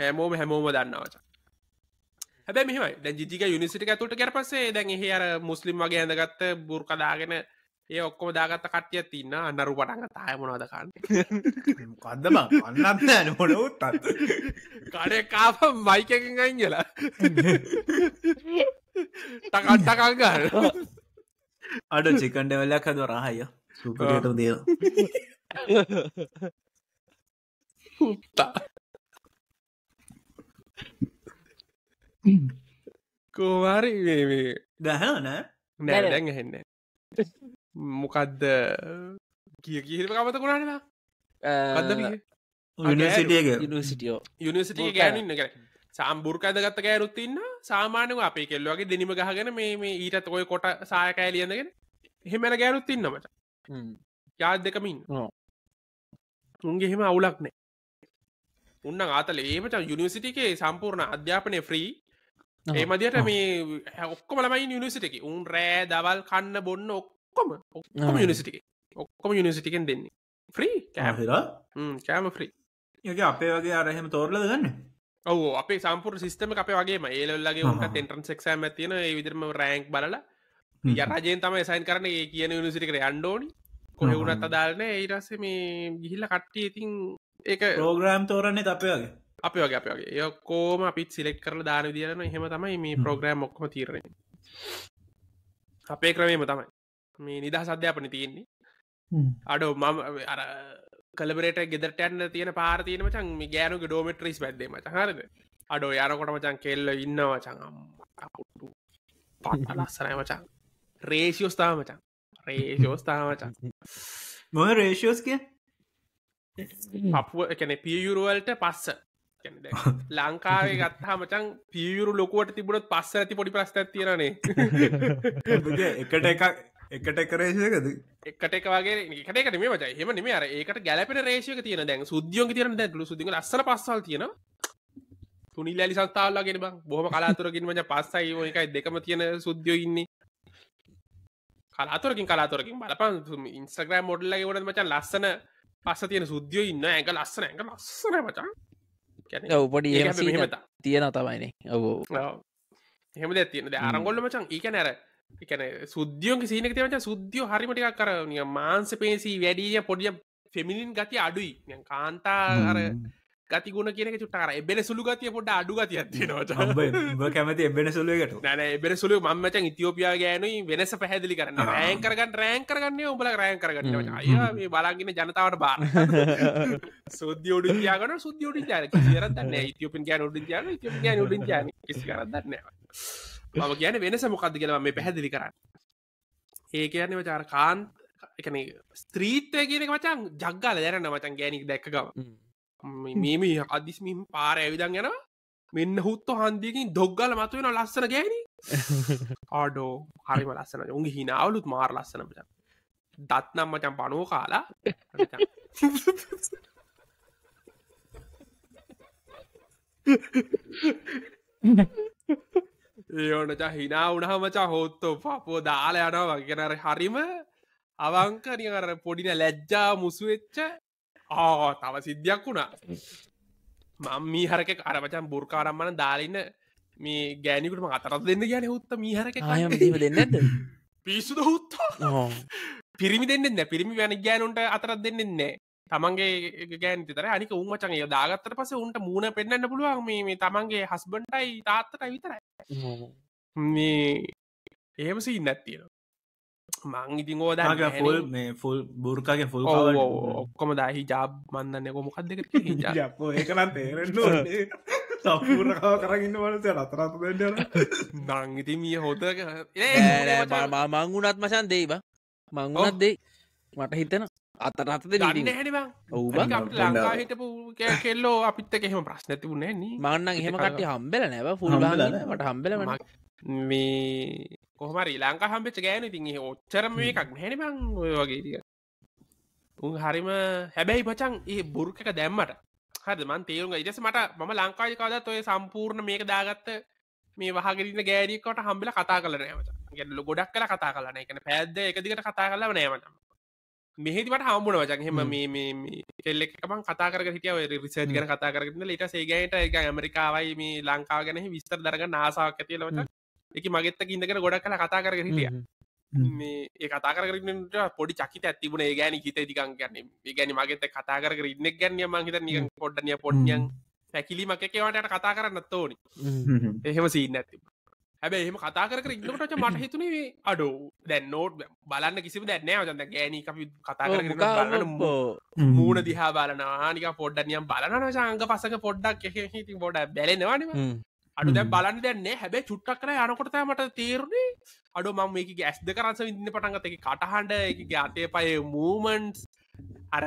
හැමෝම හැමෝම දන්නවට හැබැ මෙම දැ ජික යුනිසිට ඇතුට කර පසේ දැන් එහි අර මුස්ලිම් වගේ ඇඳගත්ත බුර් කදාගෙන ඒ ඔක්කොම දාගත්ත කට්ටිය තින්න අන්නරු පටන්ග තාය මොනදකන්න කදම අන්නත් නොන උත්තත් කඩේ කාප මයිකකගයින් කියලා තකට්ටකංග අඩ චිකන්ඩ වෙලක් හද රහය සුපට දේ උත්තා කෝවාරි දැහනෑ නෑ දැන් හෙන්නේ මොකක්ද කිය කියීම කමත කුණානවා යනිසිටියෝ යනිසිටිය ගෑනන්න කර සම්බුර්කද ගත්ත ගෑරුත්තින්න සාමානක අපේ කෙල්ලවාගේ දෙනිම ගහගෙන මේ මේ ඊටත් ඔය කොට සායකෑ ලියඳගෙන එහෙමැන ගෑරුත්තින්නමට යාත් දෙකමින් තුන්ගේ එහෙම අවුලක් නෑ උන්න ආතල ඒමට යුනිසිටිකේ සම්පූර්ණ අධ්‍යාපනය ෆ්‍රී ඒ මදිට මේ හැක්කොමලමයි නිනිසිටක උන් රෑ දවල් කන්න බොන්න ඔක් ඔක්කොම ඔක්කොම යනිසිටික ඔක්කොම යනිසිටිකෙන් දෙන්නේ ්‍රී කෑමහිලා කෑම ්‍රී යක අපේ වගේ අරහෙම තෝරල දන්න ඔව අප සම්පර සිස්ටම අප වගේ ඒල්ලගේ ට ෙන්ටන් සෙක්ෂම තියන විදිරම රෑන්ක් බල යරජයෙන් තම සයින් කරන ඒ කියන නිසිටිකර අන්්ඩෝනි කොහෙවුනත් අදාලන ඒරස මේ ගිහිල්ල කට්ටිය ඉතින් ඒ පෝග්‍රෑම් තෝරන්නේ අපේ වගේ අප වගේ අප වගේ යොක්කෝම අපිත් සිලෙක්් කරල දාන දිරන හෙම තමයි මේ ප්‍රෝග්‍රෑම් ක්ම තීරණ අපේ ක්‍රමේම තමයි මේ නිදහ සධ්‍යාපන තියෙන්නේ අඩු මම අර කලබරට ගෙදරටන්න තියෙන පාතියන මචන් ගෑනු ඩෝමට්‍රිස් බැද්දේ මච හරද අඩෝ යනකොට මචන් කෙල්ල ඉන්නවා චං අපපුට්ටු පලස්සනය මචන් රේෂියෝස්ථාව මචන් රේෂෝස්ථාව මචන් මො රේෂෝස් කිය අපුව එකන පියයුරුවලට පස්ස ලංකාවේ ගත්තා මචන් පියුරු ලොකුවට තිබුණත් පස්ස ඇති පොඩි ප්‍රස්ථ තියෙනනේ එකට එකක් එකට එක රේෂයකද එකට එක වගේ එකට මේ මච හෙම නිම අර ඒකට ගැලපෙන රේෂයක තියෙන දැන් සුද්ියෝ තියන දැ සුදි ලස්සන පස්සල් තියෙන තුනි ලි සතාල්ලාගෙන බං බොහම කලාතුරකින් මච පස්සයි එකයි දෙකම තියෙන සුද්ියෝ ඉන්නේ කලාතුරකින් කලාතුරකින් බලපන් ඉන්ස්ටග්‍රම් මොඩල්ලගේ වන මච ලස්සන පස්ස තියෙන සුද්ියෝ ඉන්න ඇඟ ලස්සන ඇඟ ලස්සන මචන් උපඩි තියෙන තමයිනේ ඔබ හෙම දෙ තියෙන අරගොල්ල මචන් ඒක නැර එකන සුද්ියෝක සිනක තිමට සුද්ියෝ හරිමටික කරනය මාන්ස පේසි වැඩිය පොඩිය ෆෙමිලින් ගති අඩුයි කාන්තා අර ගතිගුණ කියෙන චුටාර එබෙන සුළු ගතිය පොඩ අඩු ගති ඇතිනවා කැමති එබෙන සුළුවට න එබෙන සුළු මංමචන් ඉතිෝපියා ගෑනයි වෙනස පැහැදිලි කරන්න රෑන්කරගන්න රෑන්කරගන්න උඹල රෑන්කරගන්න අය බලාගෙන ජනතාවට බා සුද්ියෝඩ යාගන සුද්ියෝඩ ජාන රන්න ඉතිෝපින් ගෑන ඩ ජාන ඉතිෝපින් ගෑන ඩින් ජාන කිසි කරදන්නවා මම ගැන වෙනස මොකක්ද කියලා මේ පැහැදිලි කරන්න ඒ කියන්නේ මචාර කාන් එකන ස්ත්‍රීත්වය කියනක මචන් ජක්ගල දැරන්න මචන් ගෑනික් දැක්කව මේම අදිස්මීම් පාර ඇවිදන් යනවා මෙන්න හුත්තු හන්දියකින් දොග්ගල මතුවෙන ලස්සන ගෑන ආඩෝ හරිම ලස්සන උන්ගේ හිනාවලුත් මාර ලස්සනමට දත්නම් මචන් පනෝ කාලා Ha ha ha. ඒඔනචා හිනා උනහ මචා හෝත්තෝ පපෝ දාල යනවා වගෙනර හරිම අවංකනිකර පොඩින ලැජ්ජා මුසුවෙච්ච ආ තව සිද්ධියක් වුණා මං මීහරක අරමචන් බුර්කාරම්මන දාලන්න මේ ගෑනිකුටම අතරත් දෙන්න ගැන හුත්ත මීහරක යම දෙන්න ඇද පිසුද හුත්තා පිරිමි දෙන්න පිරිමි වැනි ගෑනුන්ට අතරත් දෙන්නෙන්නේ තමන්ගේ ගෑන් තර අනික උමචන් ඒ දාගත්තට පස උන්ට මූුණ පෙන්න්න පුළුවන් මේ තමන්ගේ හස්බන්ටයි තාත්තට විතරයි මේ එහෙමසි ඉන්නත්තියෙන මං ඉතින් ඕ ෆොල් මේ ෆොල් බුර්කාගේ ෆොල් ඔක්කොම දාහි ජාබ් මන්දන්න කොමොකක් දෙක ඒකනම් තේරෙන්න සපූර්කාව කරගන්න වලස රතරත් වෙන්න නංගිති මිය හොතක මංගුනත් මසන් දේවා මංගුනත් දෙයි මට හිතන අතරත ලංකා හිටපු කෙල්ලෝ අපිත් එහෙම ප්‍රශ්න තිබුණේ මන්න එහෙම කට හම්බෙල නැව ෆුල්බලට හම්බෙල මේ කොහමරි ලංකා හම්බෙච ගෑන තින් ඔච්චරම එකක් හැනි බං ඔය වගේ උන් හරිම හැබැයි පචන් ඒ බුරුකක දැම්මට හදමන් තේරුම් ඉදෙස මට ම ලංකායි කවදත් ඔය සම්පූර්ණ මේක දාගත්ත මේ වහගරින්න ගෑනීකොට හම්බෙල කතා කල නෑමට ගැල්ලු ගොඩක් කල කතා කලන එකන පැද්ද එකදිකට කතා කලව නෑමටම මෙහිදිවට හම්බුණ වචන් හෙම මේ කෙල්ලෙක්කම කතා කර හිටිය රිසර්් ගන කතා කරන්න ලට සේගයට එක ඇමරිකාවයි මේ ලංකාව ගැන විස්තර දරග නාසාක් ඇතිය ලවච එක මගෙත්තක ඉඳගෙන ගොඩක් කල කතා කර හිටිය මේ ඒ කතා කරට පොඩි චකිත ඇතිබුණ ඒ ගෑන හිත දිකන් ගන්න ගැන මගෙත කතා කර ඉන්න ගැන්න මහිත නික පොඩ්ඩනිය පොඩ්ියන් පැකිලි මකකවට කතා කරන්න තෝනි එහෙම සිීන්න ඇතිබ හැබැ එහම කතා කර ඉන්නකට මට හිතුනේ අඩු දැන් නෝට් බලන්න කිසිම දැන්නෑ ජන්ද ගෑන අපි කතා කර මූුණ දිහා බලනානික පොඩ්ඩනියම් බලන ශංග පසක පොඩ්ඩක් හිති බොඩ බැලෙනවානම අඩු දැ බලන්න දැන්න හැබැ චුට්ටක් කර යනකොට මට තේරුණේ අඩු මම මේ ගැස්ද කරස ඉන්න පටන්ගතක කටහන්ඩ එක ගාතය පය මූමන්ස් අර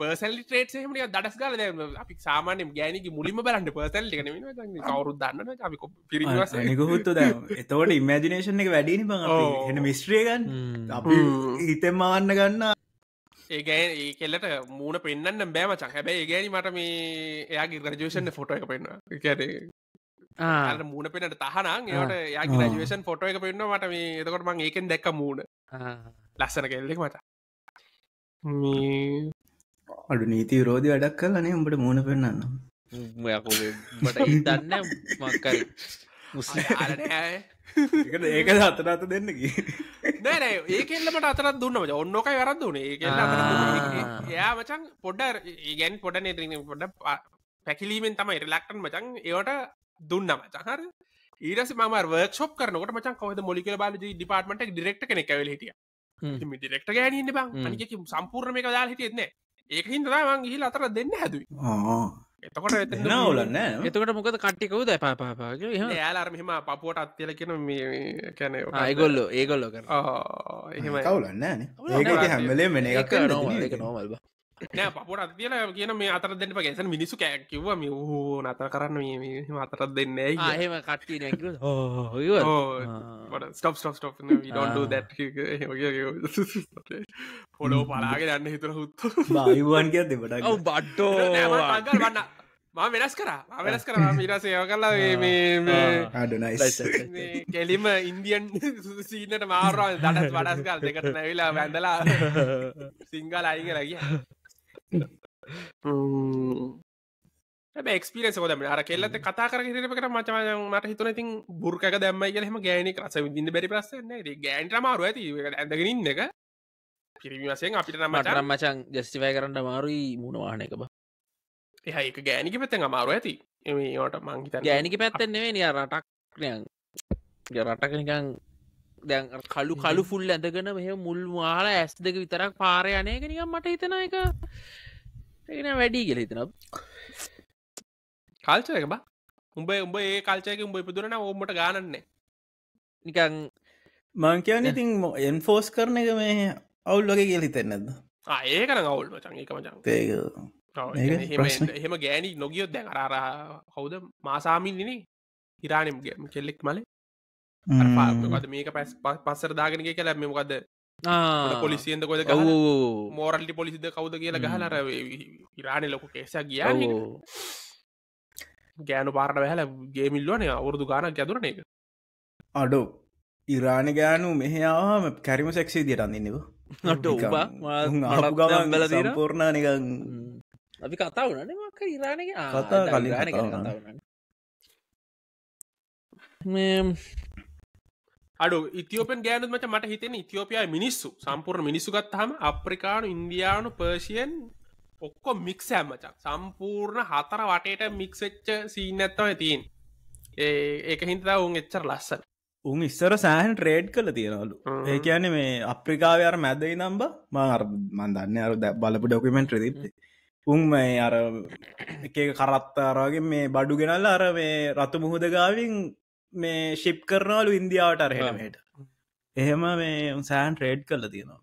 පර්සල් ටේට හම දඩස් ගල අපි සාමානය ගෑනක මුලිම බලන්ට පර්සල් න කවරු දන්න පිරිහුත්තු ද එතවට ඉමජිනේෂන් එක වැඩිනි බ එන මිස්ට්‍රේගන් අපි හිතෙමාන්න ගන්න ඒගෑ ඒ කෙල්ලට මූුණ පෙන්න්න බෑම චක් හැබැයි ඒගෑනි මට මේ එයාගේ ග්‍රජෂන් ෆොට එක පෙන්වා කැර මූුණ පෙනට තහනම් ඒට යා ග්‍රජේෂන් ෆොට එක පෙන්න්නවාට මේ එතකොට මං ඒකෙන් දැක්ක මූුණ ලස්සන කෙල්ලෙක් මට මේ අඩු නීති විරෝධි වැඩක් කරලනේ උඹට මූුණ පෙන්න්න මට හිතන්න මක්කර ඒක අතර අත දෙන්නකි නෑ ඒ කෙල්ලමට අතරත් දුන්නමට ඔන්නෝකයි වැරද වුණේ එයා මචන් පොඩ්ඩර් ඒගැන් පොඩ නෙටරන පොඩ පැකිලීමෙන් තම එරලක්ටන් මචන් ඒවට දුන්න මචහර ඊරස ම වර්ක්ෂප කරනකට මචන් කොද මොලික බාල ඩිපර්ටමට ඩිරෙක්ට කෙනෙ කවල හිටිය ඩෙක්ට ගෑනන්න බං අනික සම්පූර්ණ මේ දාලා හිටියෙත්න ඒක හින්දදාමන් ගිහිල අතර දෙන්න හැදයි එතකොට ඔලන්න එතකට මොකද කට්ටිකවද පාපාපාග යාලාර මෙම පපුුවට අත්තිල කියෙන කැන අයගොල්ලෝ ඒගොල්ලො කර එහෙම කවුලන්න ඒකට හැමලේ මෙන එක නොමල් නෑ පපුරත් කියල කියන මේ අතර දෙන්න ගැසන මිනිසු කෑ කිව මිහෝ නතර කරන්න මේ අතරත් දෙන්න හම කට්ටි ස්ටප් ස්ටප් ස්ටප් ඩොන්ඩු දැ පොලෝ පලාගේ දන්න හිතර හුත් බයිවන් කිය දෙබට බට්ටෝ වන්න මා වෙනස් කරා වෙනස් කර මිර සේව කල්ලා අඩනයි කෙලිම ඉන්දියන් සීනට මාරල් දනත් වඩස්කල් දෙකට නැවිලා වැඳලා සිංහල අයිගරගිය Mm. Eh mm. ක්ස්පිරේ ොදම අර කෙල්ලත කතා කර රකට මචම මට හිතන ති බුරක දැම හෙම ගෑන රස ඉන්න බැරි පස ගෑන්ට මාරුව ඇති ඇඳගරන්න එක පිරිවිසෙන් අපිට නමටරම් මචන් ජස්ටිවය කරන්න මාරුයි මුණවාන එක බ එහඒක ගෑනික පැත්තෙන් අමාරුව ඇති ඒට මංහිත ගෑනික පැත්තෙන්නේ නිය රටක්නයන් රටකනිකං දැන් කලු කලු ෆුල් ඇඳගෙන මෙහ මුල් වාල ඇස් දෙක විතරක් පාරයනයක නිකම් මට හිතන එක එන වැඩී කියල හිතන කල්ච එක බා උඹ උඹ ඒ කල්චයක උඹ ඉපදුරන ඔබට ගානන්නේ නිකං මංකයන ඉතින් එන් ෆෝස් කරන එක මේ අවුල් වගේ කියල හිතෙන්නද ඒ කරන අවුල් මචන් එක මචන් ඒක එහෙම ගෑනි නොගියොත් දැන් අරරා හවුද මාසාමින්දිනේ ඉරාණම් කෙල්ලෙක් මල ගද මේක පැස් පස්සර දාගෙනගේ කැල මේමකද පොලිසියන්ද කොද මෝරල්ලි පොලිසිද කවුද කියලා ගහලර ඉරාණ ලොකු කේසක් ගියා ගෑනු පාරට වැහල ගේමිල්ලුවන අවුරදු ගාන ගැදුරන එක අඩෝ ඉරාණ ගෑනු මෙහයාම කැරිම සැක්සේ දියටන් දෙන්නෙව නට ගල පෝර්ණානික අපි කතා වනන මක්ක ඉරාණක කතා කලිරාණ කතා මේ අඩු ඉතිෝපෙන් ගෑනුත්මට මට හිතෙන ඉතිෝපියයි මිනිස්සු සම්පූර්ණ මිනිසුගත් හම අප්‍රිකානු ඉන්දයානු පර්ශයෙන් ඔක්කො මික් සෑම්මචක් සම්පූර්ණ හතර වටේට මික්සච්ච සීනැත්තව තියෙන් ඒ ඒක හින්දා උන් එච්චර ලස්සන උන් ඉස්සර සෑහන් ට්‍රේඩ් කළ තියෙනවලු ඒකයන මේ අප්‍රිකාවයාර මැදයි නම්බ මාර් මන්දන්න අර බලපු ඩොකිමෙන්ට් ්‍රදිත්තේ උන් මේ අර එක කරත්තාරගේ මේ බඩු ගෙනල්ල අර මේ රතු මුහුදගාවින් මේ ශිප් කරනවලු ඉන්දියාවට අරහෙමට එහෙම මේ උසෑන් ට්‍රේඩ් කල තියෙනවා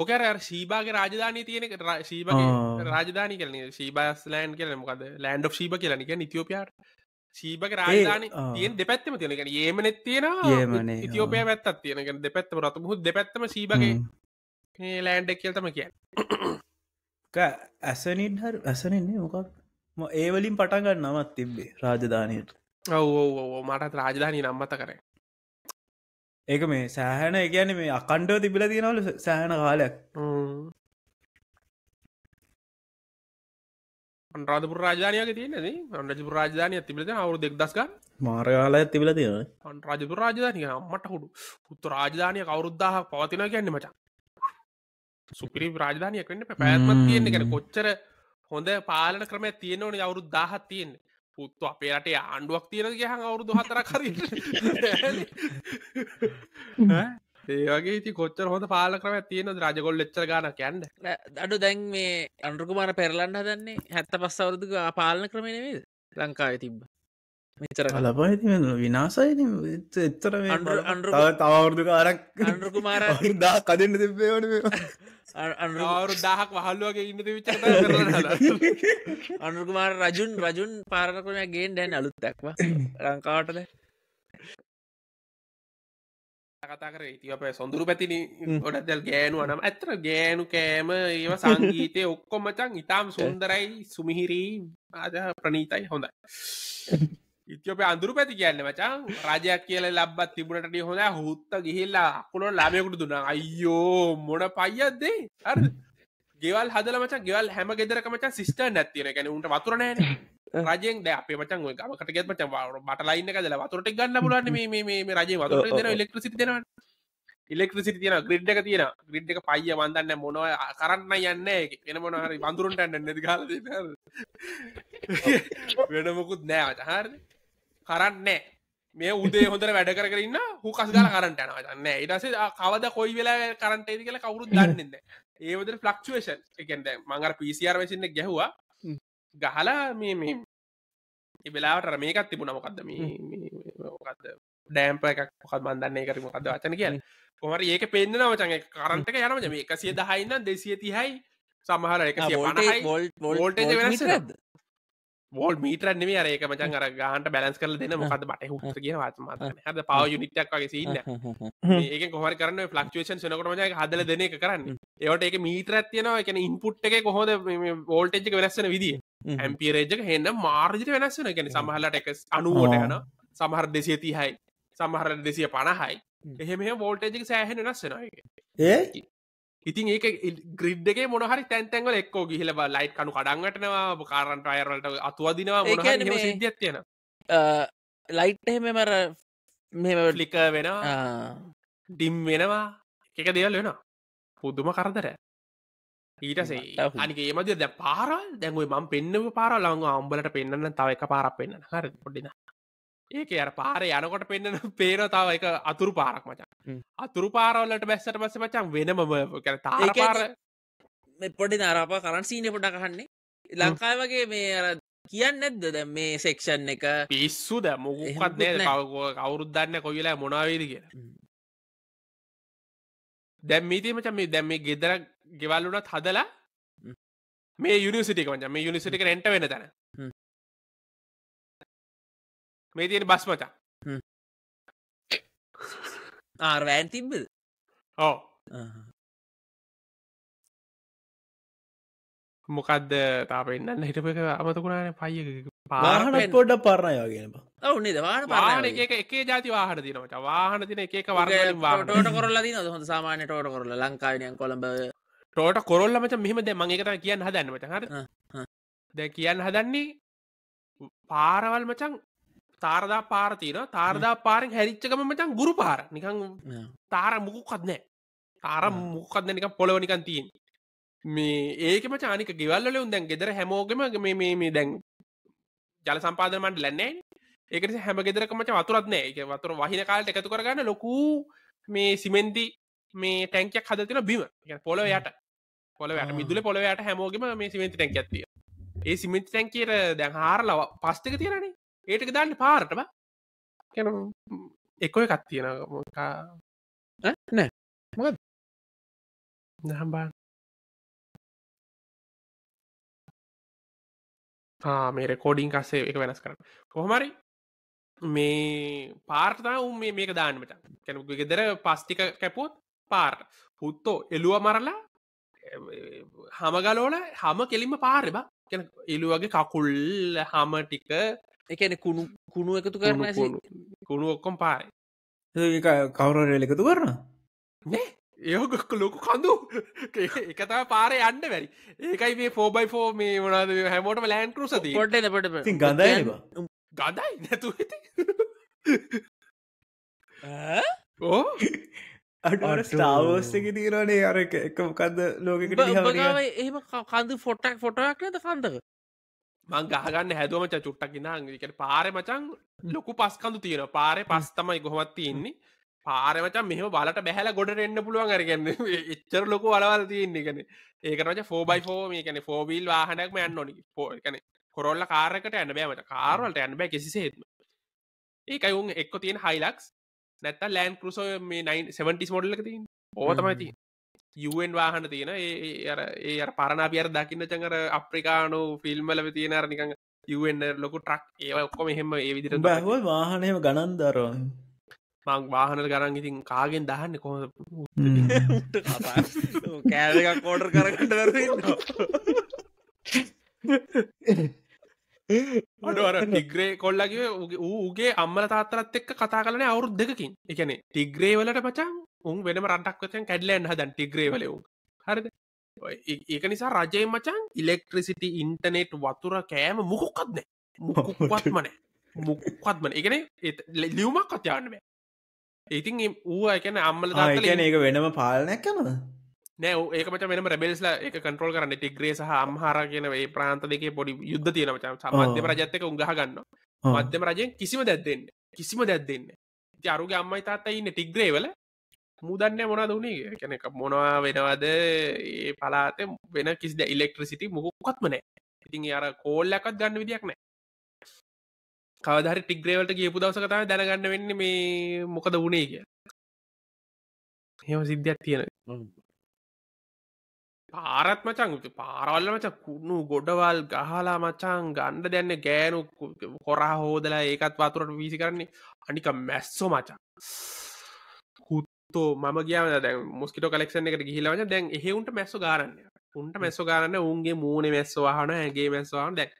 ඕකර ශීබාගේ රාජධානය තියෙන ශීබ රාජධානි කරන ශීබස් ලෑන් කල මොකද ලෑන්ඩ් ශීප කියලනික නිතිෝපියාට ශීබක රාජධානි තියෙන් දෙපැත්තම තියෙනක ඒමනෙත් තියෙන ඒමන ඉතිෝපය පැත්තත් තියෙනක දෙපැත්තම රතු හුත් දෙපැත්තම ශීබගේ ලෑන්ඩක් කියල්තම කිය ඇසනින්හර් ඇසනෙන්නේ මොකක් ඒවලින් පටගන්න නමත් තිබ්බේ රාජධානයට ඔවෝ මටත් රාජධානී නම්මත කර ඒක මේ සෑහන එකන මේ අකණ්ඩව තිබිල තියෙනවල සෑහන කාලයක් රාධපුර රාජානයක තියනද රජපු රාජධානය තිබිලද අවුරු දෙක් දස්ක මාරයාලය තිබිල තියෙන රජපු රාජධානය අම්මට හුඩු උත්තු රාජධානය කවරුද්දාහ පවතින කියන්න මචා සුපිරි රාජධානයක් වන්න පැත්මත් තියන්නේ ගැන කොච්චර හොඳ පාලන ක්‍රම තියෙනවන අවුරු දාහත් තියෙන් පුත්තු අපේරට ආණ්ඩුවක් තියෙන ගහන් අවුරුදු හතර කර ඒගේ ති කොච්චර හොඳ පාලකරම තියෙන රජගොල් එච්චර ගන කැන්ඩ අඩු දැන් මේ අන්ඩුකුමාර පෙරලන්න හදන්නේ හැත්ත පස් අවුරුදු පාලන ක්‍රමණවේද ලංකාව තිබ්බ මෙචර ලබයි විනාසයි එත්තර තවරුදු කාරක් අන්ඩුකු මාර දා කදන්න දෙබේවන අන්රු දාහක් වහල්ලුවගේ ඉන්න විච අනුකුමාර රජුන් රජුන් පාරකරන ගේෙන් ඩැන් අලුත් දක්වා ලංකාටද කතාකර ඉතිප සොඳුරු පැතින ගොඩ දැල් ගෑනු අනම් ඇතර ගෑනු කෑම ඒව සංගීතය ඔක්කොමචන් ඉතාම් සුන්දරයි සුමිහිරී ආද ප්‍රනීතයි හොඳයි ඉතිෝප අඳුරු පැති කියන්න මචන් රජයක් කියල ලබත් තිබුණට හොඳ හුත්ත ගිහිල්ලා අකුලො ලාමයකුට දුන්න අයියෝ මොන පයියත්දේ අර ගෙවල් හදල මච ගෙවල් හැම ගෙදරක මච සිිට නැතින ගැන උට වතුරන රජෙන් ද අප මචන් ගමට ගෙත් මච බටලයින්න කදල වතුරට ගන්න පුලන්න මේ රජ වතුර ඉලෙක්ට්‍රසි දෙෙන ඉලෙක්ට්‍රසි තියෙන ග්‍රිඩ් එක තියෙන ග්‍රිඩ් එක පයිය වන්දන්න මොනව කරන්න යන්න එන මොනහරි වඳුරුන්ට නැති ගල වෙනමකුත් නෑ හරි කරන්නේ මේ උදේ හොඳර වැඩ කරන්න හුකස් ගල කරට යන දන්න ඉටස කවද කොයි වෙලා කරට ඇති කියලා කවුරුත් දන්නන්න ඒවදර ෆලක්ෂුවේෂන් එකෙන්ට මංඟර පිසිR වෙසින්න ගැහවා ගහලා මේ මේ එබෙලාට මේකත් තිබුණ මොකක්ද මේකක්ද ඩෑම්ප එකක් මොකත් බන්දන්නේ කරම කද වචන කියල කොමර ඒක පෙන්න්න නවචන කරන්ටක යනම මේ එකසිය දහයින්න දෙසිය තිහයි සමහර එක ෝල්ට ෝල්ට වෙනස් ෝල් මීටර නෙම අරක මචන් අර ගාන්ට බැලන්ස් කරල දෙන මොකද මට හුට කිය වාත්ම හද පව යුනිටක් වගේ සින්න ඒක කොහර කරන ෆලක්ෂේෂන් සනකට මජ හදල දෙන එක කරන්න ඒවට එක මීතරත් තියෙනවා එකන ඉන්පුට් එක කොහොද වෝල්ටෙජ්ක වෙනස්සන විදිිය ඇම්පිරේජක හෙන්න මාර්ජිත වෙනස්සන එකෙන සමහලට එක අනුවෝට යන සමහර දෙසිය තිහයි සමහර දෙසිය පණහයි එහෙම වෝල්ටේජක සෑහෙන වෙනස්සනගේ ඒ ඉතින් ඒක ග්‍රිඩ්ගේ මොනහරි තැන්තැන්වල එක්කෝ ගිහිල ලයිට් කනු කඩන්ගටනවා කාරන්ට අයරලට අතුවදිනවා සිදිය තියෙන ලයිට් එහෙම මර මෙම ලික වෙන ඩිම් වෙනවා එක දෙවල් වෙන පුද්දුම කරදර ඊටසේ අනිගේ මද ද පාරල් දැන්ුවේ මම් පෙන්න්නව පාර ලංඟ අම්බලට පෙන්න්න තව එක පාරක් පෙන්න්න හර පොඩින ඒක අර පාර යනකොට පෙන්න්න පේන තාව එක අතුරු පාරක් මචන් අතුරු පාරවලට බැස්සට පස්ස මචන් වෙනමම කර තාර පොඩි නාරාප කරන් සීන පොඩ කහන්නේ ලංකායි වගේ මේ කියන්න ඇද්ද දැ මේ සෙක්ෂන් එක පිස්සු ද මොකත් කවුරුද්දන්න කොයිලා මොනාවේද කියෙන දැම් මීතීමච මේ දැම් මේ ගෙදර ගෙවල්ලුනත් හදලා මේ යුනිසිටික මච මේ යුනිසිටික රැට වෙන තැන මේ තියෙන බස් මචා ආර්වෑන් තිබ්බද ඕ මොකක්ද තාපෙන්න්න හිටප එක අමතකුණන පයියක පාහන පොඩ පරණයගෙන ඔවනේ දවාන පාන එක එක ජාති වාහන දිනට වාහන දින එක වර ටෝට කොරල්ල දින හොඳ සාමාන්‍ය ටෝට කොරල ලංකාවනයන් කොළඹ ටෝට කොරල්ලමට මෙහමද මගේකත කියන්න හදන්නමට හර දැ කියන්න හදන්නේ පාරවල් මචන් තාරදා පාර තියෙන තාරදා පාරෙන් හැරිච්චකම මචන් ගුරු පාර නිකං තාර මුකුක්කත් නෑ තාර මුක්කත්න නික පොලවනිකන් තියෙන් මේ ඒකම චානික ගෙවල්ල උන්දැන් ගෙදර හැමෝගම මේ මේ දැන් ජල සම්පාදනමට ලැන්නේ ඒකට හැම ගෙදරකමච වතුරත් නෑ එක වතුර වහින කාලට එකතු කරගන්න ලොකු මේ සිමෙන්දි මේ ටැංකයක් හදතින බිම පොලො යට පොලවට මිදුල පොලොවයට හැමෝගම මේ සිමෙන්ති ටැන්ක් ඇත්තිය ඒ සිමෙන්ති ටැන්කර දැන් හාරලව පස්්ටක තියරනේ ඒටක දන්න පාරටම කැන එකොය එකක් තියෙන නෑ මොකද නහම්බාන් මේ රෙකෝඩිං කස්සේ එක වෙනස් කරන කොහොමරි මේ පාර්තා උම් මේ මේක දාන්නට කැන ගෙදර පස්්ටික කැපුවොත් පාර්ට පුත්තෝ එලුව මරලා හමගලෝල හම කෙලින්ම පාරබ කැන එලුවගේ කකුල් හම ටික එකන කුණු කුණු එකතු කරන කුණු ඔක්කොම් පායි කවුරල් එකතු කරන ඒක ලොකු කඳු එකතම පාර යන්න වැරි ඒකයි මේ ෆෝබයි ෆෝ මේ වනාද හැමෝටම ලෑන් කරු සති ොට පට ගඳයි ගඳයි නැතු ඕ ස්ටාවෝස්සක තිීරනේ අර එක මොකක්ද ලෝකට එහෙම කඳු ෆොටක් ෆොටක් නැත කන්දක මං ගහගන්න හැදුවම චුට්ටක් ඉඳහගකට පාර මචන් ලොකු පස්කඳු තියෙන පාර පස් තමයි ගොහොමත් තියෙන්නේ පාරමච මෙහම බලට බැහල ගොඩට එන්න පුළුවන් අරගන්න එච්චර ලොක වලවල් තියන්නේගෙන ඒකරච ෆෝබයි ෆෝ මේ කැන ෆෝබිල් වාහනක්ම යන්න ඕනි පෝකන කොරල්ල කාරකට ඇන්න බෑමට කාරවලට ඇන්න බෑ කිසිසේත්ම ඒකයිවුන් එක්ක තියෙන හයිලක්ස් නැත්ත ලෑන් කරුසෝ මේ 9 සෙවටිස් මොඩල්ලක තින් ඕතමයි තිී යුවෙන් වාහන තියෙන ඒ ඒ පරණපියර දකින්න චඟර අප්‍රිකානු ෆිල්ම්මල තියෙනර නිකඟ යුවෙන් ලොක ටක් ඒ ඔක්කොම එහෙම ඒ විදිර බැහව වාහනයම ගණන් දර මං වාහනල ගරන් ඉතින් කාගෙන් දහන්න කොහ කෑලක් කෝඩර් කරකට දර අඩුවර ටිග්‍රේ කොල්ලගේ ඌගේ අම්මල තාත්තරත් එක්ක කතා කලන අවුරුද් දෙකින් එකන ටිග්‍රේ වලට පචන් උන් වෙන රටක් වෙතන් කැඩලන් හදන් ටිග්‍රේවලවු හරිද ඒක නිසා රජය මචන් ඉලෙක්ට්‍රිසිටි ඉන්ටනෙට් වතුර කෑම මුහොක්කත්නෑ මොකත්මන මුක්වත්මන එකන ලියවමක් කතයාන්න ඉතින් ඌ එකන අම්මල කියන ඒක වෙනම පාලනැක්කම නෑ ඒකමට මෙම රැබෙල්ස්ල එක කටරල් කරන්න ටිග්‍රේ සහ අම්හර කියනවේ ප්‍රාන්ත දෙක පොඩි යුද්ධ තියෙනවච සමධ්‍යම රජත්තක උගහ ගන්න මධ්‍යම රජයෙන් කිසිම දැත්දෙන්න්න කිසිම දැත්දෙන්න්න ජරුගේ අම්මයි තාත්තයින්න ටිග්‍රේවල මුදන්න මොන දුනේ කැන මොනවා වෙනවද ඒ පලාත වෙන කිසිද ඉල්ලෙක්ට්‍රසිති මුහොකත්මනෑ ඉතින් අර කෝල්ලකත් ගන්න විදියක් නෑ කවදර ටිග්‍රේවලට කියපු දවස කතාව දැනගන්න වෙන්න මේ මොකද වුණේ කිය හෙම සිද්ධයක් තියෙන පාරත් මචන් පාරවල්ල මච කුණු ගොඩවල් ගහලා මචන් ගණ්ඩ දැන්න ගෑනු කොරා හෝදලා ඒකත් වතුරට වීසි කරන්නේ අනික මැස්සෝ මචන් තෝ මම කියාව දැ මුස්කිට කලෙක්ෂන එකට ගහිලවන දැන් එහෙවුන්ට මැස්ස ගාරන්න උන්ට මැස්ස ගාරන්න උන්ගේ මූුණ මැස්වාහන ඇගේ මැස්වාන් දැක්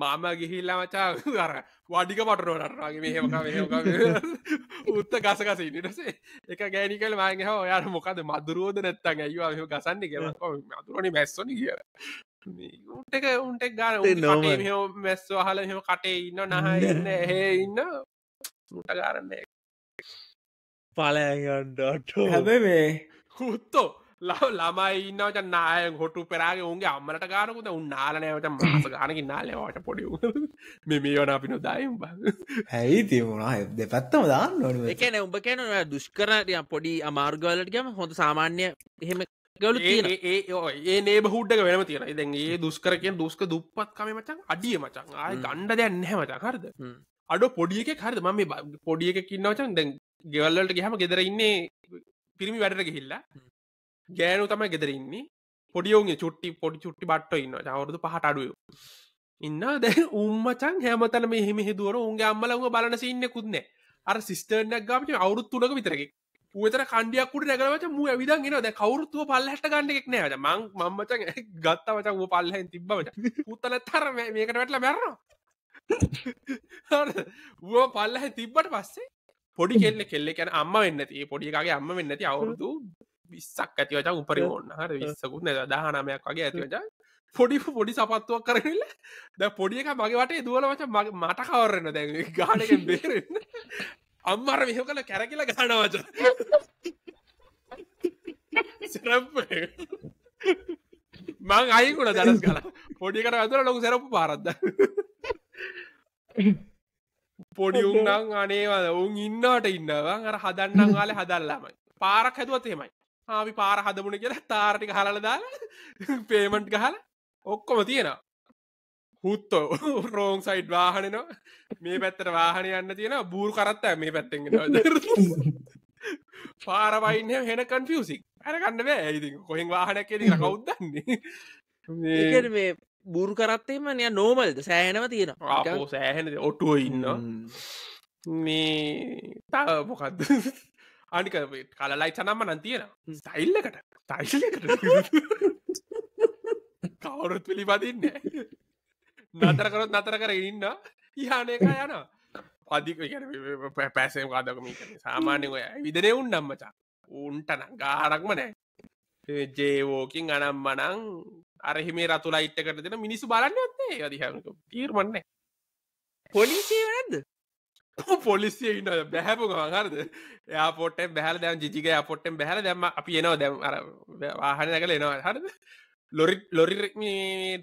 මම ගිහිල්ලා මචා අර වඩික පටරෝටරගේ මෙහෙමක මෙහක උත්ත ගසකස ඉටසේ එක ගෑනිකල මයහ ඔයාර මොකද මදුරුවෝද නැත්තන් ඇයවා මෙම ගසන්න කිය මදුරනි මැස්සන කිය උන්ටක උන්ටෙක් ගාන නොම මැස්වාහල මෙම කටේ ඉන්න නහ ඉන්න හේ ඉන්න උට ගාරන්නේ පලයගන්නට හැබ මේ හුත්තෝ ලව ළමයි ඉන්නවට නාය හොටු පෙරාගේ උන්ගේ අම්මට ගානකුද උන්නාලනෑවට මස ගානකින් නාලවට පොඩි මෙ මේ වන අපි නොදායම් හැයි තිමුණා දෙපැත්තම දාන්න නොන එකන උඹ කැන දුෂ්කරටය පොඩි අමාර්ගවලට ගම හොඳ සාමාන්‍ය එහෙම ගලු ඒ ඒ නේ හුඩ්ඩ වෙන තියෙන දැන් ඒ දුස්කරකෙන් දුස්ක දුප්පත් කම මචන් අඩිය මචන් ආය ගණ්ඩ දැන්න හැමචන් හරද අඩ පොඩියක හරද ම පොඩියක කින්නවචන් දැන් ගෙවල්ලට ගහම ගෙදරඉන්නේ පිරිමි වැඩට ගිහිල්ලා ගෑනු තමයි ගෙදරඉන්නේ පොඩියෝගේ චුට්ටි පොඩි චුට්ටි බට්ට ඉන්න අවුරදු පහට අඩුව ඉන්න දැ උම්මචන් හැමතන මෙහෙම හිදුවන උන්ගේ අම්මලව බලනස ඉන්න කුත්නෑ අර සිස්ටර්නක් ගමට අවුත් තුනක විතරකි පුවතර කණ්ඩියක්කුට නැකරවච මු විද ගෙන ද කවරුත්තුව පල්ලහට ගන්නෙක් නෑට මං මංමච ගත්තවච වූ පල්ලහෙන් තිබ්බට පුත්තල තර මේකට වැටල බැරවා ඌ පල්ලහ තිබ්බට පස්සේ පොඩි කෙල්ල කෙල්ලෙ කැන අම්ම වෙන්නති පොඩිකාගේ අම්ම වෙන්නති අවුරුදු විස්සක් ඇතිවට උපරි ඔන්න හර විස්සකුන්න දාහනමයක් වගේ ඇතිවට පොඩි පොඩි සපත්තුවක් කරනල ද පොඩියක මගේ වටේ දුවල වච මට කවරන්න දැන් ගානක බේරෙන්න අම්මර මෙහ කල කැරකිල ගානවච මං අයකුණ දනස් කලා පොඩි කර ඇතුර ලොකු සැරපු පාරත්ද පොඩි උන්නං අනේවද උන් ඉන්නට ඉන්නවන් අර හදන්න කාල හදල්ලාමයි පාරක් හැදුවත් එහෙමයි ආවි පාර හදමුණ කියලා තාර්ටික හලල දාලා පේමට් ගහල ඔක්කොම තියෙන හුත්තෝ රෝන් සයිඩ් වාහනනවා මේ පැත්තට වාහන යන්න තියෙන බූර් කරත්ත මේ පැත්තෙන් පාරවයින්න හෙන කන්ෆියසික් ඇරගන්න බෑ ඇති කොහෙන් වාහනැක් කෙ කවුද්දන්නේ මේ බුරු කරත්තේම නය නෝමල්ද සෑනව තියෙන සෑහන ඔටුව ඉන්න මේ තව මොකක්ද අනික කලලයි සනම්ම නන් තියෙන සයිල්ලකට තයිශලකට කවුරුත් පිළිබඳන්න නතර කරොත් නතර කර ඉන්න ඉහනක යන පදික පැසේම් කාදකම සාමාන්‍ය ඔය විදරය උන් නම්මචා උන්ට ගාරක්ම නෑ ජේවෝකින් අනම් මනං අරහිමේ රතු ලයිට්කට දෙෙන මිනිසු බලන්න ඇත්තේ අදිහමක තීරමන්න පොලිසිය වැද පොලිසිය ඉන්න බැහැපු ගහරද යාපොට බැහල දැම් ජික පොට්ටෙන් බැහල දැම අපි එනවා දැම් අර වාහන දැකල එනවා හරද ලොරි ලොරි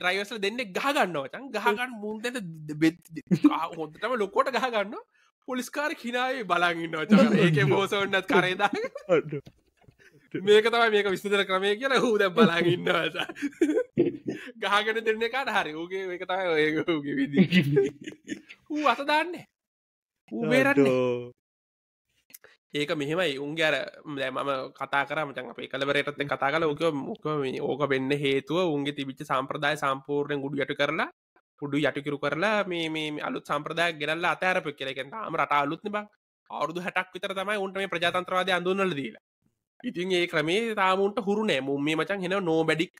ද්‍රයිවස දෙන්න ගහගන්නවචන් ගහගන්න මුන්තට බෙත් හොතටම ලොකොට ගහගන්න පොලිස්කාර හිනාවේ බලාගන්න ඒක බෝසවන්නත් කරේදා මේක තමයි මේක විස්තර ක්‍රමය කියන හූද බලාගන්නවට ගහගෙන දෙන්න කාට හරි ඌගේ එක තමයි ඒකගේ විදි ඌ අත දාන්නේ ඌබේරට ඒක මෙහෙමයි උන්ගේ අර මම කතා කරමට අප කලවරටත් කතා කල ඕක මොකම ඕක වෙන්න හේතුව උන්ගේ තිබිච්ච සම්ප්‍රදාය සම්පූර්ණය ගුඩු යට කරලා පුඩු යටකිරු කරලා මේ මේ අලුත් සම්ප්‍රදායක් ගෙනල්ලා අතෑරපක් කියලකෙන ම රට අලුත්න බං අවුදු හැටක් විතර තමයි උන්ට මේ ප්‍රජාතන්ත්‍රවාද අඳුන්නල දීලා ඉතින් ඒ ක්‍රමේ තාමුන්ට හුරු නෑ මුම් මේ මචන් හෙන නෝ බැඩික්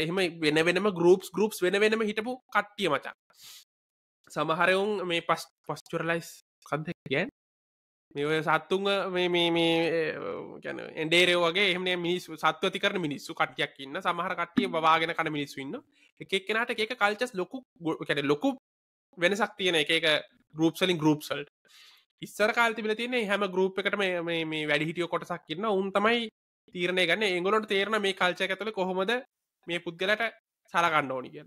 එහෙම වෙන වෙනම ගරුප්ස් ගරුප්ස් වෙන වෙනම හිටපු කට්ටිය මචන් සමහරවුන් මේ පස් පස්චුරලයිස් කන්ද ගැන් මේ සත්තුන්ග මේැන එන්ඩේරේ වගේ එහම මිනිස් සත්වති කර මිනිස්සු කටයක් ඉන්න සමහර කට්ටිය බවාගෙන කන මිනිස්සුන්න එකක්ෙනට එක කල්චස් ලොකු කැන ලොකු වෙනසක් තියෙන එක ගරුප්සලින් ගරුප්සල්ට ඉස්සර කාල්තිබල තියන්නේ හැම ගරුප් එකට මේ වැඩිහිටියෝ කොටසක් කියන්න උන් තමයි තීරණය ගන්න එංගලොට තේරන මේ කල්චය ඇතුල කොහොමද මේ පුද්ගලට සලගන්න ඕනි කිය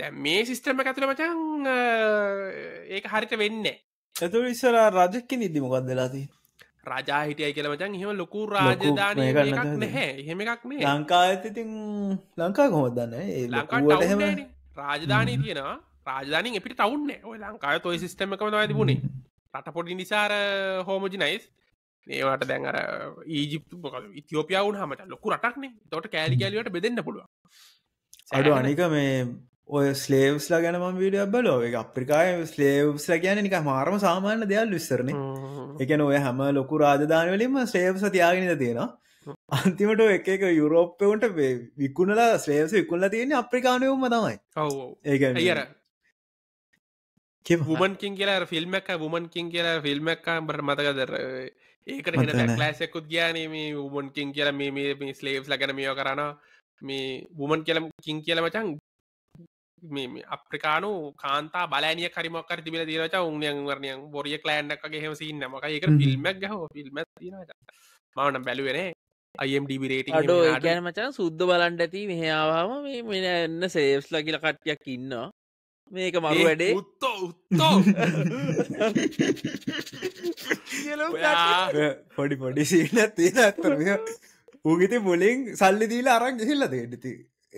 දැ මේ සිිස්ටම ඇතුළ මචන් ඒක හරිට වෙන්න ඇතු ඉස්සර රජක්ක නිදදිම ගොදලාදී රජා හිටිය කියල මචන් හෙම ලොකු රාජධානය නැහැ එහෙම එකක් මේ ලංකාඇතිතින් ලංකා කොමදන්න ලංකාට හම රාජධානී තියෙනවා රාජධානින් අපිට තවන්න ඔය ලංකාය තොයි සිිටම කම තිබුණේ පටපොඩි නිසාර හෝමජි නයිස් ඒවට දැන් අර ඊජිප්තු මොක ඉතිෝපියාවන් හමට ලොකු රටක්නේ තොට කෑලි කැලිට බෙදන්න පුළුව අඩු අනික මේ ඔය ස්ලේවස්ලා ගැනම වීඩිය බලෝ එක අප්‍රිකාය ස්ලේව්ස්ල ගැන නික මාරම සාමාන්‍ය දෙයක් විස්සරණ එකන ඔය හැම ලොකු රාජධානවලින්ම ස්ලේව්ස තියාගෙනද තියෙනවා අන්තිමට එක එක යුරෝප්පවන්ට විකුණලා ස්ලේවස විකුල්ල තියෙන අප්‍රිකානයවම තමයි ඒ වුමන්කින් කියලා ෆිල්ම්මක් වුමන්කින් කියලා ෆිල්ම්මක්කා බර මතක දර ඒකට හෙන ලෑසකුත් ගයානේ මේ වුමන්කින් කියල මේ මේ ස්ලේස් ලගන මියෝ කරන මේ වුමන් කියලම් කින් කියල මචන් මේ අප්‍රිකානු කාන්තා බලනිය කරිමක්කර තිබල දීරච උන්යන් වරණයන් බොරිය කලෑන්ඩක්ගේ හෙමසින්න මක ඒක ෆිල්ම්මක් හෝ ෆිල්ම් මවන බැලුවනේ අයම්ඩිබිරේට අඩෝ ගැන මචන් සුද්ද බලන්ඩ ඇති මෙහාවාම මේ මෙන්න සේස් ලගිල කට්ටයක් ඉන්නවා මේක මරු වැඩේ උත්තෝ උත්තෝ පොඩි පොඩි සිීනත් තියෙන ඇත්තරය ඌගිති මුලින් සල්ලි දීල අරන් ගෙහිල්ල දෙන්නති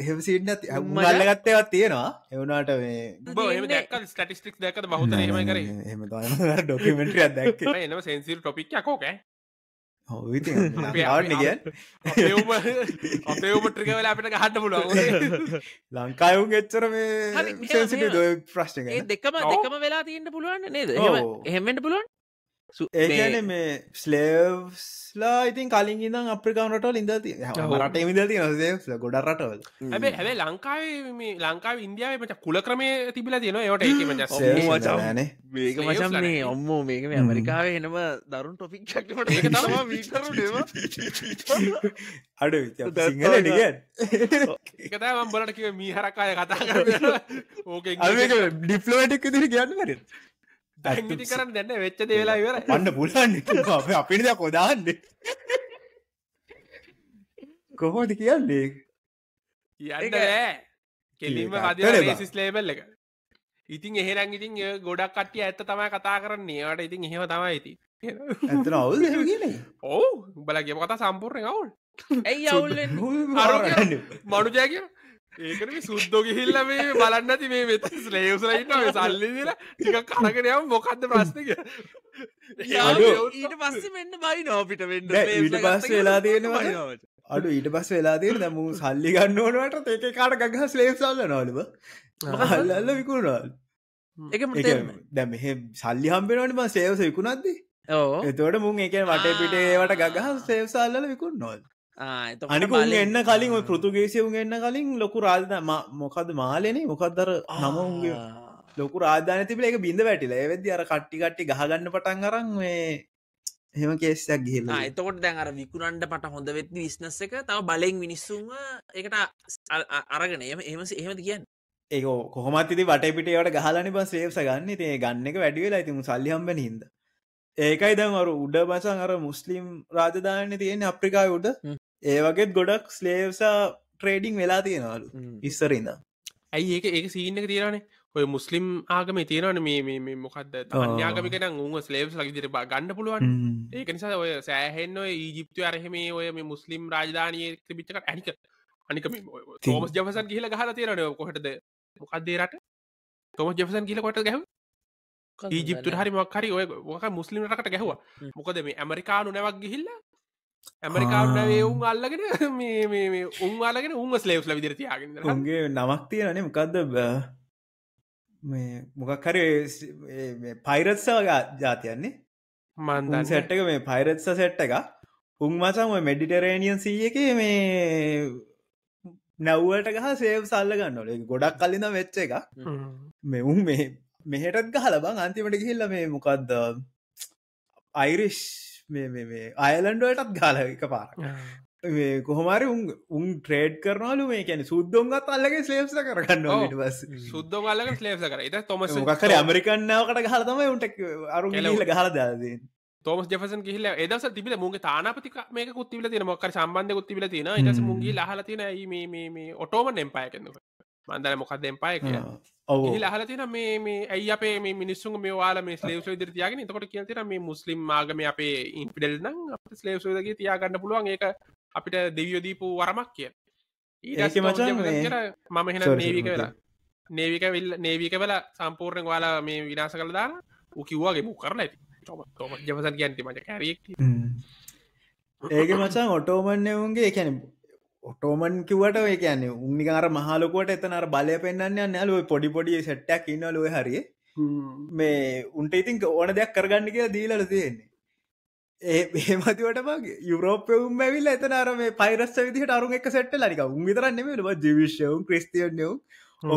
එහෙම සිීන්න ඇල්ලගත්තයවත් තියෙනවා එවනාට මේ ටික් දැක බහු හම කර ම ඩොකමෙන්ට දැක් සන්සිල් ටොපික්කෝකෑ හොවිති අපේමට්‍රික වෙලා අපිට ගහට පුළුව ලංකායුන් එච්චර මේ දොය ප්‍රශ්න දෙකම දෙකම වෙලා තියන්න පුළුවන් නේද එහෙමෙන්ට පුළුවන් ඒන මේ ස්ලේස්ලා ඉතින් කලින් ඉඳම් අප්‍රිකානටවල ඉඳ රට මිදති නසේ ගොඩ රටවල් ඇබේ හැබ ලංකාවේ මේ ලංකාව ඉන්දියාවේ මට කුල ක්‍රමය තිබිලා තියෙන ඒට ඒකමචන මේක මචන් මේ ඔම්ම මේක මේ ඇමරිකාවේ එනම දරුන් ටොපික් චක්ට අඩ සිංහල නිගෙන් එකතම බලට කිව මීහරකාය කතා ඕක ඩිප්ලෝටික් දිරි කියන්න වැරත් පැ කරන්න දැන්න වෙච්ච දේලා ඉවර වන්න පුලන්න අපිනිද කොදාන්න කොහෝද කියන්නේ කෙලින්ම හද සිස් ලේබල් එක ඉතින් එහෙරන් ඉතින් ගොඩක් කට්ටිය ඇත්ත තමයි කතා කරන්නේ වාට ඉතින් එහෙම තමයි ඉති ඇතන අවුල් ඔවු බලගේම කතා සම්පූර්ණය අවුල් ඇයි අවුල් මනුජයගේ ඒකන සුද්දෝ ගිහිල්ල මේ බලන්නති මේ වෙත ස්ලේවසලයින්න සල්ලිදිල ටික කරගෙනයම් මොකක්ද ප්‍රශ්නක ඊට පස්ස මෙන්න බයි නෝපිට වෙන්න ඊට පස්ස වෙලා තියෙනවා අඩු ඊට පස් වෙලා තියෙන දමු සල්ලි ගන්න ඕනට ඒක කාට ගහ ස්ලේව් සල්ල නොලිබ හල්ලල්ල විකුණනල් එක දැ මෙහ සල්ලි හම්බෙනට ම සේවස විකුණක්දී ඕ එතවට මුන් එක වටේ පිටේවට ගගහ සේවසල්ල විකුණ නොල් අනිකුන් එන්න කලින් පෘතුගේසිවුන් එන්න කලින් ලොකු රාධ මොකද මාලනේ මොකක්දර නමඋන්ගේ ලොකු රාධාන තිබල එක බිඳ වැටිල ඇවෙද අර කට්ටිකට්ටි ගහගන්න පටන් අරන් හෙම කේසයක් ගිහිල එතකොට දැන් අර විකුණන්ට පට හොඳ වෙත්ති විශ්නස එක තව බලෙන් මිනිස්සුම එකට අරගෙන එම එහම එහෙමති කියන්න ඒ කොහොමත් ඉති වටපිටේට ගහලනි පස් ේප්ස ගන්න තිය ගන්න එක වැඩිවෙලා ඇතිම සල්ලිහම්බ හිද ඒකයි දැන් අර උඩ බසන් අර මුස්ලිම් රාජධානය තියෙන අප්‍රිකා උඩ ඒ වගේත් ගොඩක් ස්ලේවසා ට්‍රේඩිං වෙලා තියෙනවලු ඉස්සරන්න ඇයි ඒක ඒක සීනක තිරනේ ඔය මුස්ලිම් ආගම තියෙනවන මේ මොකක්ද යාගමික උ ස්ලේව් ලකිදිර ගන්න පුළුවන් ඒක නිසා ඔය සෑහෙන් ඔය ඊජිප්තු අරහෙම ඔය මේ මුස්ලිම් රාජධානයක බිච්චක ඇනික අනික තෝමස් ජවසන් කියල ගහල තේරන කොහටද මොකක්දේරට තොම ජෙපසන් කියලකොට ගැහ ජිප්තු හරි මක්හරි ඔය ක මුස්ලිමට ගැහවා මොකද මේ ඇමරිකානු නැවක් ගිහිල්ලා ඇමරිකාට උන් අල්ලගෙන උන් අලගෙන උන් ස්ලේව්ල විදිරතියාගෙන උන්ගේ නමක් තියනේ මොකක්ද මේ මොකක්හරේ පයිරත්සාගේ ජාතියන්නේ මන්දන් සැට්ටක මේ පයිරත්ස සැට්ට එක උන් මසන් මෙඩිටරේනියන් සීය එක මේ නැව්වට ගහ සේව් සල්ල ගන්නල ගොඩක් කලින්න වෙච්ච එක මේ උන් මේ මෙහෙටත් ගහලබං අන්තිමට ගිහිල්ල මේ මොකක්ද අයිරිෂ් අයලන්ඩුවටත් ගාල එක පාර කොහමරි උන් උන් ට්‍රේඩ් කරනලු මේ කියන සුද්දොන්ගත් අල්ලගේ ස්ලේප්ස කරගන්න ට බස් සුද්ද ගල්ල ස්ලේප් කර එත තොම කර ඇමරිකන්නාවට ගහතම උන්ට අරු ගල ගහල දාද තොම ජෙසන් කියල එදස තිබල මුගේ තානපති මේක කුත්තිල තින මොක්ක සම්බන්ධ කුත්තිබල තින ඉස මුගේ හලතින මේ ඔටෝම නෙම්පායකෙන්නවා මන්දර මොකක්දෙන් පාය කිය හල තින මේ ඇයි අපේ මිනිස්සු මේවාල මේ ලේස දරතියාගෙන තකොට කියතින මේ මුස්ලිම් මාගම අපේ ඉන්පිඩල් නම් අප ලේසෝදගේ තියාගන්න පුළුවන් ඒක අපිට දෙවියෝදීපු වරමක් කිය ඊ මච මම හෙන නේවික වෙලා නේවික විල් නේවික වෙල සම්පූර්ණ වාලා මේ විනාස කළ දාලා උකිව්වාගේ මු කරන ඇති ජමසන් ගැන්ති මට කැරෙක් ඒක මචන් ඔටෝමන්නවුන්ගේ එකැනපු ඔටෝමන් කිවට ඒ කියන්නේ උන්නිකාර මහලොකුවට එතනර බලය පෙන්න්න නෑලුව පොඩි පොඩි සට්ටක් ඉන්න ලොව හරිය මේ උන්ට ඉතින් ඕන දෙයක් කරගන්න කියලා දීලට තියෙන්නේ ඒ ඒමතිවට යුරෝපයවුම් ඇවිල් එතනර මේ පයිරස් විදිට අරු එක සට ලනික උන්විතරන්නෙම ජිවිශ්‍යවුම් ක්‍රස්තියන්යවුම්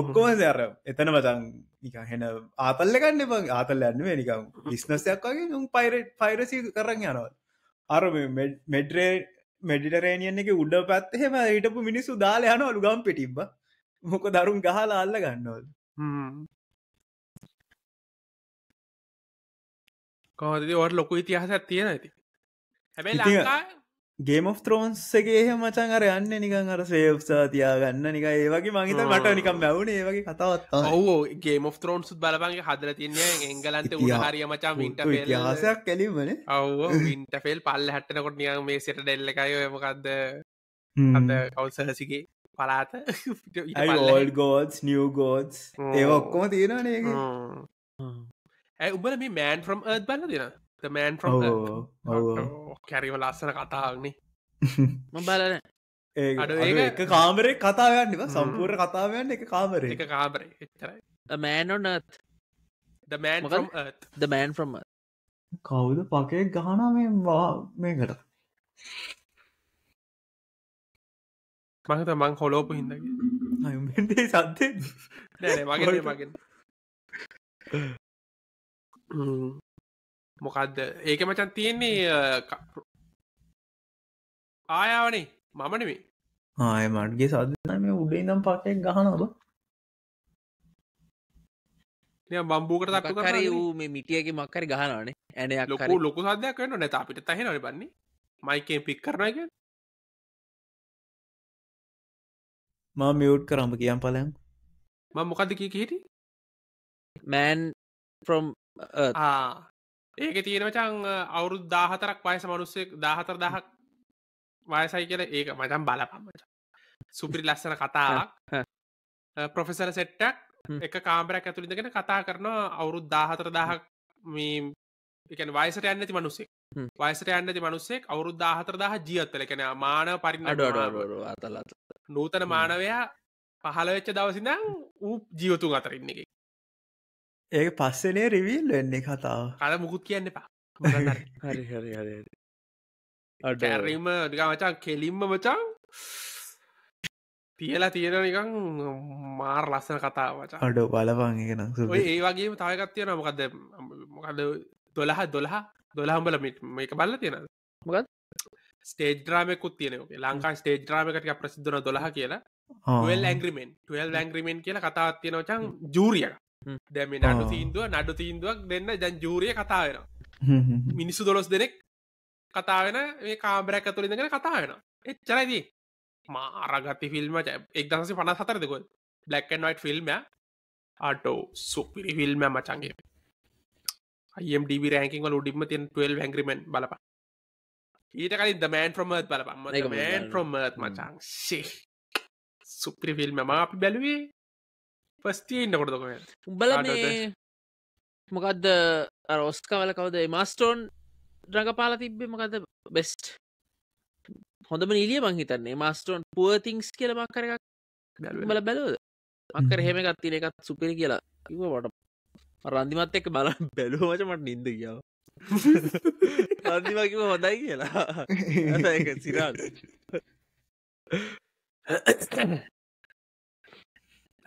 ඔක්කෝ සැර එතන මතන් නිකහෙන ආතල්ලකන්න එප ආතල් යන්න නිකම් විස්නසයක් වගේ පයිරට් පයිරසි කරන්න යනවා අර මෙඩ්රේ මෙඩිටරේනියන් එක උඩ පැත්තහෙම හිටපු මිනිස්සු දාල යන අලුගම් පිටිබ්බ මොක දරුම් ගහල අල්ල ගන්නවල් කොහද ඔට ලොකු ඉතිහාසත් තියෙන ඇති හැබැයි ලංකා ගේම of ත්‍රෝන්සගේ මචන් අර යන්න නිකන් අර සේව්සා තියාගන්න නික ඒවගේ මහිත මට නිකම් බැවුණ ඒවගේ කතවත් ඕ ගේ of ත්‍රෝන්සු බලපන්ගේ හදර තියන්නේ එංගලන්ත හරිය මචා මින්ට යාසයක් කැලිමන ඔව ඉන්ටෆෙල් පල්ල හැටනකොට නියම මේ සිට ඩෙල්ලකය මොකක්ද අද කවසහසිගේ පලාත ෝල් ගෝඩස් නිය ගෝඩස් ඒ ඔක්කොම තියෙනනේ ඇ උබල මේ මෑන් ්‍රම් බල දෙෙන මෑන් කැරිම ලස්සන කතාවන්නේ බලන ඒක කාමරේ කතාවන්නව සම්පූර් කතාවයන්න එක කාමර එක කාමරේ එච්චරයි මෑනොනත් මෑන් ්‍රම් කවුද පකේ ගහනාමවා මේකට මහත මං හොලෝපු හිදගේ සත්ය නෑ මගේ මගෙන් මොකක්ද ඒක මචන් තියෙන්නේ ආයාවනේ මම නෙමේ ආය මටගේ සාධනම උඩේ නම් පාකයක් ගහනව බම්බූකට තක්ක කර වූ මේ මිටියගේ මක්කර ගහනවානේ ඇන ලොකු ලොකු සදයක් වන්න නැත අපිට තහ නොට බන්නේ මයිකෙන් පික් කරන එක මා මියුට් කරම්ඹ කියම් පලයම් ම මොකද කිය හිටි මෑන් ෆ්‍රම් ආ ඒක තියෙනමචං අවුරුදු දාහතරක් වයස මනුස්සෙක් දාහතර දහක් වයසයි කියල ඒක මචම් බලපම්මච සුපිරි ලස්සන කතාක් පොෆෙසර සෙට්ටක් එක කාම්රක් ඇතුළිදගෙන කතා කරන අවුරුදු දාහතර දහක් මීම් එකන වයිසට යන්නති මනුස්සෙක් වයිසට යන්නති මනුස්සෙක් අවුරුදු දාහතර දහ ජීවත්තල කෙන මාන පරිනඩ නූතන මානවයා පහළවෙච්ච දවසිනම් ඌ ජීවතුන් අතර ඉන්න එක ඒක පස්සනේ රිවිල් වෙන්නේ කතාව අර මුකුත් කියන්න එපා හරි හරි හරි අඩරීම දිගමචා කෙලින්ම මචා තියලා තියෙන නිකං මාර් ලස්සන කතා මචා අඩ බලපන් එකන ඒ වගේ තවකත් තියෙන මොකද මොකද දොළහ දොළහ දොළහම්බල මේක බල්ල තියෙන මොකත් ස්ටේජ් ්‍රාමකුත් තියනක ලංකා ස්ටේජ් ්‍රාමකට ප්‍රසිද්ධන දොළහ කියලා ල් ඇග්‍රමෙන් ල් ඇග්‍රමෙන් කියල කතාත් තියෙන චන් ජූරියක් දැම නඩු තීන්දුව නඩු තීන්දුවක් දෙන්න ජන් ජූරිය කතාාවෙන මිනිස්සු දොළොස් දෙනෙක් කතාාවෙන මේ කාබරැක් ඇතුළ දෙගෙන කතාාවෙන එච්චරයිදී මාරගති ෆිල්ම එක්දහස පන සතර දෙකොල් බලක්න් වයිට් ෆිල්ම් අටෝ සුපිරි ෆිල්ම මචන්ගේ අයම්ඩ රෑකින් වල උඩිම තින් 12 හැග්‍රීමෙන් බලප ඊට කලින් දමෑන් ්‍රමත් බලපම්ම මෑන් ්‍රොමත් මචන් සුපිරි ෆිල්ම ම අපි බැලුවේ පස්තිීන්න කොටකො උඹල මොකක්ද රෝස්කවල කවද මස්ටෝන් රඟපාල තිබ්බේ මොකද බෙස්ට් හොඳම නිලිය මංහිතන්නේ මස්ටෝන් පුවතිංස් කියල මක්කර එකක් බල බැලෝද අක්කර හෙම ගත්තින එකත් සුපිරි කියලා ඉවට රන්දිමත් එක්ක බල බැලුවෝච මට නින්ද කියාව රන්දිමකිම හොඳයි කියලා සිරා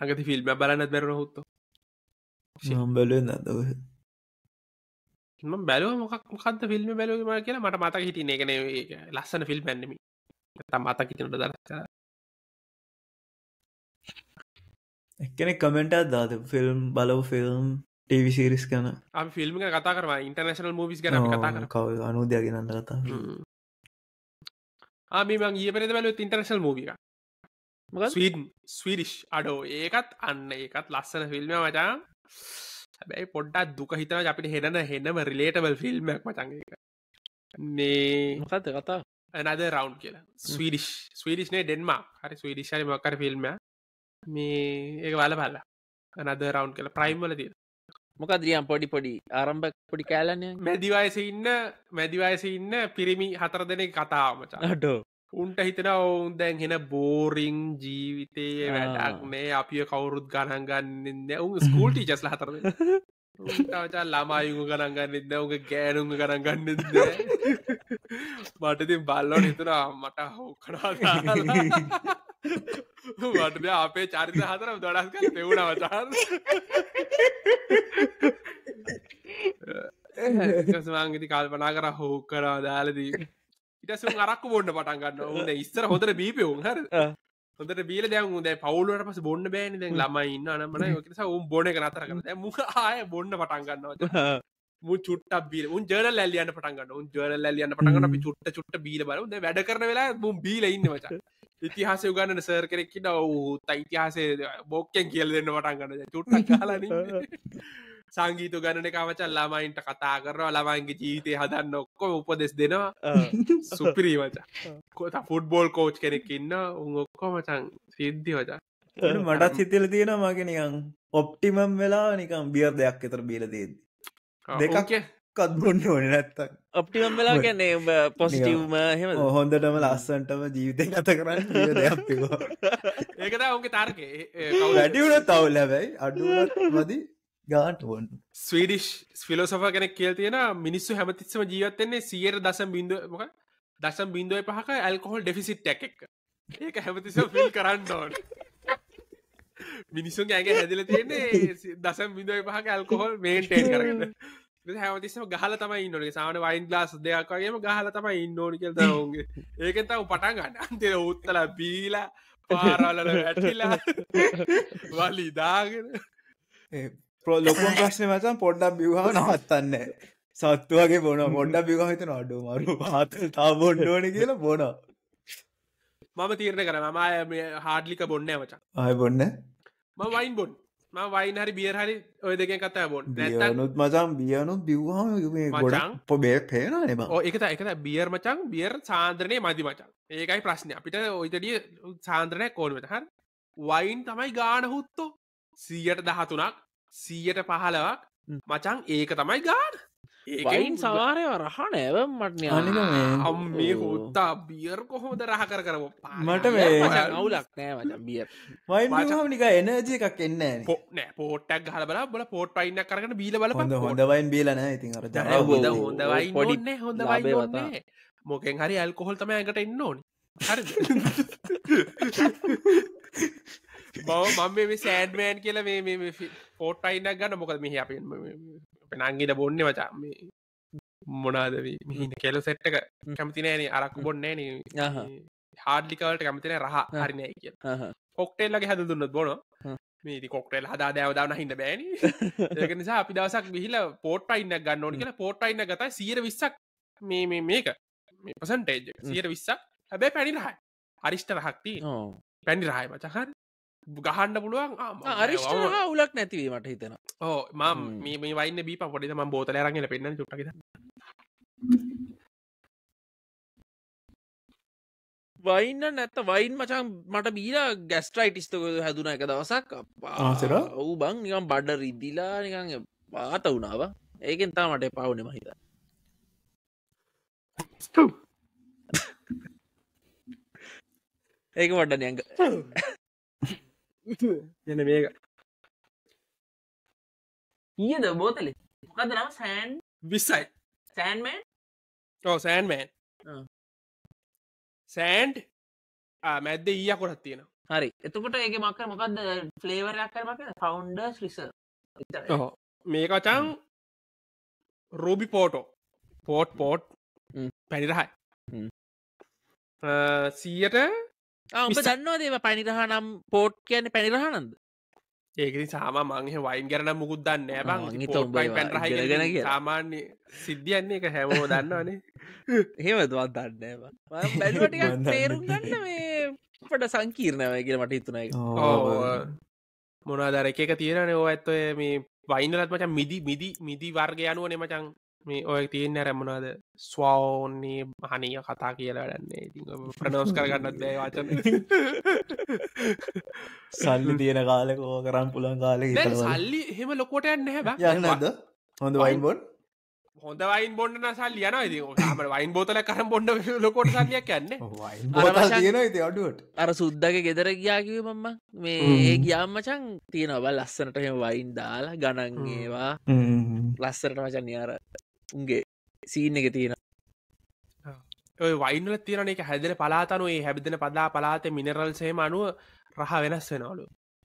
ඇති ෆිල්ම් බලන්නත් බැරන හුත්ත බැලන්න ම බැලුව මොකක්ද ෆිල්ම් බැලුවම කියෙන මට මතක හිටි එකන ලස්සන ෆිල්ම් බැන්නමි තම් අතක් හිතනට දර එක්කනෙ කමෙන්ට දාද ෆිල්ම් බලව ෆිල්ම් ටවිසිරිස් කන ෆිල්ම් කතා කරවා ඉන්ටර්නශනල් මූවිස් කන කතා කව අනුදයක් ගන්න කතා ආමිමන් ඒ පෙ බැලුත් ඉන්ටර්නශල් මූවික ස්වීඩන් ස්විරිෂ් අඩෝ ඒකත් අන්න ඒකත් ලස්සන ෆිල්ම මචා හැබැයි පොඩ්ඩක් දුක හිතන අපිට හෙෙන හෙන්නම රිලේටබල් ෆිල්ම්මක් මචන්ගේක මේ මොකත කතා නද රවන්් කියලා ස්විඩිෂ් ස්විඩිශ්නේ ඩෙන්මා හරි ස්විඩිශ්ය මකර ෆිල්ම් මේ ඒක වල බල්ල නද රවන්් කළ ප්‍රයිම්වල තිය මොක දියම් පොඩි පොඩි ආරම්භ පොඩි කෑලනය මැදිවයස ඉන්න මැදිවයස ඉන්න පිරිමි හතර දෙනෙ කතාවමචා අඩෝ උන්ට හිතන ඔවුන් දැන් හෙන බෝරිං ජීවිතයේ වැඩක් මේ අපිය කවුරුත් ගණන් ගන්නන්න උන් ස්කූල්ටි චස්ල හතරද ටා ළමායුග ගණන් ගන්නන්න උගේ ගෑනුන් ගණන් ගන්නද මටති බල්ලොන් හිතනා මට හෝකනා වටද අපේ චරිත හතර දොඩස්ක දෙවුණ වචාර මංගිති කල්පනා කර හෝ කරා දාලදී ඉටස අරක් බොන්න පටන් ගන්න හොඳ ඉස්සර හොඳට බීපයවුන් හර හොඳට බීල දැන් දැ පවුලට පස බොන්න බෑන දැන් ළමයින්න අනමන ස උම් බොන කනතර කන මුහ ආය බොන්න පටන් ගන්නවා මු චුට්ට බීල උන් ජර ලල්ලියන්න පටන්ගන්න උන් ජර ලල්ලියන්න පටගන්න අපි චුට්ට චුට්ට බීල බල වැඩ කරන වෙලා මුම් බීල ඉන්න මච ඉතිහාසය උගන්න සර් කරෙක්කිට ඔවු තයිතිහාසේ බෝක්කෙන් කියල දෙන්න පටන්ගන්න චුට්ට කාලන සංගීතු ගණන කමචල් ළමයින්ට කතා කරවා ළමයින්ගේ ජීවිතය හදන්න ඔක්කො උපදෙස් දෙනවා සුපිරී මචා කොට ෆුඩ්බෝල් කෝච් කෙනෙක්ඉන්න උන් ඔක්කො මචන් සිද්ධි වචා මටත් සිතල තියෙන මගේ නිකං ඔප්ටිමම් වෙලා නිකම් බියර් දෙයක් එතර බීල දේද දෙකක් කත්බොන්න ඕන නැත්ත ඔප්ටිමම් වෙලා ගැන්නේ උඹ පොස්ටවම හෙම හොඳටම ලස්සන්ටම ජීවිතය ගත කරන්න දෙයක් ඒකතා ඔගේ තර්කේ වැඩිවුණ තවල් ලැබැයි අඩුවත් මදී ගාටුවන් ස්වීඩිෂ් ෆිලෝසොෆ කෙනෙක් කියල් තියෙන මිනිස්සු හැමතිස්සම ජීවත්තෙන්නේ සියයට දසම් බිඳුවක දසම් බින්දුව පහක ඇල්කොහොල් ඩෙෆිසිට් එකක් ඒක හැමතිස ෆිල් කරන්න ඕන මිනිසුන් ඇගේ හැදිල තියෙන්නේ දසම් බිඳුව පහක ඇල්කොහොල් මේටේ කරන්න හැමතිස්ම ගහල තමයි ඉන්නන සාන වයින් ලාස් දෙයක්ගේම ගහල තමයි ඉන්නෝනි කෙල්ත ඔුන්ගේ ඒකෙත පටන් ගන්න අන්තෙර උත්තල බීලා පාරලල වැටලා වලි දාගෙන ලොකුම් ප්‍රශ්න මතන් පොඩ්ඩක් බිවාව නවත්තන්න සත්තුවගේ බොන මොඩ්ඩ බිවා හිතන අඩු මරු පාතල් තා බොඩ්ඩෝන කියලා බොන මම තීරණ කර මම හාඩලික බොන්න වචා ආය බොන්න ම වයින් බොන් ම වයින් හරි බියර හරි ඔය දෙක කතා බොන් නුත් මචන් බියනුත් බිව්වාම ගොඩක් පොබේ පේන එම එකත එකත බියර් මචන් බියර් සාන්ද්‍රනය මදි මචන් ඒකයි ප්‍රශ්නය අපිට ඔයිතඩිය සාන්ද්‍රනය කෝල්වෙට හර වයින් තමයි ගාන හුත්තෝ සීයට දහතුනක් සීයට පහලවක් මචන් ඒක තමයි ගාඩ ඒකයින් සවාරය රහා නෑව මටන අනිම අම් මේ හෝත්තා බියර් කොහොද රහ කර කරම මට අවුලක් නෑ මච බිය මයිම නික එනජය එකක් එන්න නෑ පෝට්ටක් හල බල බල පෝට් පයින්න කරන බීල බල පඳ හොඳවයින් බේලන ඉතින් අර හොඳවයි පොඩි හොඳවයි මොකෙන් හරි ඇල්කොහොල් තම ඇකට එන්න ඕනි හරි මව මම මේ සෑඩ්මෑන් කියල මේ පෝට් අයින්නක් ගන්න මොකද මෙහි අප පෙනංගිට බොන්න වචා මේ මොනාදවී මිහිට කෙලු සෙට්ටක කැමතිනෑන අරක් බොන්නෑන හාඩලිකවලට කැමතින රහ හරිනය කිය කොක්ටේල්ලගේ හැඳ දුන්න බොන මේති කොක්ටේල් හදා දෑවදාන හින්න බෑන ඒක නිසා අපි දවසක් විහිල පෝට් අයින්න ගන්න ඕනි කියලා පෝට් අයින්න ගත සියර විස්සක් මේ මේ මේක මේ පසන්ටේජ් සියර විස්සක් හැබැ පැණිරහයි අරිෂ්ට රහක්ති පැණි රහයි මචහර ගහන්න පුළුවන් අරිෂ්ට උලක් නැතිවීමට හිතෙන ඕ මම මේ වයින්න බී පොඩි ම බෝතල රගෙන පෙන්න චුට්ටි වයින්න නැත්ත වයින් මචන් මට බීලා ගැස්ට්‍රයිටිස්තක හැදුන එක දවසක් ආසර ඔවු බං නිකම් බඩ රිද්දිලා නිකං පාත වුණාව ඒකෙන් තා මට පවුනෙ මහිත ඒක වඩ නයග යන මේක ඊයද බෝතලේ මොකද නම සෑන් විස්සයි සෑන්මන් ඕ සෑන්මෑන් සෑන්ඩ් මැද්ද ඊය කොටත් තියෙන හරි එතකොට ඒ මක්ක මොකක්ද ෆලේවරයක් කරමක ෆවන්ඩර් ලිස මේකචන් රූබි පෝටෝ පෝට් පෝට් පැනිරහයි සීයට ඔබ දන්නවා දේව පනිරහනම් පෝට් කියන පැනිරහනන්ද ඒක සාම මංහ වයින් කරන මුකුත් දන්න බං සාමාන්‍ය සිද්ධියන්නේ එක හැමෝ දන්නවානේ හෙමදවත් දන්නවා බැලුවට තේරුම් ගන්න මේ පට සංකීර්ණය කියල මට හිතුනයි මොනා දර එක තියෙනනේ ඕ ඇත්ව මේ වයින්ලත් මචන් මිදි මිදි මිදි වර්ග යනුවනේ මචන් මේ ඔය තියන්න රැමුණද ස්වෝන්නේ හනිය කතා කියලා වැඩන්නේ ඉති ප්‍රනෝස් කරගන්න දේ වචන සල්ලි තියෙන කාලෙක ඕ කරම් පුළන් කාලෙ සල්ලි හෙම ලොකොට යන්න හැබ යන්නද හොඳ වයින් බොඩ් හොඳ වයින් බොන්න සල් යන ද ම වයින් බෝතල කරම් බොඩ ලොකොට සල්ලියක් යන්න අඩුවට අර සුද්දක ගෙදර ගියාකිව මම මේ ඒ ගියාම්මචන් තියෙනව ලස්සනට හෙම වයින් දාලා ගණන්ඒවා ලස්සරට මචන් අර උන්ගේ සීන් එක තියෙන ඔය වයින්ල තියෙන එක හැදෙන පලාතනුවේ හැබිදෙන පදා පලාත මිනරල් සේම අනුව රහ වෙනස් වෙනවලු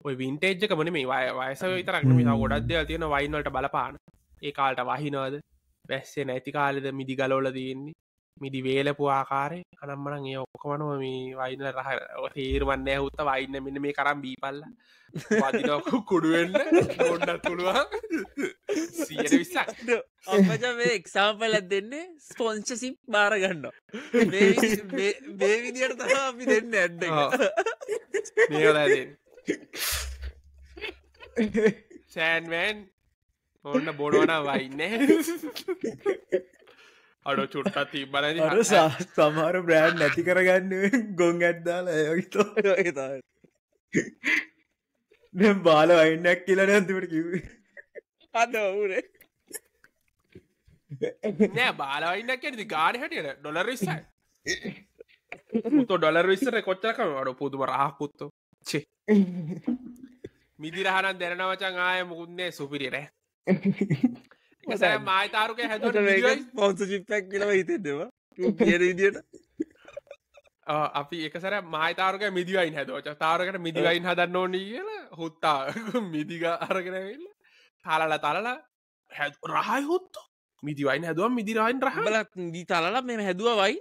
ඔය වින්ටේජ්ක මන මේ වයස විතරක්ම ගොඩක්ද තියෙන වයින්වලට බලපාන ඒ කාලට වහිනවද වැස්සේ නැති කාලෙද මිදි ගලෝල තියෙන්නේ මිඩි වේලපු ආකාරය අනම්මන ඒ ඔක්කමනුව මේ වයින්න රහ තේරුවන්න හුත්ත වයින්න මෙන්න මේ කරම් බීපල්ල පදිනකු කුඩුවෙන්න ගොඩ පුළුවන් සියට විසා අපජ මේ එක්සාම්පලත් දෙන්නේ ස්පොංචසිප් බාරගන්න මේ විදියට තහ අපි දෙන්න ඇඩ්ඩ සෑන්වෑන් ඔන්න බොඩුවන වයින්න අඩ චුට්ටත් තිබන අර සමහර බ්‍රෑන්් නැති කරගන්න ගොන් ඇත්දාල ඇයගිත මෙ බාල වයින්නක් කියලන ඇතුවට කිව අද ඔවුරේ නෑ බාලවයින්නක් ඇති ගාඩ හැටියට ඩොලර් විස්සයි තු ඩොලර් විස්සර කොච්චරකම අඩු පුදුම රාහපුත්තු චේ මිදිරහනන් දැනවචන් ආය මුකුන්නේ සුපිරිරෑ මාතාරක හැ පොන්සජිප්පැක් කියලව හිතෙදවා කියන විදියට අපි එකසර මාතාරක මිදිවයින් හැදෝච තාරකට මිදිවයින් හදන්න ඕනී කියල හොත්තා මිදිග අරගෙනවෙල්ල තලල තලල රහයි හොත්තු මිදිවයින් හැදුව මිදිරයින් රහලක් දී තලල මෙම හැදුවවයි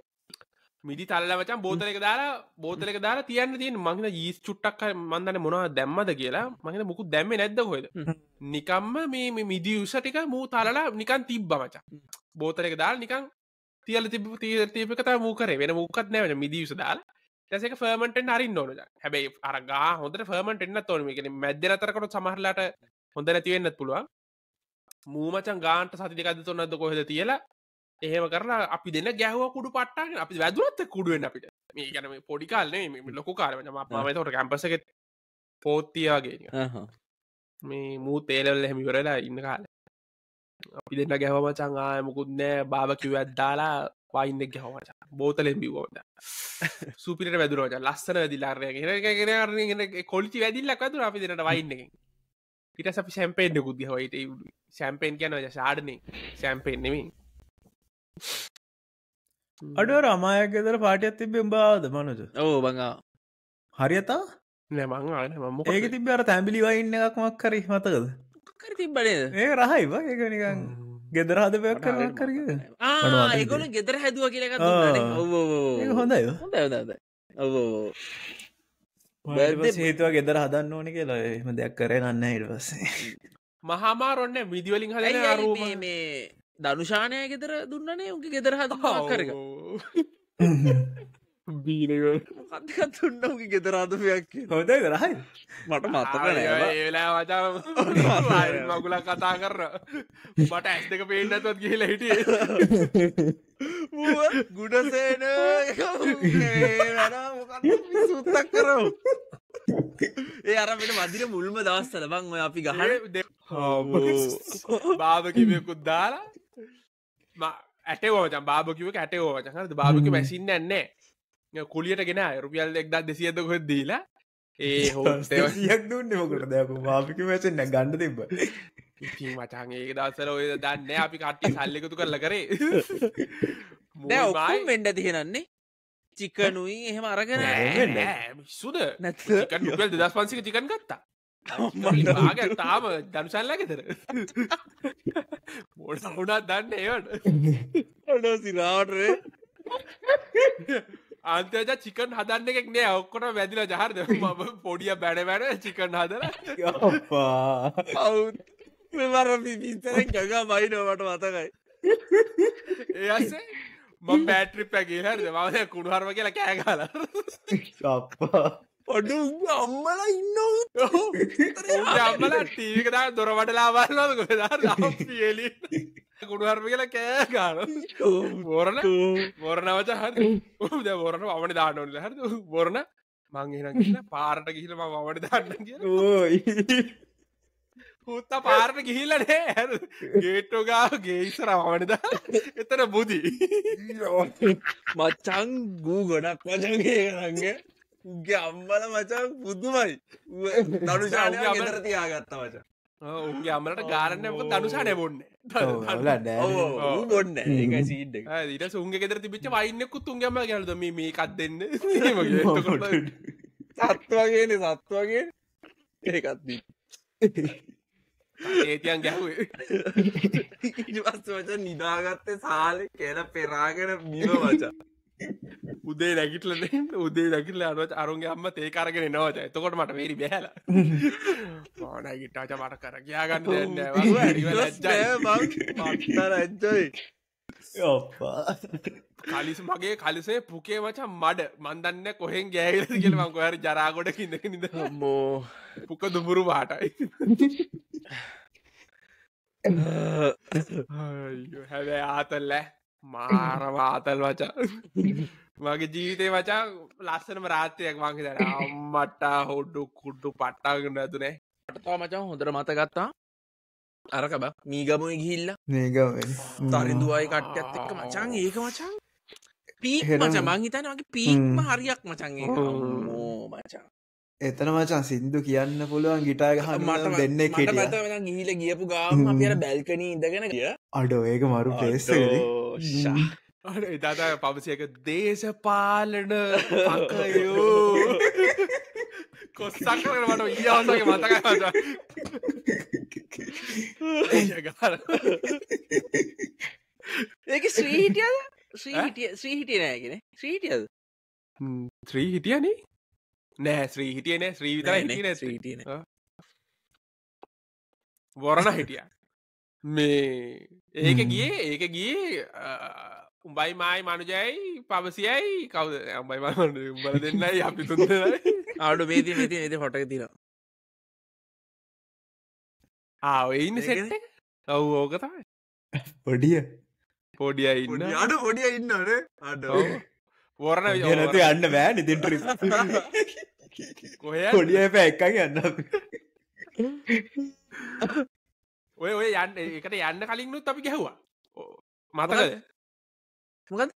මිදි තල්ලවචන් බෝතලක දාලා බෝතලක දාලා තියන්න තියෙන මහින ජීස් චුට්ටක් මන්දන්න මොනවා දැම්මද කියලා මහින මුකු දැම්ම නැද්ද හොද නිකම්ම මේ මිදි උස ටික මූ තලලා නිකන් තිබ්බ මචා බෝතලක දාල් නිකන් තියල තිබ තීර තිපකත මූකරේ වෙන මුක්කත් නෑවන මිදිියස දාල් තැසක ෆර්මටෙන් හරි නොන හැබයි අරගා හොඳට ෆර්මට එන්න තොනම කියෙන මැද අතරකට සමහරලාට හොඳ නැතිවෙන්නත් පුළුවන් මූමචන් ගාන්ට සතිකද තුන්නද කොහෙද කියලා එහෙම කරන අපි දෙන්න ගැහුව කුඩු පට්ටාගෙන අපි වැදුරත්ත කුඩුවෙන් අපිට මේ ගැන පොඩිකාල්න්නේ ලොකු කාරවෙන මතට කැම්පසක පෝත්තියාගේ මේ මූ තේලල් එහෙමි කරලා ඉන්න කාල අපි දෙන්න ගැහවම චංආය මුකුත්නෑ බාව කිව්වත් දාලා වයින්න ගැහවචා බෝතලෙන් බිවෝන්න සුපිට වැදුරෝට ලස්සන දිලාරය ගෙන කොල්චි වැදිල්ලක් වැදුර අපි දෙනට වයින්නකින් පිට අපි සැම්පේෙන්ඩ කුද්දිහවයිට සැම්පෙන් කියන සාඩනය සැම්පෙන්නෙමින් අඩුව රමායගෙදර පාටියත් තිබ උඹාවද මනුද ඕ බඟා හරියතා නැමං ආන මම ඒක තිබ අර තැම්බිලි වයින්න එකක් මක් කර මතකද කර තිබ්බනේද ඒ රහයි ඒක නිකන් ගෙදර හදපයක් කර කරග ඒගොල ගෙදර හැදුව කියලක හොඳයි හොඳ ඔවෝ හේතුව ගෙදර හදන්න ඕන කියලා එම දෙයක් කරේ නන්න ඉට පස්සේ මහාමාරොන්න විදිවලින් හද අරුම මේ දනුශානය ගෙදර දුන්නනේ උගේ ගෙදර හත කරක බීනකත් තුන්න උගේ ගෙදරාදපයක් හොදයි කරයි මට මත්තර මගුල කතා කර මට ඇස් දෙක පේන්නත්වත් කියල හිටිය ගුඩසේන සුත්තක් කරව ඒ අරමට මදිර මුල්ම දවස්සල බං ඔය අපි ගහන බාධකිමයකුත් දාලා ඇටෝච බාබකිව කැටෝච හට බාබක මැසින් ඇන්නෑ කුලියට ගෙන රුපියල් එක්දක් දෙසියද කොත් දීලා ඒ හෝයක් දුන්න මොකට දෙයක බාපික මැසෙන්න්න ගණඩ තිබ මචන් ඒක දස්සර ඔය දන්න අපි කට්ටි සල්ලෙකුතු කරල කරේ නෑ වෙන්ඩ තියෙනන්නේ චිකනුයි එහෙම අරගෙන සුද නැ දස් පන්සික චිකන් ගත්තා මාග තාම දනුසල්ල ගෙතර මොඩ හුණත් දන්න ඒවට ඔඩ සිරාටරේ අන්තජ චිකන් හදන්න එකක් නෑ ඔක්කොට වැදිල ජහරද ම පොඩිය බැඩවැර චිකන් හදර මෙවර පිතරෙන් ගගා මයිනවට මතකයි ඒසේ මම බෑට්‍රි පැගේ හරද මවය කුණුහරම කියලා කෑගල සප්පා පොඩු අම්මල ඉන්න අම්මල ටීකතා දොරවටලාවන්නක පෙදාරලි ගුඩුහර්ම කියල කෑගාන බොරණ බොරණවච හරි ද බොරණ අවන දානොල්ල හර බොරණ මංහිර කියල පාරට ගිහිල මවට දන්න කිය හුත්තා පාරට ගිහිල්ලනේ ඇ ගේටෝගා ගේසර අවනද එතන බුදි මචන් ගූ ගොඩක් වචන්ගේ රගේ උගේ අම්බල මචා පුදුමයි දනුශානය ගෙදර තියාගත්ත මචා උගේ අමලට ගාරන්න දනුසා නැබොන්න බොන්න ඊට සුන්ග ෙර තිබිච වයින්නෙකුත් තුන්ගම ගැලද මේකත් දෙන්න සත්වගේන සත්වගේ ඒකත්දී ඒතියන් ගැහුවේ ඉටපස්ස වච නිදාගත්තේ සාලෙ කියල පෙරාගෙන මිව වචා උදේ නැගිටලන උදේ නැකිටල අනුවත් අරුන්ගේ අම්ම තේකරගෙන නවත එතකොට මට වේරි බැහල ඕනැගිටාච මට කර ගයාගන්න රැජ්ජයි කලිස් මගේ කලිසේ පුකේ මචන් මඩ මන්දන්න කොහෙන් ගෑවිල කියල මංකොහර ජරාගොඩ කිඳක නිද මෝ පුක දුමුරු වාටයි හැබැ ආතල්ලෑ මාර වාතල් වචා මගේ ජීවිතය වචා ලස්සනම රාත්‍රයක් මංගේ දර අම්මට්ටා හොඩ්ඩු කුඩ්ඩු පට්ටාගන්න ඇතුනේ පටතා මචා හොඳර මතගත්තා අරකබ මීගමුයි ගිහිල්ල නේගම තරිදුවයි කට්ටත් එක්ක මචන් ඒක මචන් පීක් මච මංහිතනගේ පීක්ම හරියක් මචන්ගේ මචා එතන මචන් සින්දු කියන්න පුළුවන් ගිටාග මට දෙන්න කෙට ගීල ගියපු ගාම අපට බැල්කනී ඉඳගෙන කිය අඩෝ ඒක මරු පේස එතාත පවසයක දේශපාලන පකයෝ කොස්සක් මට ඉියාසගේ මතක ඒක ශ්‍රීහිටියද ශ්‍රීහිටිය ශ්‍රීහිටිය නෑගෙන ශ්‍රීහිටියද ත්‍රී හිටියනේ නෑ ශ්‍රී හිටියන ශ්‍රී විතරයි හිටියන වොරණ හිටිය මේ ඒක ගිය ඒක ගිය උඹයි මයි මනුජයි පවසියයි කවද අම්බයි මන උඹල දෙන්නයි අපි තුන්ද ආඩු බේදී මෙති නද හොටක තිර ආවඉන්න සෙට ඔව් ඕක තමයි පොඩිය පොඩිය ඉන්න අඩු පොඩිය ඉන්නට අඩ වරණ නැති අන්න බෑ නිතිට කොඩිය පැක්ක ගන්න ඔය ඔය යන්න එකට යන්න කලින්නුත් අපි ගැහ්වා මතකද මොකද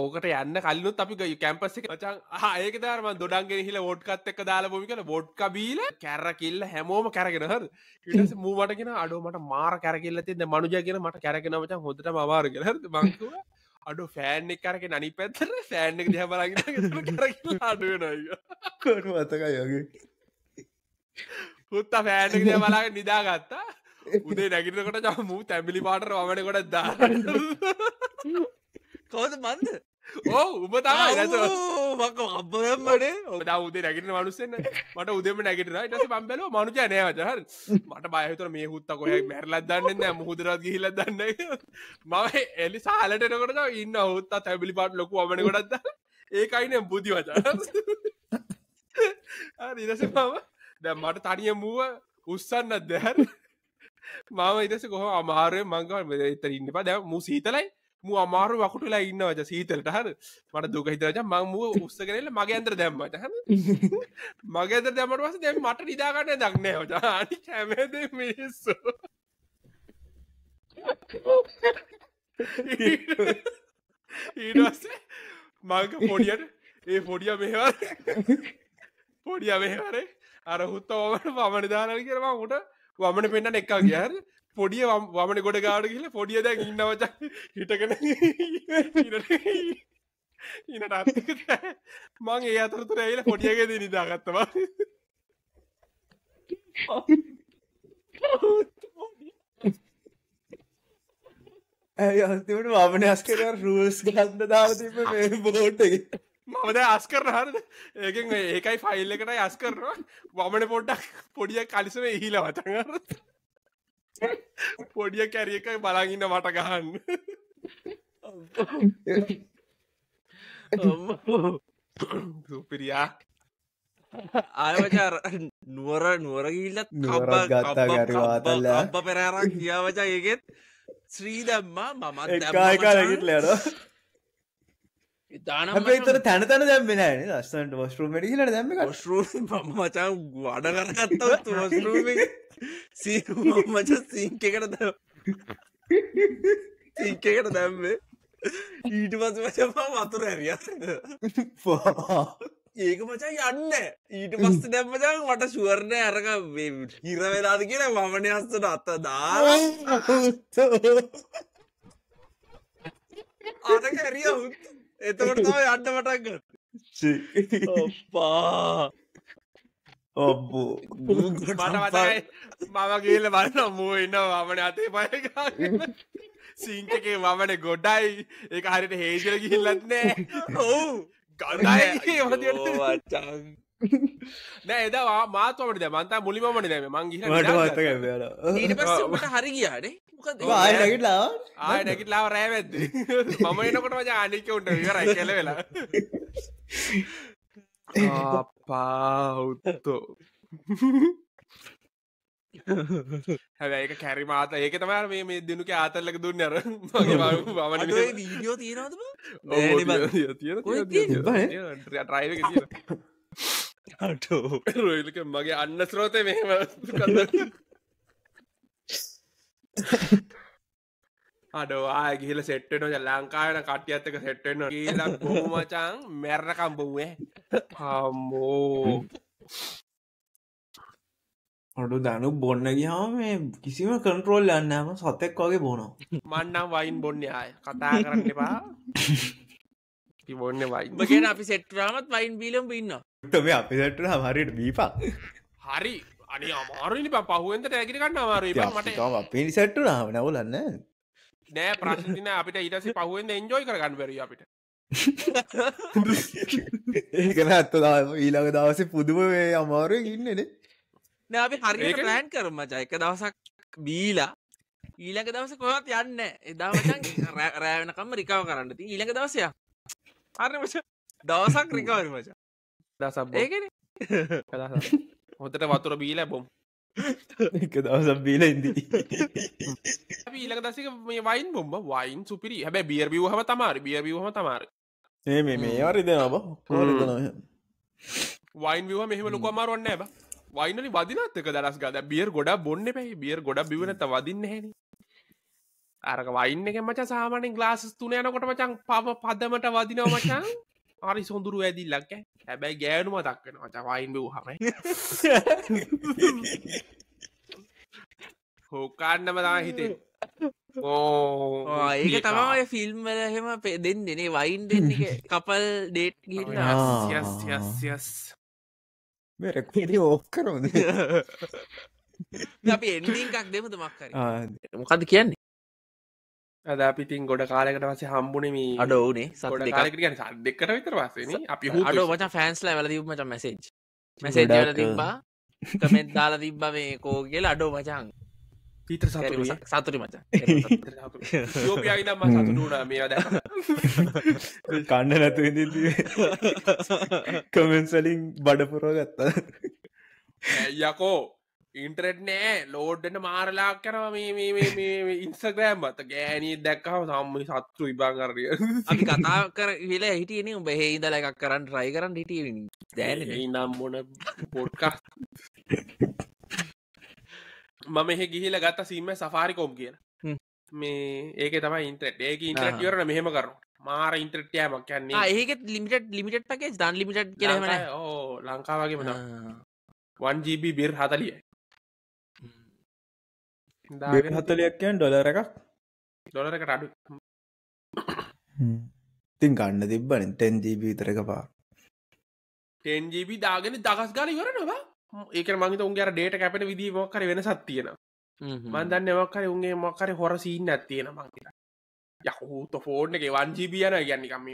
ඕකට යන්න කල්ලුත් අපි කැම්පස් එක චන් ඒක දරම දොඩන්ගේ හිල ෝඩ්කත් එක් දාලා බොමිකට බොඩ්ක බීල කැරකිල්ල හැමෝම කැරගෙන හර ඉටස මූමටගෙන අඩුමට මාර කැරකිල්ල තින්න මනුජයගෙන මට කැරගෙනමච හොඳට මවාරගෙන බංකුව අඩු ෆෑන් එක් අරක නනි පැත්තර ෆෑන් එක දැබලග අඩුවනය කරු අතකයගේ හුත්තා ෆෑන් මලාග නිදාගත්තා උදේ නැගිරකට ජමු තැමිලි පාටර වමනකොට දා කවද මන්ද ඕ උපතා මක් අබදම්මට ඔද උදේ නැගෙන මනුස්සෙන් මට උදෙම නැගෙට ට පම්බැල මනුජ නෑ වචහ මට බයතර මේ හුත්ත කොහ මැරලත් දන්න නෑ මුහදරත් ගහිල දන්න මම එලි සාලටනකොට ඉන්න හුත්තා තැබිලි පාට ලොකු අමන කොටත් ඒකයින බුදි වචා ඉරස මම දැ මට තනිය මුව උත්සන්න දැහැර මම ඉදස කොහ අමාරය මංගව එත ඉන්න ප දැ මු සීතලයි මු අමාරු වකුටලා ඉන්නවච සීතලට හර මට දුක හිතරච මංමුව උස්ස කරල මගේ ඇන්ත්‍ර දැම්මට හ මගේ ඇත දැමට වස දැම් මට නිදාගන්න දක්නෑ ෝට අනි කැමද මිනිස්ස ඊටස මග පොඩියට ඒ පොඩිය මෙහවර පොඩිය මෙහවරේ අරහුත්තවමට පමණ දානල කරවා ට වමන පෙන්න්න එක්කා කියන්න පොඩිය වමන ගොඩ ගාඩ කියල පොඩිය දැ ඉන්නවච හිටකන ඉනට මං ඒ අතරතුර ඇල පොඩියගෙද නිදාගත්තවා ඇ අන්තිමට වමන අස්කර රූස් ගන්න දාවතිම මේ බෝට් එක මමද අස්කර හරද ඒකෙන් ඒකයි ෆයිල් එකට අස්කරනවා වමන පොඩ්ඩක් පොඩිය කලිසම එහිලා වතගර පොඩිය කැරිය එකයි බලාගන්න මට ගහන්න සුපිරියා ආයවචාර නුවර නුවරගිල්ලත් නොරගත්තා පැරාරක් කියාවචා ඒකෙත් ශ්‍රීදම්මා මමත් එකකාලගිට ලැඩ ඒතර තැන තන දැම්බෙන ලස්සට වස්ටරම් ටිලට දැම ස්ටරම් මචා වඩ කරගත්ත වස්ටරම් මච සිංකකට ද සිංකකට දැම්බේ ඊට පස මචපා වතුර ඇරිය ඒක මචා යන්න ඊට පස්ස දැම්මචා මට සුවරණය අරක හිර වෙලාද කියලා මමන අස්සට අත්ත දා අරක ඇරිය හුත් එතකොට තම අන්න මටක් ඔප්පා ඔබ්බෝ මට මතයි මම කියල බලන්න මූ ඉන්න වමන අතේ පයක සිංකකේ වමන ගොඩයි එක හරිට හේජල ගිහිල්ලත්නෑ ඔවු ගඩයි වචන් නෑ එද මාතමට දමන්තා මුලිමන දැම මංගි ට හරි ගියාට ආයටලා ආයටකිටලා රෑවැද මම එනකොට මජ අනිකවුන්ට විර කල වෙලා පාහුත්තෝ හැබැයි කැරි මාත ඒක තමර මේ මේ දිනුක ආතල්ලක දුන්නර බවන වීඩියෝ තියෙනවද ්‍රයිව රොයිලක මගේ අන්න ස්රෝතය මෙහම අඩවා ගිල සෙට්ටන ලංකාවන කට්ටිය අත්තක සෙට්ටන කියලා බොහමචන් මැරණකම්බුවේ හම්මෝ හොඩු දනු බොන්න ගියාව මේ කිසිම කන්ට්‍රෝල් යන්නම සතෙක් වගේ බොනෝ මන්නම් වයින් බොන්න අය කතා කරන්න එපා බොන්න වයි මගෙන අපි සෙට්්‍රාමත් වයින් බීලම් ඉන්නවා ටම අපිට හමරියට බීපා හරි අනි අමාරුනි පහුවෙන්ද ඇගිරිගන්න අමාරී මට පිනිසට්ටු හම නවලන්න නෑ ප්‍රශ්තින අපිට ඉටස පහුවෙන්ද එන්ජෝයි කරගන්න බැරි අපිට ඒකන ඇත්ත ඊළඟ දවස පුදුම වේ අමාරුව ඉන්නන නෑ හරි ලෑන් කරම ජයක දවසක් බීලා ඊළඟ දවස කොත් යන්න එදා රෑවනකම රිකාව කරන්න ති ඊළඟ දවසය හරි දවසක් රිකවරි මචා දසක් ඒකන හොතට වතුර බීල බොම් එක දවසක් බීල ඉදී ඊලක දසික මේ වයින් බොම්බ වයින් සුපිරි හැබැ බියර් බියහම තමාරි බිය බියහම තමාර ඒ මේ මේ අරි දෙනබ වයින් විව මෙහම ලොකමාරොන්න ඇබ වයිනලි වදිනත් එක දරස් ගද බියර් ගොඩ බොන්න පැහි බියර් ගොඩ බිවනත වදින්න හැන අරක වයින්න එක මච සාමානෙන් ගලාසිස් තුන යනකොට මචන් පව පදමට වදිනව මචන් ආරි සොඳුරු ඇදිල්ලක්ක හැබැයි ගෑනු මතක්කන අචවයින් වූ හම හෝකාන්නම දා හිතේ ඕ ඒක තමයි ෆිල්ම් වල හෙම පෙදෙන් දෙනේ වයින් දෙන්න කපල් ඩේට් ගිල්ලස් මෙරකේද ඕක් කරෝද අපි එඩිකක් දෙමද මක්කර මොකද කියන්නේ අද පිටින් ගොඩ කාලකට වස හම්බුණම අඩ ඕනේ සොඩ කාලකටගන දෙකට විතර වසේ අපි හඩ මච ෆෑන්ස්ල වැලදීම මච මැසේජ් මැසේජල තිබ්බා කමෙත් දාල තිබ්බ මේ කෝගෙල් අඩෝ මචන් පිතර සතුරි මච කන්න නැතු කමෙන්සලින් බඩපුරෝ ගත්ත යකෝ ඉන්ටරෙට් නෑ ලෝඩ්ඩට මාරලා කරම ඉන්සග්‍රෑම් මත ගෑනී දැක්කව සම්ම සත්තු ඉබාගරය අපි කතා කර වෙල හිටියන උබෙහෙ ඉදල එකක් කරන්න රයි කරන්න හිටිය දැන නම් මොන පොට්කා මම එහ ගිහිල ගත්ත සීම සෆාරිකෝම් කියන මේ ඒක තමයි ඉන්ට්‍රට් ඒක ඉන්ට්‍රට් කියරන මෙහෙම කරු මාර ඉන්ට්‍රට්යමක් කියන්නේ ඒක ලිමිට ලිමිට පකේ දන් ලිමිට කිය ඕ ලංකාවගේ මන 1GB බිර් හතලිය හතලයක්යන් ඩොලර එකක් ඩොලරකට අඩු තින් ගන්න තිබ්බන තැන්ජීබ විතරක පා තෙන්ජීබි දාගෙන දකස් ගල ඉවරනවා ඒක මගේ උන්ගේ ඩේට කැපෙන විදි මොක්කර වෙනසත් තියෙන මන්දන්න මක්කර උන්ගේ මොක්කර හොර සිීන්න ඇත්තියෙන මංකිට යහූත ෆෝර්න එක වංජීබියන ගැන්නිකම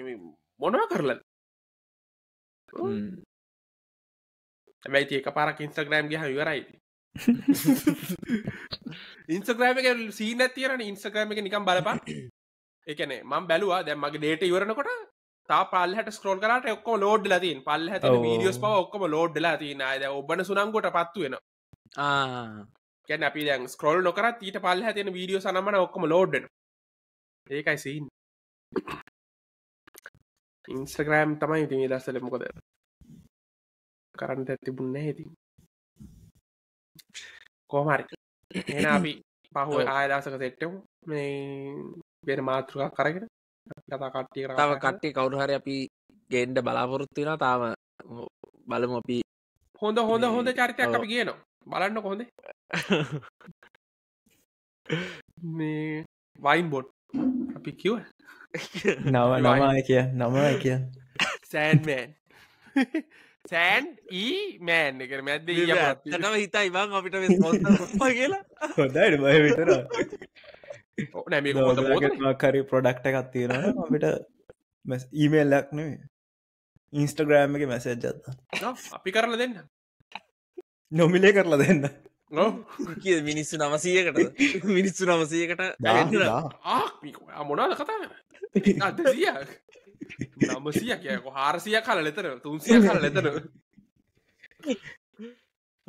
මොනව කරල ඇැයි ඒක පාරක් ඉන්ස්ටග්‍රෑම් ගහ විවරයිති ඉන්ස්ග්‍රම එක සීන තියරන ඉන්ස්ග්‍රම එක නිකම් බලපන් එකන මං බැලවා දැ මගේ ඩේට ඉවරනකොට තා පල්හට ස්කෝල් කරට ඔක්ක ලෝඩ් ලතින් පල්හත වීඩියස් පව ඔක්කම ලෝඩ් ලතින අද ඔබන සුනංගොට පත්තු වෙන කැන අපි දැන් ස්කෝල් නොකරත් ඊට පල්හ තියෙන වීඩියෝ සනමන ඔක්කම ලෝඩ්ඩ ඒකයි සීන් ඉන්ස්ග්‍රෑම් තමයි ඉතිේ දස්සල මොකද කරන්න ඇතිබුන්න ඇති කෝමරි එන අපි පහුව ආයදාසක සෙට්ටම මේ වෙන මාතෘකක් කරගෙන කතා කට්ටිය තාව කට්ටේ කවුරු හරි අපි ගෙන්ඩ බලාපොරොත්තුවෙන තාම බලම අපි හොඳ හොඳ හොඳ චරිතයක් අපි කියනවා බලන්න කොහොඳ මේ වයින් බොට් අපි කිව නව නමා කිය නමා කිය සෑන්මෑන් සෑන් ඊ මෑන් එක මැද තටම හිතයි බං අපිට කියලා හොදයිට බය විතර නැමකරි ප්‍රොඩක්ට එකක් තියෙන අපිට ඊමේල් ලක් නෙවේ ඉන්ස්ටග්‍රෑම් එක මැසේජ් ජත්ත අපි කරලා දෙන්න නොමිලේ කරලා දෙන්න කිය මිනිස්සු නමසයකට මිනිස්සු නමසයකට මොනාද කතා අදසියක් නමසිය කියක හාරසිය කල ලෙතර තුන්සිය කල ලෙතර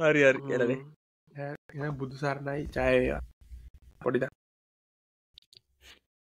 හරි අරි කියලන බුදු සරණයි චායයා පොඩිද